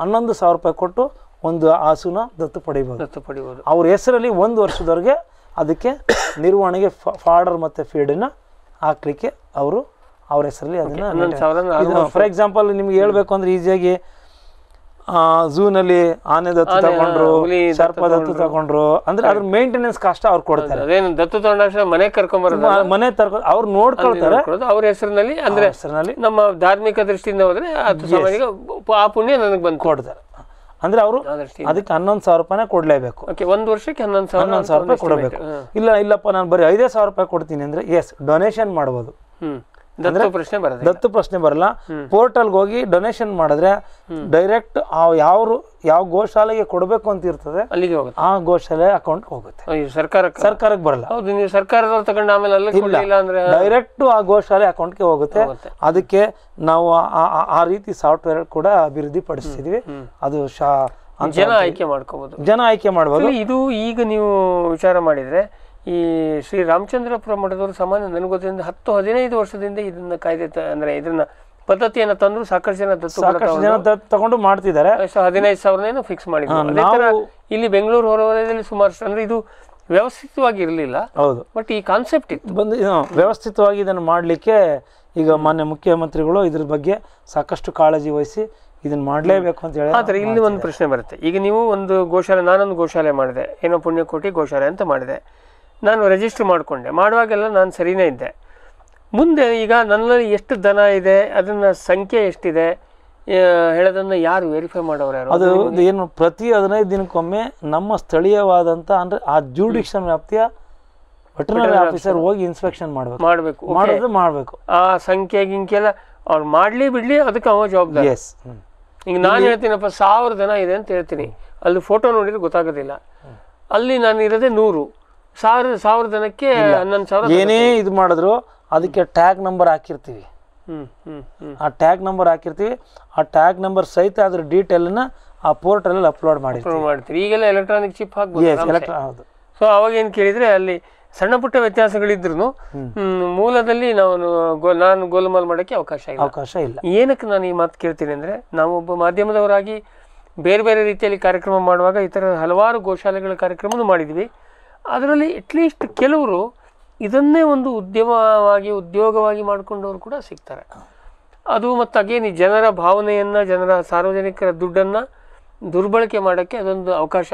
ಹನ್ನೊಂದು ಸಾವಿರ ರೂಪಾಯಿ ಕೊಟ್ಟು ಒಂದು ಹಸುನ ದತ್ತು ಪಡಿಬೋದು ದತ್ತು ಪಡಿಬೋದು ಅವ್ರ ಹೆಸರಲ್ಲಿ ಒಂದು ವರ್ಷದವರೆಗೆ ಅದಕ್ಕೆ ನಿರ್ವಹಣೆಗೆ ಫಾರ್ಡರ್ ಮತ್ತೆ ಫೀಡನ್ನ ಹಾಕ್ಲಿಕ್ಕೆ ಅವರು ಅವ್ರ ಹೆಸರಲ್ಲಿ ಅದನ್ನು ಫಾರ್ ಎಕ್ಸಾಂಪಲ್ ನಿಮ್ಗೆ ಹೇಳ್ಬೇಕು ಅಂದ್ರೆ ಈಸಿಯಾಗಿ ಝೂನಲ್ಲಿ ಆನೆ ದತ್ತು ತಗೊಂಡ್ರು ಸರ್ಪ ದತ್ತು ತಗೊಂಡ್ರು ಅಂದ್ರೆ ಅದ್ರ ಮೇಂಟೆನೆನ್ಸ್ ಕಷ್ಟ ಅವ್ರು ಕೊಡ್ತಾರೆ ಅದೇನು ದತ್ತು ತಗೊಂಡ್ರೆ ಮನೆ ಕರ್ಕೊಂಡ್ಬರ ಮನೆ ತರ್ಕೊಂಡು ಅವ್ರು ನೋಡ್ಕೊಳ್ತಾರೆ ಅವ್ರ ಹೆಸರಿನಲ್ಲಿ ಅಂದ್ರೆ ಹೆಸರಿನಲ್ಲಿ ನಮ್ಮ ಧಾರ್ಮಿಕ ದೃಷ್ಟಿಯಿಂದ ಹೋದ್ರೆ ಆ ಪುಣ್ಯ ನನಗೆ ಬಂದು ಕೊಡ್ತಾರೆ ಅಂದ್ರೆ ಅವರು ಅದಕ್ಕೆ ಹನ್ನೊಂದು ಸಾವಿರ ರೂಪಾಯಿನ ಕೊಡ್ಲೇಬೇಕು ಒಂದು ವರ್ಷಕ್ಕೆ ಹನ್ನೊಂದು ಸಾವಿರ ಹನ್ನೊಂದು ಸಾವಿರ ರೂಪಾಯಿ ಕೊಡಬೇಕು ಇಲ್ಲ ಇಲ್ಲಪ್ಪ ನಾನು ಬರೀ ಐದೇ ಸಾವಿರ ರೂಪಾಯಿ ಕೊಡ್ತೀನಿ ಅಂದ್ರೆ ಎಸ್ ಡೊನೇಷನ್ ಮಾಡ್ಬೋದು ಪ್ರಶ್ನೆ ಬರಲ್ಲ ದತ್ತು ಪ್ರಶ್ನೆ ಬರಲ್ಲ ಪೋರ್ಟಲ್ಗೆ ಹೋಗಿ ಡೊನೇಷನ್ ಮಾಡಿದ್ರೆ ಡೈರೆಕ್ಟ್ ಆ ಯಾವ ಯಾವ ಗೋಶಾಲೆಗೆ ಕೊಡಬೇಕು ಅಂತ ಇರ್ತದೆ ಅಲ್ಲಿಗೆ ಹೋಗುತ್ತೆ ಆ ಗೋಶಾಲೆ ಅಕೌಂಟ್ ಹೋಗುತ್ತೆ ಸರ್ಕಾರಕ್ಕೆ ಸರ್ಕಾರಕ್ಕೆ ಬರಲ್ಲ ಹೌದು ನೀವು ತಗೊಂಡು ಆಮೇಲೆ ಇಲ್ಲ ಅಂದ್ರೆ ಡೈರೆಕ್ಟ್ ಆ ಗೋಶಾಲೆ ಅಕೌಂಟ್ ಗೆ ಹೋಗುತ್ತೆ ಅದಕ್ಕೆ ನಾವು ಆ ರೀತಿ ಸಾಫ್ಟ್ವೇರ್ ಕೂಡ ಅಭಿವೃದ್ಧಿ ಪಡಿಸ್ತಿದ್ವಿ ಅದು ಶಾ ಜನ ಆಯ್ಕೆ ಮಾಡ್ಕೋಬಹುದು ಜನ ಆಯ್ಕೆ ಮಾಡಬಹುದು ಇದು ಈಗ ನೀವು ವಿಚಾರ ಮಾಡಿದ್ರೆ ಈ ಶ್ರೀ ರಾಮಚಂದ್ರಪುರ ಮಠದವರು ಸಾಮಾನ್ಯ ನನಗೋದ್ರಿಂದ ಹತ್ತು ಹದಿನೈದು ವರ್ಷದಿಂದ ಇದನ್ನ ಕಾಯ್ದೆ ಅಂದ್ರೆ ಇದನ್ನ ಪದ್ಧತಿಯನ್ನು ತಂದ್ರು ಸಾಕಷ್ಟು ಜನ ಸಾಕಷ್ಟು ಜನ ತಗೊಂಡು ಮಾಡ್ತಿದ್ದಾರೆ ಹದಿನೈದು ಸಾವಿರನೇನು ಫಿಕ್ಸ್ ಮಾಡಿದ್ರು ಇಲ್ಲಿ ಬೆಂಗಳೂರು ಹೊರವಲಯದಲ್ಲಿ ಸುಮಾರು ಅಂದ್ರೆ ಇದು ವ್ಯವಸ್ಥಿತವಾಗಿ ಇರಲಿಲ್ಲ ಹೌದು ಬಟ್ ಈ ಕಾನ್ಸೆಪ್ಟ್ ಇತ್ತು ಬಂದು ವ್ಯವಸ್ಥಿತವಾಗಿ ಇದನ್ನು ಮಾಡಲಿಕ್ಕೆ ಈಗ ಮಾನ್ಯ ಮುಖ್ಯಮಂತ್ರಿಗಳು ಇದ್ರ ಬಗ್ಗೆ ಸಾಕಷ್ಟು ಕಾಳಜಿ ವಹಿಸಿ ಇದನ್ನ ಮಾಡಲೇಬೇಕು ಅಂತ ಹೇಳಿ ಆದರೆ ಇಲ್ಲಿ ಒಂದು ಪ್ರಶ್ನೆ ಬರುತ್ತೆ ಈಗ ನೀವು ಒಂದು ಗೋಶಾಲೆ ನಾನೊಂದು ಗೋಶಾಲೆ ಮಾಡಿದೆ ಏನೋ ಪುಣ್ಯಕೋಟಿ ಗೋಶಾಲೆ ಅಂತ ಮಾಡಿದೆ ನಾನು ರಿಜಿಸ್ಟ್ರ್ ಮಾಡಿಕೊಂಡೆ ಮಾಡುವಾಗೆಲ್ಲ ನಾನು ಸರಿಯೇ ಇದ್ದೆ ಮುಂದೆ ಈಗ ನನ್ನಲ್ಲಿ ಎಷ್ಟು ದನ ಇದೆ ಅದನ್ನು ಸಂಖ್ಯೆ ಎಷ್ಟಿದೆ ಹೇಳೋದನ್ನು ಯಾರು ವೆರಿಫೈ ಮಾಡೋರು ಯಾರು ಅದು ಏನು ಪ್ರತಿ ಹದಿನೈದು ದಿನಕ್ಕೊಮ್ಮೆ ನಮ್ಮ ಸ್ಥಳೀಯವಾದಂಥ ಅಂದರೆ ಆ ಜ್ಯೂಡಿಕ್ಷನ್ ವ್ಯಾಪ್ತಿಯ ವೆಟರ್ನರಿ ಆಫೀಸರ್ ಹೋಗಿ ಇನ್ಸ್ಪೆಕ್ಷನ್ ಮಾಡಬೇಕು ಮಾಡಬೇಕು ಮಾಡೋದು ಮಾಡಬೇಕು ಆ ಸಂಖ್ಯೆ ಗಿಂಕೆ ಅವ್ರು ಮಾಡಲಿ ಬಿಡಲಿ ಅದಕ್ಕೆ ಅವ ಜವಾಬ್ದಾರಿ ಎಸ್ ಈಗ ನಾನು ಹೇಳ್ತೀನಪ್ಪ ಸಾವಿರ ದನ ಇದೆ ಅಂತ ಹೇಳ್ತೀನಿ ಅಲ್ಲಿ ಫೋಟೋ ನೋಡಿದ್ರೆ ಗೊತ್ತಾಗೋದಿಲ್ಲ ಅಲ್ಲಿ ನಾನು ಇರೋದೇ ನೂರು ಸಾವಿರ ಸಾವಿರ ಜನಕ್ಕೆ ಹನ್ನೊಂದು ಸಾವಿರ ಏನೇ ಇದು ಮಾಡಿದ್ರು ಅದಕ್ಕೆ ಟ್ಯಾಗ್ ನಂಬರ್ ಹಾಕಿರ್ತೀವಿ ಆ ಟ್ಯಾಗ್ ನಂಬರ್ ಹಾಕಿರ್ತೀವಿ ಆ ಟ್ಯಾಗ್ ನಂಬರ್ ಸಹಿತ ಅದ್ರ ಡೀಟೇಲ್ನ ಆ ಪೋರ್ಟಲಲ್ಲಿ ಅಪ್ಲೋಡ್ ಮಾಡಿ ಮಾಡ್ತೀವಿ ಈಗೆಲ್ಲ ಎಲೆಕ್ಟ್ರಾನಿಕ್ ಚಿಪ್ ಹಾಕ್ಬೋದು ಸೊ ಅವಾಗ ಏನು ಕೇಳಿದರೆ ಅಲ್ಲಿ ಸಣ್ಣ ಪುಟ್ಟ ವ್ಯತ್ಯಾಸಗಳಿದ್ರು ಮೂಲದಲ್ಲಿ ನಾವು ನಾನು ಗೋಲಮಾಲ್ ಮಾಡೋಕ್ಕೆ ಅವಕಾಶ ಇಲ್ಲ ಅವಕಾಶ ಇಲ್ಲ ಏನಕ್ಕೆ ನಾನು ಈ ಮಾತು ಕೇಳ್ತೀನಿ ಅಂದರೆ ಒಬ್ಬ ಮಾಧ್ಯಮದವರಾಗಿ ಬೇರೆ ಬೇರೆ ರೀತಿಯಲ್ಲಿ ಕಾರ್ಯಕ್ರಮ ಮಾಡುವಾಗ ಈ ಥರ ಹಲವಾರು ಗೋಶಾಲೆಗಳ ಕಾರ್ಯಕ್ರಮನೂ ಮಾಡಿದ್ವಿ ಅದರಲ್ಲಿ ಅಟ್ಲೀಸ್ಟ್ ಕೆಲವರು ಇದನ್ನೇ ಒಂದು ಉದ್ಯಮವಾಗಿ ಉದ್ಯೋಗವಾಗಿ ಮಾಡಿಕೊಂಡವರು ಕೂಡ ಸಿಗ್ತಾರೆ ಅದು ಮತ್ತು ಅಗೇನು ಈ ಜನರ ಭಾವನೆಯನ್ನು ಜನರ ಸಾರ್ವಜನಿಕರ ದುಡ್ಡನ್ನು ದುರ್ಬಳಕೆ ಮಾಡೋಕ್ಕೆ ಅದೊಂದು ಅವಕಾಶ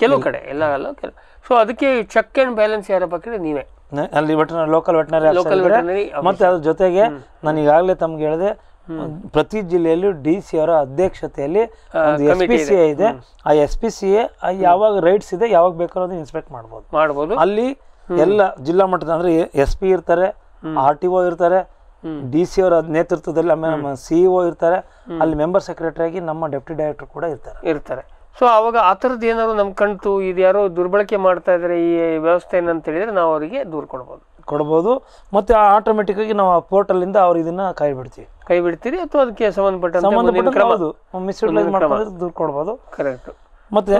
ಕೆಲವು ಕಡೆ ಎಲ್ಲ ಅಲ್ಲ ಕೆಲವು ಸೊ ಅದಕ್ಕೆ ಚೆಕ್ ಆ್ಯಂಡ್ ಬ್ಯಾಲೆನ್ಸ್ ಯಾರಪ್ಪ ಕಡೆ ನೀವೇ ಅಲ್ಲಿ ಲೋಕಲ್ ವೆಟನರಿ ಲೋಕಲ್ ವೆಟನರಿ ಮತ್ತು ಅದ್ರ ಜೊತೆಗೆ ನಾನು ಈಗಾಗಲೇ ತಮ್ಗೆ ಹೇಳಿದೆ ಪ್ರತಿ ಜಿಲ್ಲೆಯಲ್ಲೂ ಡಿ ಸಿ ಅವರ ಅಧ್ಯಕ್ಷತೆಯಲ್ಲಿ ಎಸ್ ಪಿ ಸಿ ಇದೆ ಆ ಎಸ್ ಪಿ ಸಿ ಎ ಯಾವಾಗ ರೈಟ್ಸ್ ಇದೆ ಯಾವಾಗ ಬೇಕಾದ್ರೂ ಅದನ್ನ ಇನ್ಸ್ಪೆಕ್ಟ್ ಮಾಡ್ಬೋದು ಮಾಡ್ಬೋದು ಅಲ್ಲಿ ಎಲ್ಲ ಜಿಲ್ಲಾ ಮಟ್ಟದ ಅಂದ್ರೆ ಎಸ್ ಪಿ ಇರ್ತಾರೆ ಆರ್ ಟಿ ಒ ಇರ್ತಾರೆ ಡಿ ಸಿ ಅವರ ನೇತೃತ್ವದಲ್ಲಿ ಆಮೇಲೆ ನಮ್ಮ ಸಿಇಒ ಇರ್ತಾರೆ ಅಲ್ಲಿ ಮೆಂಬರ್ ಸೆಕ್ರೆಟರಿ ಆಗಿ ನಮ್ಮ ಡೆಪ್ಟಿ ಡೈರೆಕ್ಟರ್ ಕೂಡ ಇರ್ತಾರೆ ಇರ್ತಾರೆ ಸೊ ಅವಾಗ ಆ ಥರದ್ದು ಏನಾದ್ರು ನಮ್ಮ ಕಣ್ತು ಇದು ಯಾರೋ ದುರ್ಬಳಕೆ ಮಾಡ್ತಾ ಇದ್ದಾರೆ ಈ ವ್ಯವಸ್ಥೆ ಏನಂತ ಹೇಳಿದ್ರೆ ನಾವು ಅವರಿಗೆ ದೂರು ಕೊಡ್ಬೋದು ಕೊಡ್ಬೋದು ಮತ್ತು ಆಗಿ ನಾವು ಆ ಪೋರ್ಟಲಿಂದ ಅವ್ರ ಇದನ್ನ ಕಾಯ್ಬಿಡ್ತೀವಿ ಕೈ ಬಿಡ್ತೀರಿ ಅಥವಾ ಅದಕ್ಕೆ ಸಂಬಂಧಪಟ್ಟ ಕರೆಕ್ಟ್ ಮತ್ತೆ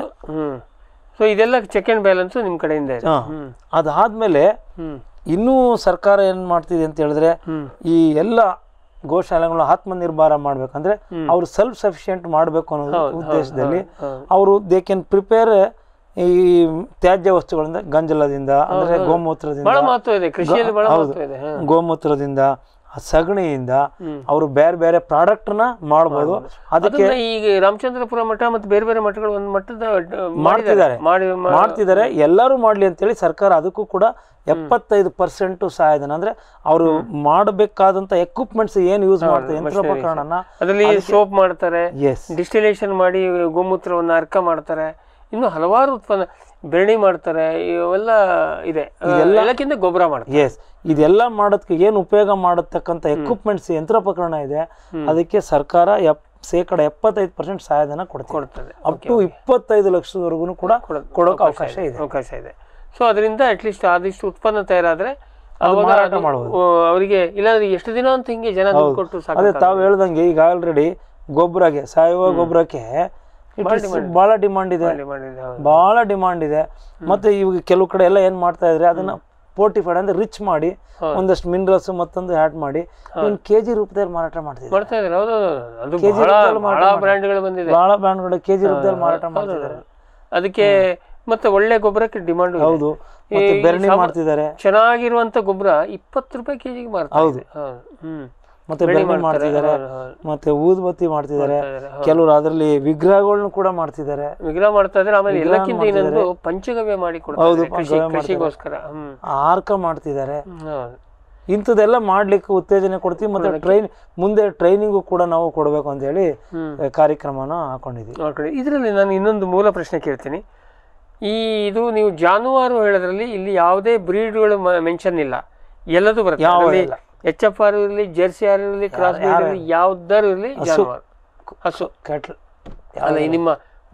ಸೊ ಇದೆಲ್ಲ ಚೆಕ್ ಅಂಡ್ ಬ್ಯಾಲೆನ್ಸ್ ನಿಮ್ಮ ಕಡೆಯಿಂದ ಅದಾದ್ಮೇಲೆ ಇನ್ನೂ ಸರ್ಕಾರ ಏನ್ ಮಾಡ್ತಿದೆ ಅಂತ ಹೇಳಿದ್ರೆ ಈ ಎಲ್ಲ ಗೋಶಾಲೆಗಳು ಆತ್ಮ ನಿರ್ಭರ ಮಾಡ್ಬೇಕಂದ್ರೆ ಅವ್ರು ಸೆಲ್ಫ್ ಸಫಿಶಿಯೆಂಟ್ ಮಾಡ್ಬೇಕು ಅನ್ನೋ ಉದ್ದೇಶದಲ್ಲಿ ಅವರು ದೇ ಕ್ಯಾನ್ ಪ್ರಿಪೇರ್ ಈ ತ್ಯಾಜ್ಯ ವಸ್ತುಗಳಿಂದ ಗಂಜಲದಿಂದ ಅಂದ್ರೆ ಗೋಮೂತ್ರದಿಂದ ಗೋಮೂತ್ರದಿಂದ ಸಗಣಿಯಿಂದ ಅವರು ಬೇರೆ ಬೇರೆ ಪ್ರಾಡಕ್ಟ್ ನ ಮಾಡಬಹುದು ಅದಕ್ಕೆ ಈಗ ರಾಮಚಂದ್ರಪುರ ಮಠ ಮತ್ತೆ ಬೇರೆ ಬೇರೆ ಮಠಗಳು ಒಂದು ಮಟ್ಟದ ಮಾಡ್ತಿದ್ದಾರೆ ಮಾಡ್ತಿದ್ದಾರೆ ಎಲ್ಲರೂ ಮಾಡಲಿ ಅಂತೇಳಿ ಸರ್ಕಾರ ಅದಕ್ಕೂ ಕೂಡ ಎಪ್ಪತ್ತೈದು ಪರ್ಸೆಂಟ್ ಸಹಾಯಧನ ಅಂದ್ರೆ ಅವರು ಮಾಡಬೇಕಾದಂತ ಎಕ್ವಿಪ್ಮೆಂಟ್ಸ್ ಏನು ಯೂಸ್ ಮಾಡ್ತಾರೆ ಅದರಲ್ಲಿ ಸೋಪ್ ಮಾಡ್ತಾರೆ ಡಿಸ್ಟಿಲೇಷನ್ ಮಾಡಿ ಗೋಮೂತ್ರವನ್ನು ಅರ್ಕ ಮಾಡ್ತಾರೆ ಇನ್ನು ಹಲವಾರು ಉತ್ಪನ್ನ ಬೆರಣಿ ಮಾಡ್ತಾರೆ ಇವೆಲ್ಲ ಇದೆ ಎಲ್ಲಕ್ಕಿಂತ ಗೊಬ್ಬರ ಮಾಡ್ತಾರೆ ಎಸ್ ಇದೆಲ್ಲ ಮಾಡೋದಕ್ಕೆ ಏನು ಉಪಯೋಗ ಮಾಡತಕ್ಕಂಥ ಎಕ್ವಿಪ್ಮೆಂಟ್ಸ್ ಯಂತ್ರೋಪಕರಣ ಇದೆ ಅದಕ್ಕೆ ಸರ್ಕಾರ ಎಪ್ ಶೇಕಡ ಎಪ್ಪತ್ತೈದು ಪರ್ಸೆಂಟ್ ಸಹಾಯಧನ ಕೊಡ್ತದೆ ಅಪ್ ಟು ಇಪ್ಪತ್ತೈದು ಲಕ್ಷದವರೆಗೂ ಕೂಡ ಕೊಡೋಕೆ ಅವಕಾಶ ಇದೆ ಅವಕಾಶ ಇದೆ ಸೊ ಅದರಿಂದ ಅಟ್ಲೀಸ್ಟ್ ಆದಿಷ್ಟು ಉತ್ಪನ್ನ ತಯಾರಾದರೆ ಅವರಿಗೆ ಇಲ್ಲಾಂದ್ರೆ ಎಷ್ಟು ದಿನ ಅಂತ ಹಿಂಗೆ ಜನ ಕೊಟ್ಟು ಅದೇ ತಾವು ಹೇಳ್ದಂಗೆ ಈಗ ಆಲ್ರೆಡಿ ಗೊಬ್ಬರಕ್ಕೆ ಸಾವಯವ ಗೊಬ್ಬರಕ್ಕೆ ಬಹಳ ಡಿಮಾಂಡ್ ಇದೆ ಬಹಳ ಡಿಮಾಂಡ್ ಇದೆ ಮತ್ತೆ ಇವಾಗ ಕೆಲವು ಕಡೆ ಎಲ್ಲ ಏನ್ ಮಾಡ್ತಾ ಇದ್ರೆ ಅದನ್ನ ಫೋರ್ಟಿಫೈಡ್ ಅಂದ್ರೆ ರಿಚ್ ಮಾಡಿ ಒಂದಷ್ಟು ಮಿನರಲ್ಸ್ ಮತ್ತೊಂದು ಆಡ್ ಮಾಡಿ ಇವ್ನು ಕೆ ಜಿ ರೂಪದಲ್ಲಿ ಮಾರಾಟ ಮಾಡ್ತಿದ್ದಾರೆ ಬಹಳ ಬ್ರ್ಯಾಂಡ್ಗಳು ಕೆ ಜಿ ರೂಪದಲ್ಲಿ ಮಾರಾಟ ಮಾಡ್ತಿದ್ದಾರೆ ಅದಕ್ಕೆ ಮತ್ತೆ ಒಳ್ಳೆ ಗೊಬ್ಬರಕ್ಕೆ ಡಿಮಾಂಡ್ ಹೌದು ಬೆರಣಿ ಮಾಡ್ತಿದ್ದಾರೆ ಚೆನ್ನಾಗಿರುವಂತ ಗೊಬ್ಬರ ಇಪ್ಪತ್ತು ರೂಪಾಯಿ ಕೆಜಿಗೆ ಮಾರ್ತಾರೆ ಹೌದು ಹ್ಮ್ ಮತ್ತೆ ಬೆಳ್ಳಿ ಮಾಡ್ತಿದ್ದಾರೆ ಮತ್ತೆ ಊದ್ಬತ್ತಿ ಮಾಡ್ತಿದ್ದಾರೆ ಕೆಲವರು ಅದರಲ್ಲಿ ವಿಗ್ರಹಗಳನ್ನ ಕೂಡ ಮಾಡ್ತಿದ್ದಾರೆ ವಿಗ್ರಹ ಮಾಡ್ತಾ ಇದ್ರೆ ಆಮೇಲೆ ಎಲ್ಲಕ್ಕಿಂತ ಏನಂದ್ರೆ ಪಂಚಗವ್ಯ ಮಾಡಿ ಕೊಡ್ತಾರೆ ಕೃಷಿಗೋಸ್ಕರ ಆರ್ಕ ಮಾಡ್ತಿದ್ದಾರೆ ಇಂಥದ್ದೆಲ್ಲ ಮಾಡ್ಲಿಕ್ಕೆ ಉತ್ತೇಜನ ಕೊಡ್ತೀವಿ ಮತ್ತೆ ಟ್ರೈನ್ ಮುಂದೆ ಟ್ರೈನಿಂಗು ಕೂಡ ನಾವು ಕೊಡಬೇಕು ಅಂತ ಹೇಳಿ ಕಾರ್ಯಕ್ರಮನ ಹಾಕೊಂಡಿದ್ದೀವಿ ಇದರಲ್ಲಿ ನಾನು ಇನ್ನೊಂದು ಮೂಲ ಪ್ರಶ್ನೆ ಕೇಳ್ತೀನಿ ಈ ಇದು ನೀವು ಜಾನುವಾರು ಹೇಳೋದ್ರಲ್ಲಿ ಇಲ್ಲಿ ಯಾವುದೇ ಬ್ರೀಡ್ಗಳು ಮೆನ್ಷನ್ ಇಲ್ಲ ಎಲ್ಲದೂ ಬರುತ್ತೆ ಎಚ್ ಎಫ್ ಆರ್ ಇರಲಿ ಜೆರ್ಸಿ ಆರ್ ಇರಲಿ ಕ್ರಾಸ್ ಇರಲಿ ಯಾವ್ದಾರು ಇರಲಿ ಅಸೋ ಹಸು ಕಟ್ಲ್ ನಿಮ್ಮ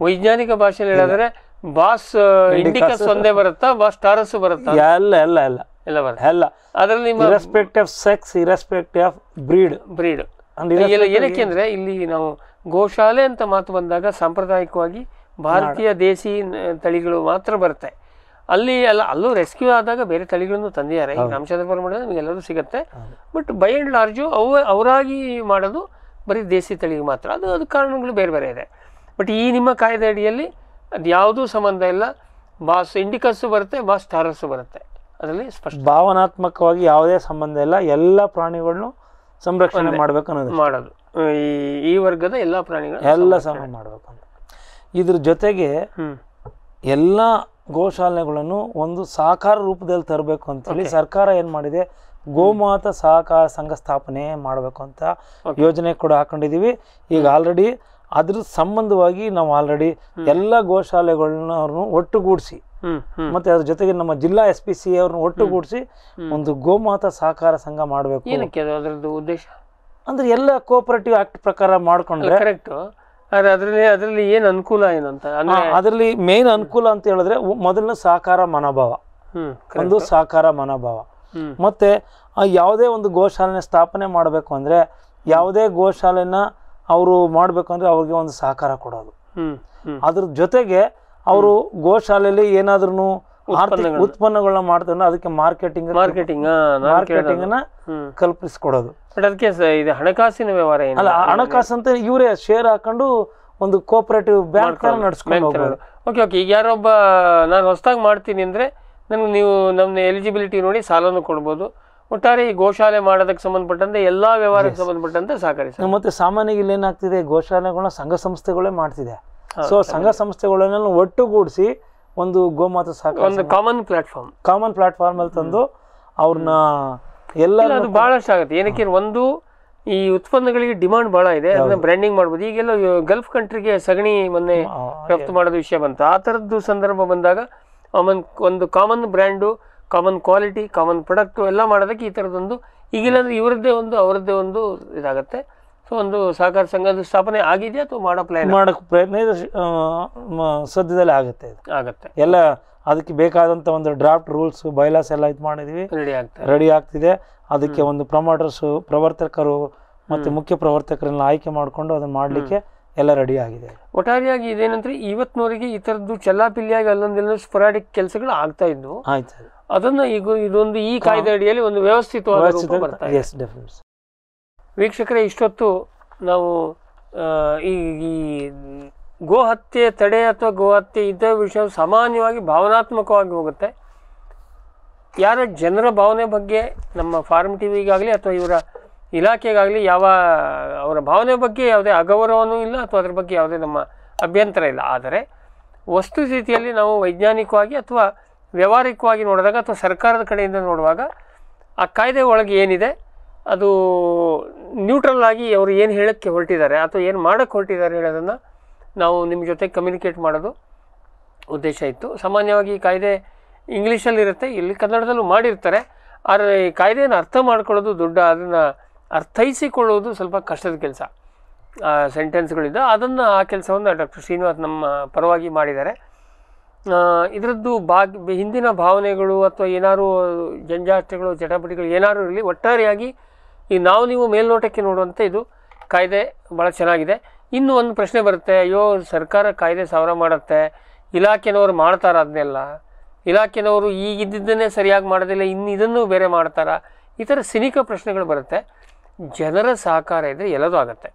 ವೈಜ್ಞಾನಿಕ ಭಾಷೆಯಲ್ಲಿ ಹೇಳಿದ್ರೆ ಬಾಸ್ ಇಂಡಿಕಸ್ uh, ಒಂದೇ ಬರುತ್ತಾ ಬಾಸ್ ಸ್ಟಾರಸ್ ಬರುತ್ತಾ ಎಲ್ಲ ಎಲ್ಲ ಎಲ್ಲ ಎಲ್ಲ ಬರುತ್ತೆ ಎಲ್ಲ ಅದರಲ್ಲಿ ನಿಮ್ಮ respect of sex irrespective of breed breed ಏನಕ್ಕೆ ಅಂದ್ರೆ ಇಲ್ಲಿ ನಾವು ಗೋಶಾಲೆ ಅಂತ ಮಾತು ಬಂದಾಗ ಸಾಂಪ್ರದಾಯಿಕವಾಗಿ ಭಾರತೀಯ ದೇಸಿ ತಳಿಗಳು ಮಾತ್ರ ಬರುತ್ತೆ ಅಲ್ಲಿ ಅಲ್ಲ ಅಲ್ಲೂ ರೆಸ್ಕ್ಯೂ ಆದಾಗ ಬೇರೆ ತಳಿಗಳನ್ನು ತಂದಿದ್ದಾರೆ ಈಗ ರಾಮಚಂದ್ರಪುರ ಮಾಡಿದ್ರೆ ನಿಮಗೆ ಎಲ್ಲರೂ ಸಿಗುತ್ತೆ ಬಟ್ ಬೈ ಆ್ಯಂಡ್ ಲಾರ್ಜು ಅವು ಅವರಾಗಿ ಮಾಡೋದು ಬರೀ ದೇಸಿ ತಳಿಗೆ ಮಾತ್ರ ಅದು ಅದು ಕಾರಣಗಳು ಬೇರೆ ಬೇರೆ ಇದೆ ಬಟ್ ಈ ನಿಮ್ಮ ಕಾಯ್ದೆ ಅಡಿಯಲ್ಲಿ ಅದು ಯಾವುದೂ ಸಂಬಂಧ ಇಲ್ಲ ಬಾಸ್ ಇಂಡಿಕಸ್ಸು ಬರುತ್ತೆ ಬಾಸ್ ಟಾರಸ್ಸು ಬರುತ್ತೆ ಅದರಲ್ಲಿ ಸ್ಪಷ್ಟ ಭಾವನಾತ್ಮಕವಾಗಿ ಯಾವುದೇ ಸಂಬಂಧ ಇಲ್ಲ ಎಲ್ಲ ಪ್ರಾಣಿಗಳನ್ನು ಸಂರಕ್ಷಣೆ ಮಾಡಬೇಕು ಅನ್ನೋದು ಮಾಡೋದು ಈ ಈ ವರ್ಗದ ಎಲ್ಲ ಪ್ರಾಣಿಗಳು ಎಲ್ಲ ಸಹ ಮಾಡಬೇಕು ಇದ್ರ ಜೊತೆಗೆ ಎಲ್ಲ ಗೋಶಾಲೆಗಳನ್ನು ಒಂದು ಸಹಕಾರ ರೂಪದಲ್ಲಿ ತರಬೇಕು ಹೇಳಿ ಸರ್ಕಾರ ಏನು ಮಾಡಿದೆ ಗೋಮಾತ ಸಹಕಾರ ಸಂಘ ಸ್ಥಾಪನೆ ಮಾಡಬೇಕು ಅಂತ ಯೋಜನೆ ಕೂಡ ಹಾಕೊಂಡಿದೀವಿ ಈಗ ಆಲ್ರೆಡಿ ಅದ್ರ ಸಂಬಂಧವಾಗಿ ನಾವು ಆಲ್ರೆಡಿ ಎಲ್ಲ ಗೋಶಾಲೆಗಳನ್ನ ಒಟ್ಟುಗೂಡಿಸಿ ಮತ್ತೆ ಅದ್ರ ಜೊತೆಗೆ ನಮ್ಮ ಜಿಲ್ಲಾ ಎಸ್ ಪಿ ಸಿ ಅವ್ರನ್ನ ಒಟ್ಟುಗೂಡಿಸಿ ಒಂದು ಗೋಮಾತ ಸಹಕಾರ ಸಂಘ ಮಾಡಬೇಕು ಉದ್ದೇಶ ಅಂದ್ರೆ ಎಲ್ಲ ಕೋಆಪರೇಟಿವ್ ಆಕ್ಟ್ ಪ್ರಕಾರ ಮಾಡ್ಕೊಂಡ್ರೆ ಆದರೆ ಅದರಲ್ಲಿ ಅದರಲ್ಲಿ ಏನು ಅನುಕೂಲ ಏನಂತ ಅದರಲ್ಲಿ ಮೇನ್ ಅನುಕೂಲ ಅಂತ ಹೇಳಿದ್ರೆ ಮೊದಲನೇ ಸಹಕಾರ ಮನೋಭಾವ ಒಂದು ಸಹಕಾರ ಮನೋಭಾವ ಮತ್ತೆ ಯಾವುದೇ ಒಂದು ಗೋಶಾಲೆನ ಸ್ಥಾಪನೆ ಮಾಡಬೇಕು ಅಂದ್ರೆ ಯಾವುದೇ ಗೋಶಾಲೆನ ಅವರು ಮಾಡ್ಬೇಕು ಅಂದ್ರೆ ಅವ್ರಿಗೆ ಒಂದು ಸಹಕಾರ ಕೊಡೋದು ಅದ್ರ ಜೊತೆಗೆ ಅವರು ಗೋಶಾಲೆಯಲ್ಲಿ ಏನಾದ್ರೂ ಉತ್ಪನ್ನಗಳನ್ನ ಮಾಡ್ತಾರೆ ಅದಕ್ಕೆ ಮಾರ್ಕೆಟಿಂಗ್ ಮಾರ್ಕೆಟಿಂಗ್ ಮಾರ್ಕೆಟಿಂಗ್ ಕಲ್ಪಿಸ್ಕೊಡೋದು ಬಟ್ ಅದಕ್ಕೆ ಇದು ಹಣಕಾಸಿನ ವ್ಯವಹಾರ ಏನು ಹಣಕಾಸು ಅಂತ ಇವರೇ ಶೇರ್ ಹಾಕೊಂಡು ಒಂದು ಕೋಪರೇಟಿವ್ ಬ್ಯಾಂಕ್ ನಡೆಸ್ಕೊಂಡು ಓಕೆ ಓಕೆ ಈಗ ಯಾರೊಬ್ಬ ನಾನು ಹೊಸದಾಗಿ ಮಾಡ್ತೀನಿ ಅಂದರೆ ನನಗೆ ನೀವು ನಮ್ಮ ಎಲಿಜಿಬಿಲಿಟಿ ನೋಡಿ ಸಾಲನೂ ಕೊಡ್ಬೋದು ಒಟ್ಟಾರೆ ಈ ಗೋಶಾಲೆ ಮಾಡೋದಕ್ಕೆ ಸಂಬಂಧಪಟ್ಟಂತೆ ಎಲ್ಲ ವ್ಯವಹಾರಕ್ಕೆ ಸಂಬಂಧಪಟ್ಟಂತೆ ಸಹಕರಿಸಿ ಮತ್ತೆ ಸಾಮಾನ್ಯ ಇಲ್ಲಿ ಏನಾಗ್ತಿದೆ ಗೋಶಾಲೆಗಳನ್ನ ಸಂಘ ಸಂಸ್ಥೆಗಳೇ ಮಾಡ್ತಿದೆ ಸೊ ಸಂಘ ಸಂಸ್ಥೆಗಳನ್ನೆಲ್ಲ ಒಟ್ಟುಗೂಡಿಸಿ ಒಂದು ಗೋಮಾತ ಸಾಕು ಒಂದು ಕಾಮನ್ ಪ್ಲಾಟ್ಫಾರ್ಮ್ ಕಾಮನ್ ಪ್ಲಾಟ್ಫಾರ್ಮ್ ತಂದು ಅವ್ರನ್ನ ಎಲ್ಲ ಅದು ಬಹಳಷ್ಟು ಆಗುತ್ತೆ ಏನಕ್ಕೆ ಒಂದು ಈ ಉತ್ಪನ್ನಗಳಿಗೆ ಡಿಮಾಂಡ್ ಬಹಳ ಇದೆ ಅದನ್ನ ಬ್ರ್ಯಾಂಡಿಂಗ್ ಮಾಡ್ಬೋದು ಈಗೆಲ್ಲ ಗಲ್ಫ್ ಕಂಟ್ರಿಗೆ ಸಗಣಿ ಮೊನ್ನೆ ರಫ್ತು ಮಾಡೋದು ವಿಷಯ ಬಂತು ಆ ಥರದ್ದು ಸಂದರ್ಭ ಬಂದಾಗ ಅವನ್ ಒಂದು common brand common quality common product ಎಲ್ಲ ಮಾಡೋದಕ್ಕೆ ಈ ಥರದ್ದೊಂದು ಈಗಿಲ್ಲ ಅಂದರೆ ಇವರದ್ದೇ ಒಂದು ಅವರದ್ದೇ ಒಂದು ಇದಾಗುತ್ತೆ ಸೊ ಒಂದು ಸಹಕಾರ ಸಂಘದ ಸ್ಥಾಪನೆ ಆಗಿದೆ ಅಥವಾ ಮಾಡೋ ಪ್ಲಾನ್ ಮಾಡೋಕ್ಕೆ ಪ್ರಯತ್ನ ಇದೆ ಸದ್ಯದಲ್ಲಿ ಆಗುತ್ತೆ ಆಗುತ್ತೆ ಎಲ್ಲ ಅದಕ್ಕೆ ಬೇಕಾದಂಥ ಒಂದು ಡ್ರಾಫ್ಟ್ ರೂಲ್ಸ್ ಬೈಲಾಸ್ ಎಲ್ಲ ಇದು ಮಾಡಿದ್ವಿ ರೆಡಿ ಆಗ್ತದೆ ರೆಡಿ ಆಗ್ತಿದೆ ಅದಕ್ಕೆ ಒಂದು ಪ್ರಮೋಟರ್ಸು ಪ್ರವರ್ತಕರು ಮತ್ತು ಮುಖ್ಯ ಪ್ರವರ್ತಕರನ್ನ ಆಯ್ಕೆ ಮಾಡಿಕೊಂಡು ಅದನ್ನು ಮಾಡಲಿಕ್ಕೆ ಎಲ್ಲ ರೆಡಿ ಆಗಿದೆ ಒಟ್ಟಾರೆಯಾಗಿ ಇದೇನಂದ್ರೆ ಇವತ್ತಿನವರೆಗೆ ಈ ಥರದ್ದು ಚಲ್ಲಾಪಿಲ್ಲಿಯಾಗಿ ಅಲ್ಲೊಂದೆಲ್ಲ ಸ್ಪೊರಾಡಿಕ್ ಕೆಲಸಗಳು ಆಗ್ತಾ ಇದ್ವು ಆಯ್ತು ಅದನ್ನು ಈಗ ಇದೊಂದು ಈ ಕಾಯ್ದೆ ಅಡಿಯಲ್ಲಿ ಒಂದು ವ್ಯವಸ್ಥಿತವಾದ ವೀಕ್ಷಕರೇ ಇಷ್ಟೊತ್ತು ನಾವು ಈ ಈ ಗೋಹತ್ಯೆ ತಡೆ ಅಥವಾ ಗೋಹತ್ಯೆ ಇದ್ದ ವಿಷಯ ಸಾಮಾನ್ಯವಾಗಿ ಭಾವನಾತ್ಮಕವಾಗಿ ಹೋಗುತ್ತೆ ಯಾರ ಜನರ ಭಾವನೆ ಬಗ್ಗೆ ನಮ್ಮ ಫಾರ್ಮ್ ಟಿ ವಿಗಾಗಲಿ ಅಥವಾ ಇವರ ಇಲಾಖೆಗಾಗಲಿ ಯಾವ ಅವರ ಭಾವನೆ ಬಗ್ಗೆ ಯಾವುದೇ ಅಗೌರವನೂ ಇಲ್ಲ ಅಥವಾ ಅದರ ಬಗ್ಗೆ ಯಾವುದೇ ನಮ್ಮ ಅಭ್ಯಂತರ ಇಲ್ಲ ಆದರೆ ವಸ್ತುಸ್ಥಿತಿಯಲ್ಲಿ ನಾವು ವೈಜ್ಞಾನಿಕವಾಗಿ ಅಥವಾ ವ್ಯವಹಾರಿಕವಾಗಿ ನೋಡಿದಾಗ ಅಥವಾ ಸರ್ಕಾರದ ಕಡೆಯಿಂದ ನೋಡುವಾಗ ಆ ಕಾಯ್ದೆ ಒಳಗೆ ಏನಿದೆ ಅದು ನ್ಯೂಟ್ರಲ್ ಆಗಿ ಅವರು ಏನು ಹೇಳೋಕ್ಕೆ ಹೊರಟಿದ್ದಾರೆ ಅಥವಾ ಏನು ಮಾಡೋಕ್ಕೆ ಹೊರಟಿದ್ದಾರೆ ಹೇಳೋದನ್ನು ನಾವು ನಿಮ್ಮ ಜೊತೆ ಕಮ್ಯುನಿಕೇಟ್ ಮಾಡೋದು ಉದ್ದೇಶ ಇತ್ತು ಸಾಮಾನ್ಯವಾಗಿ ಈ ಕಾಯ್ದೆ ಇಂಗ್ಲೀಷಲ್ಲಿರುತ್ತೆ ಇಲ್ಲಿ ಕನ್ನಡದಲ್ಲೂ ಮಾಡಿರ್ತಾರೆ ಆದರೆ ಈ ಕಾಯ್ದೆಯನ್ನು ಅರ್ಥ ಮಾಡ್ಕೊಳ್ಳೋದು ದೊಡ್ಡ ಅದನ್ನು ಅರ್ಥೈಸಿಕೊಳ್ಳೋದು ಸ್ವಲ್ಪ ಕಷ್ಟದ ಕೆಲಸ ಆ ಸೆಂಟೆನ್ಸ್ಗಳಿಂದ ಅದನ್ನು ಆ ಕೆಲಸವನ್ನು ಡಾಕ್ಟರ್ ಶ್ರೀನಿವಾಸ್ ನಮ್ಮ ಪರವಾಗಿ ಮಾಡಿದ್ದಾರೆ ಇದರದ್ದು ಭಾಗ್ ಹಿಂದಿನ ಭಾವನೆಗಳು ಅಥವಾ ಏನಾದರೂ ಜಂಜಾಟಗಳು ಚಟಪಟಿಗಳು ಏನಾದರೂ ಇರಲಿ ಒಟ್ಟಾರೆಯಾಗಿ ಈ ನಾವು ನೀವು ಮೇಲ್ನೋಟಕ್ಕೆ ನೋಡುವಂಥ ಇದು ಕಾಯ್ದೆ ಭಾಳ ಚೆನ್ನಾಗಿದೆ ಇನ್ನು ಒಂದು ಪ್ರಶ್ನೆ ಬರುತ್ತೆ ಅಯ್ಯೋ ಸರ್ಕಾರ ಕಾಯ್ದೆ ಸಾವಿರ ಮಾಡುತ್ತೆ ಇಲಾಖೆನವರು ಮಾಡ್ತಾರ ಅದನ್ನೆಲ್ಲ ಇಲಾಖೆನವರು ಈಗಿದ್ದನ್ನೇ ಸರಿಯಾಗಿ ಮಾಡೋದಿಲ್ಲ ಇನ್ನು ಇದನ್ನು ಬೇರೆ ಮಾಡ್ತಾರಾ ಈ ಥರ ಸಿನಿಕ ಪ್ರಶ್ನೆಗಳು ಬರುತ್ತೆ ಜನರ ಸಹಕಾರ ಇದ್ದರೆ ಎಲ್ಲದೂ ಆಗುತ್ತೆ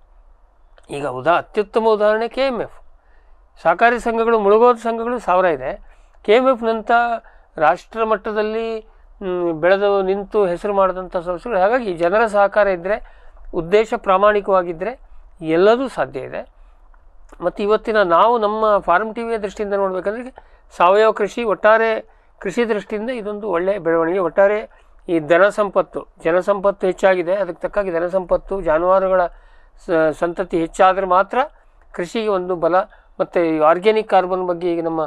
ಈಗ ಉದಾ ಅತ್ಯುತ್ತಮ ಉದಾಹರಣೆ ಕೆ ಎಮ್ ಎಫ್ ಸಹಕಾರಿ ಸಂಘಗಳು ಮುಳುಗೋದ ಸಂಘಗಳು ಸಾವಿರ ಇದೆ ಕೆ ಎಮ್ ಎಫ್ನಂಥ ರಾಷ್ಟ್ರ ಮಟ್ಟದಲ್ಲಿ ಬೆಳೆದು ನಿಂತು ಹೆಸರು ಮಾಡಿದಂಥ ಸಂಸ್ಥೆಗಳು ಹಾಗಾಗಿ ಜನರ ಸಹಕಾರ ಇದ್ದರೆ ಉದ್ದೇಶ ಪ್ರಾಮಾಣಿಕವಾಗಿದ್ದರೆ ಎಲ್ಲದೂ ಸಾಧ್ಯ ಇದೆ ಮತ್ತು ಇವತ್ತಿನ ನಾವು ನಮ್ಮ ಫಾರ್ಮ್ ಟಿ ವಿಯ ದೃಷ್ಟಿಯಿಂದ ನೋಡಬೇಕಂದ್ರೆ ಸಾವಯವ ಕೃಷಿ ಒಟ್ಟಾರೆ ಕೃಷಿ ದೃಷ್ಟಿಯಿಂದ ಇದೊಂದು ಒಳ್ಳೆಯ ಬೆಳವಣಿಗೆ ಒಟ್ಟಾರೆ ಈ ಧನಸಂಪತ್ತು ಸಂಪತ್ತು ಜನಸಂಪತ್ತು ಹೆಚ್ಚಾಗಿದೆ ಅದಕ್ಕೆ ತಕ್ಕಾಗಿ ಧನ ಸಂಪತ್ತು ಜಾನುವಾರುಗಳ ಸಂತತಿ ಹೆಚ್ಚಾದರೆ ಮಾತ್ರ ಕೃಷಿಗೆ ಒಂದು ಬಲ ಮತ್ತು ಆರ್ಗ್ಯಾನಿಕ್ ಕಾರ್ಬನ್ ಬಗ್ಗೆ ಈಗ ನಮ್ಮ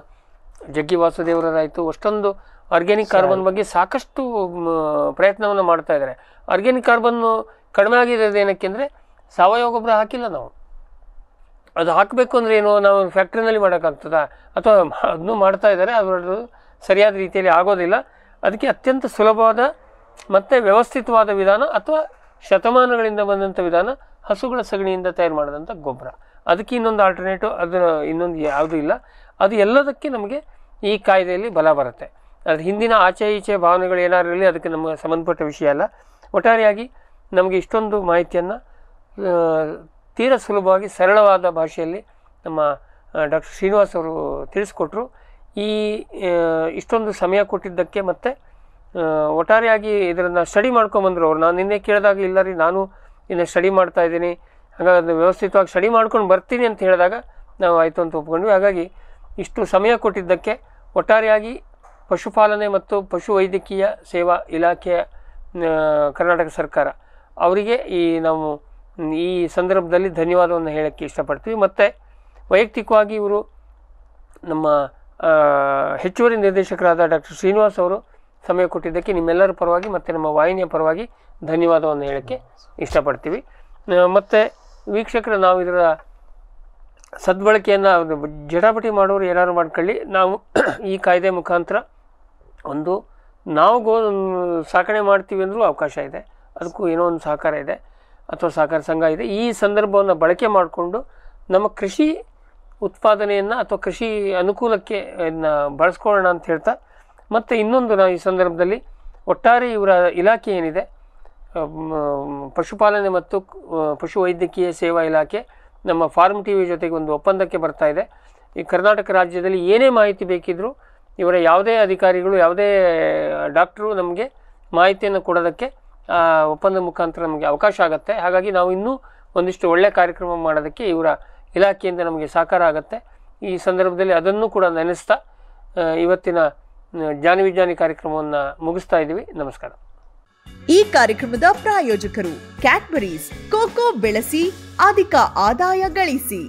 ಜಗ್ಗಿ ವಾಸುದೇವರಾಯಿತು ಅಷ್ಟೊಂದು ಆರ್ಗ್ಯಾನಿಕ್ ಕಾರ್ಬನ್ ಬಗ್ಗೆ ಸಾಕಷ್ಟು ಪ್ರಯತ್ನವನ್ನು ಮಾಡ್ತಾ ಇದ್ದಾರೆ ಆರ್ಗ್ಯಾನಿಕ್ ಕಾರ್ಬನ್ ಕಡಿಮೆ ಆಗಿರೋದು ಏನಕ್ಕೆ ಅಂದರೆ ಸಾವಯವ ಗೊಬ್ಬರ ಹಾಕಿಲ್ಲ ನಾವು ಅದು ಹಾಕಬೇಕು ಅಂದರೆ ಏನು ನಾವು ಫ್ಯಾಕ್ಟ್ರಿನಲ್ಲಿ ಮಾಡೋಕ್ಕಾಗ್ತದ ಅಥವಾ ಅದನ್ನು ಮಾಡ್ತಾ ಇದ್ದಾರೆ ಅದರದ್ದು ಸರಿಯಾದ ರೀತಿಯಲ್ಲಿ ಆಗೋದಿಲ್ಲ ಅದಕ್ಕೆ ಅತ್ಯಂತ ಸುಲಭವಾದ ಮತ್ತು ವ್ಯವಸ್ಥಿತವಾದ ವಿಧಾನ ಅಥವಾ ಶತಮಾನಗಳಿಂದ ಬಂದಂಥ ವಿಧಾನ ಹಸುಗಳ ಸಗಣಿಯಿಂದ ತಯಾರು ಮಾಡಿದಂಥ ಗೊಬ್ಬರ ಅದಕ್ಕೆ ಇನ್ನೊಂದು ಆಲ್ಟರ್ನೇಟಿವ್ ಅದು ಇನ್ನೊಂದು ಯಾವುದೂ ಇಲ್ಲ ಅದು ಎಲ್ಲದಕ್ಕೆ ನಮಗೆ ಈ ಕಾಯ್ದೆಯಲ್ಲಿ ಬಲ ಬರುತ್ತೆ ಅದು ಹಿಂದಿನ ಆಚೆ ಈಚೆ ಭಾವನೆಗಳು ಏನಾದ್ರು ಇರಲಿ ಅದಕ್ಕೆ ನಮಗೆ ಸಂಬಂಧಪಟ್ಟ ವಿಷಯ ಅಲ್ಲ ಒಟ್ಟಾರೆಯಾಗಿ ನಮಗೆ ಇಷ್ಟೊಂದು ಮಾಹಿತಿಯನ್ನು ತೀರ ಸುಲಭವಾಗಿ ಸರಳವಾದ ಭಾಷೆಯಲ್ಲಿ ನಮ್ಮ ಡಾಕ್ಟರ್ ಶ್ರೀನಿವಾಸ್ ಅವರು ತಿಳಿಸ್ಕೊಟ್ರು ಈ ಇಷ್ಟೊಂದು ಸಮಯ ಕೊಟ್ಟಿದ್ದಕ್ಕೆ ಮತ್ತು ಒಟ್ಟಾರೆಯಾಗಿ ಇದರನ್ನು ಸ್ಟಡಿ ಮಾಡ್ಕೊಂಬಂದರು ಅವರು ನಾನು ನಿನ್ನೆ ಕೇಳಿದಾಗ ಇಲ್ಲ ರೀ ನಾನು ಇನ್ನು ಸ್ಟಡಿ ಮಾಡ್ತಾ ಇದ್ದೀನಿ ಹಾಗಾಗಿ ಅದನ್ನು ವ್ಯವಸ್ಥಿತವಾಗಿ ಸ್ಟಡಿ ಮಾಡ್ಕೊಂಡು ಬರ್ತೀನಿ ಅಂತ ಹೇಳಿದಾಗ ನಾವು ಆಯಿತು ಅಂತ ಒಪ್ಕೊಂಡ್ವಿ ಹಾಗಾಗಿ ಇಷ್ಟು ಸಮಯ ಕೊಟ್ಟಿದ್ದಕ್ಕೆ ಒಟ್ಟಾರೆಯಾಗಿ ಪಶುಪಾಲನೆ ಮತ್ತು ಪಶು ವೈದ್ಯಕೀಯ ಸೇವಾ ಇಲಾಖೆಯ ಕರ್ನಾಟಕ ಸರ್ಕಾರ ಅವರಿಗೆ ಈ ನಾವು ಈ ಸಂದರ್ಭದಲ್ಲಿ ಧನ್ಯವಾದವನ್ನು ಹೇಳೋಕ್ಕೆ ಇಷ್ಟಪಡ್ತೀವಿ ಮತ್ತು ವೈಯಕ್ತಿಕವಾಗಿ ಇವರು ನಮ್ಮ ಹೆಚ್ಚುವರಿ ನಿರ್ದೇಶಕರಾದ ಡಾಕ್ಟರ್ ಶ್ರೀನಿವಾಸ್ ಅವರು ಸಮಯ ಕೊಟ್ಟಿದ್ದಕ್ಕೆ ನಿಮ್ಮೆಲ್ಲರ ಪರವಾಗಿ ಮತ್ತು ನಮ್ಮ ವಾಹಿನಿಯ ಪರವಾಗಿ ಧನ್ಯವಾದವನ್ನು ಹೇಳೋಕ್ಕೆ ಇಷ್ಟಪಡ್ತೀವಿ ಮತ್ತು ವೀಕ್ಷಕರ ನಾವು ಇದರ ಸದ್ಬಳಕೆಯನ್ನು ಜಟಾಪಟಿ ಮಾಡೋರು ಏನಾದ್ರು ಮಾಡ್ಕೊಳ್ಳಿ ನಾವು ಈ ಕಾಯ್ದೆ ಮುಖಾಂತರ ಒಂದು ನಾವು ಗೋ ಸಾಕಣೆ ಮಾಡ್ತೀವಿ ಅಂದರೂ ಅವಕಾಶ ಇದೆ ಅದಕ್ಕೂ ಏನೋ ಒಂದು ಸಹಕಾರ ಇದೆ ಅಥವಾ ಸಹಕಾರ ಸಂಘ ಇದೆ ಈ ಸಂದರ್ಭವನ್ನು ಬಳಕೆ ಮಾಡಿಕೊಂಡು ನಮ್ಮ ಕೃಷಿ ಉತ್ಪಾದನೆಯನ್ನು ಅಥವಾ ಕೃಷಿ ಅನುಕೂಲಕ್ಕೆ ಇದನ್ನು ಬಳಸ್ಕೊಳ್ಳೋಣ ಅಂತ ಹೇಳ್ತಾ ಮತ್ತು ಇನ್ನೊಂದು ನಾವು ಈ ಸಂದರ್ಭದಲ್ಲಿ ಒಟ್ಟಾರೆ ಇವರ ಇಲಾಖೆ ಏನಿದೆ ಪಶುಪಾಲನೆ ಮತ್ತು ಪಶು ವೈದ್ಯಕೀಯ ಸೇವಾ ಇಲಾಖೆ ನಮ್ಮ ಫಾರ್ಮ್ ಟಿ ವಿ ಜೊತೆಗೆ ಒಂದು ಒಪ್ಪಂದಕ್ಕೆ ಬರ್ತಾ ಇದೆ ಈ ಕರ್ನಾಟಕ ರಾಜ್ಯದಲ್ಲಿ ಏನೇ ಮಾಹಿತಿ ಬೇಕಿದ್ದರೂ ಇವರ ಯಾವುದೇ ಅಧಿಕಾರಿಗಳು ಯಾವುದೇ ಡಾಕ್ಟ್ರು ನಮಗೆ ಮಾಹಿತಿಯನ್ನು ಕೊಡೋದಕ್ಕೆ ಒಪ್ಪಂದ ಮುಖಾಂತರ ನಮಗೆ ಅವಕಾಶ ಆಗುತ್ತೆ ಹಾಗಾಗಿ ನಾವು ಇನ್ನೂ ಒಂದಿಷ್ಟು ಒಳ್ಳೆಯ ಕಾರ್ಯಕ್ರಮ ಮಾಡೋದಕ್ಕೆ ಇವರ ಇಲಾಖೆಯಿಂದ ನಮಗೆ ಸಹಕಾರ ಆಗುತ್ತೆ ಈ ಸಂದರ್ಭದಲ್ಲಿ ಅದನ್ನು ಕೂಡ ನೆನೆಸ್ತಾ ಇವತ್ತಿನ ಜ್ಞಾನವಿಜ್ಞಾನಿ ಕಾರ್ಯಕ್ರಮವನ್ನು ಮುಗಿಸ್ತಾ ಇದ್ದೀವಿ ನಮಸ್ಕಾರ ಈ ಕಾರ್ಯಕ್ರಮದ ಪ್ರಾಯೋಜಕರು ಕ್ಯಾಟ್ಬರೀಸ್ ಕೋಕೋ ಬೆಳೆಸಿ ಅಧಿಕ ಆದಾಯ ಗಳಿಸಿ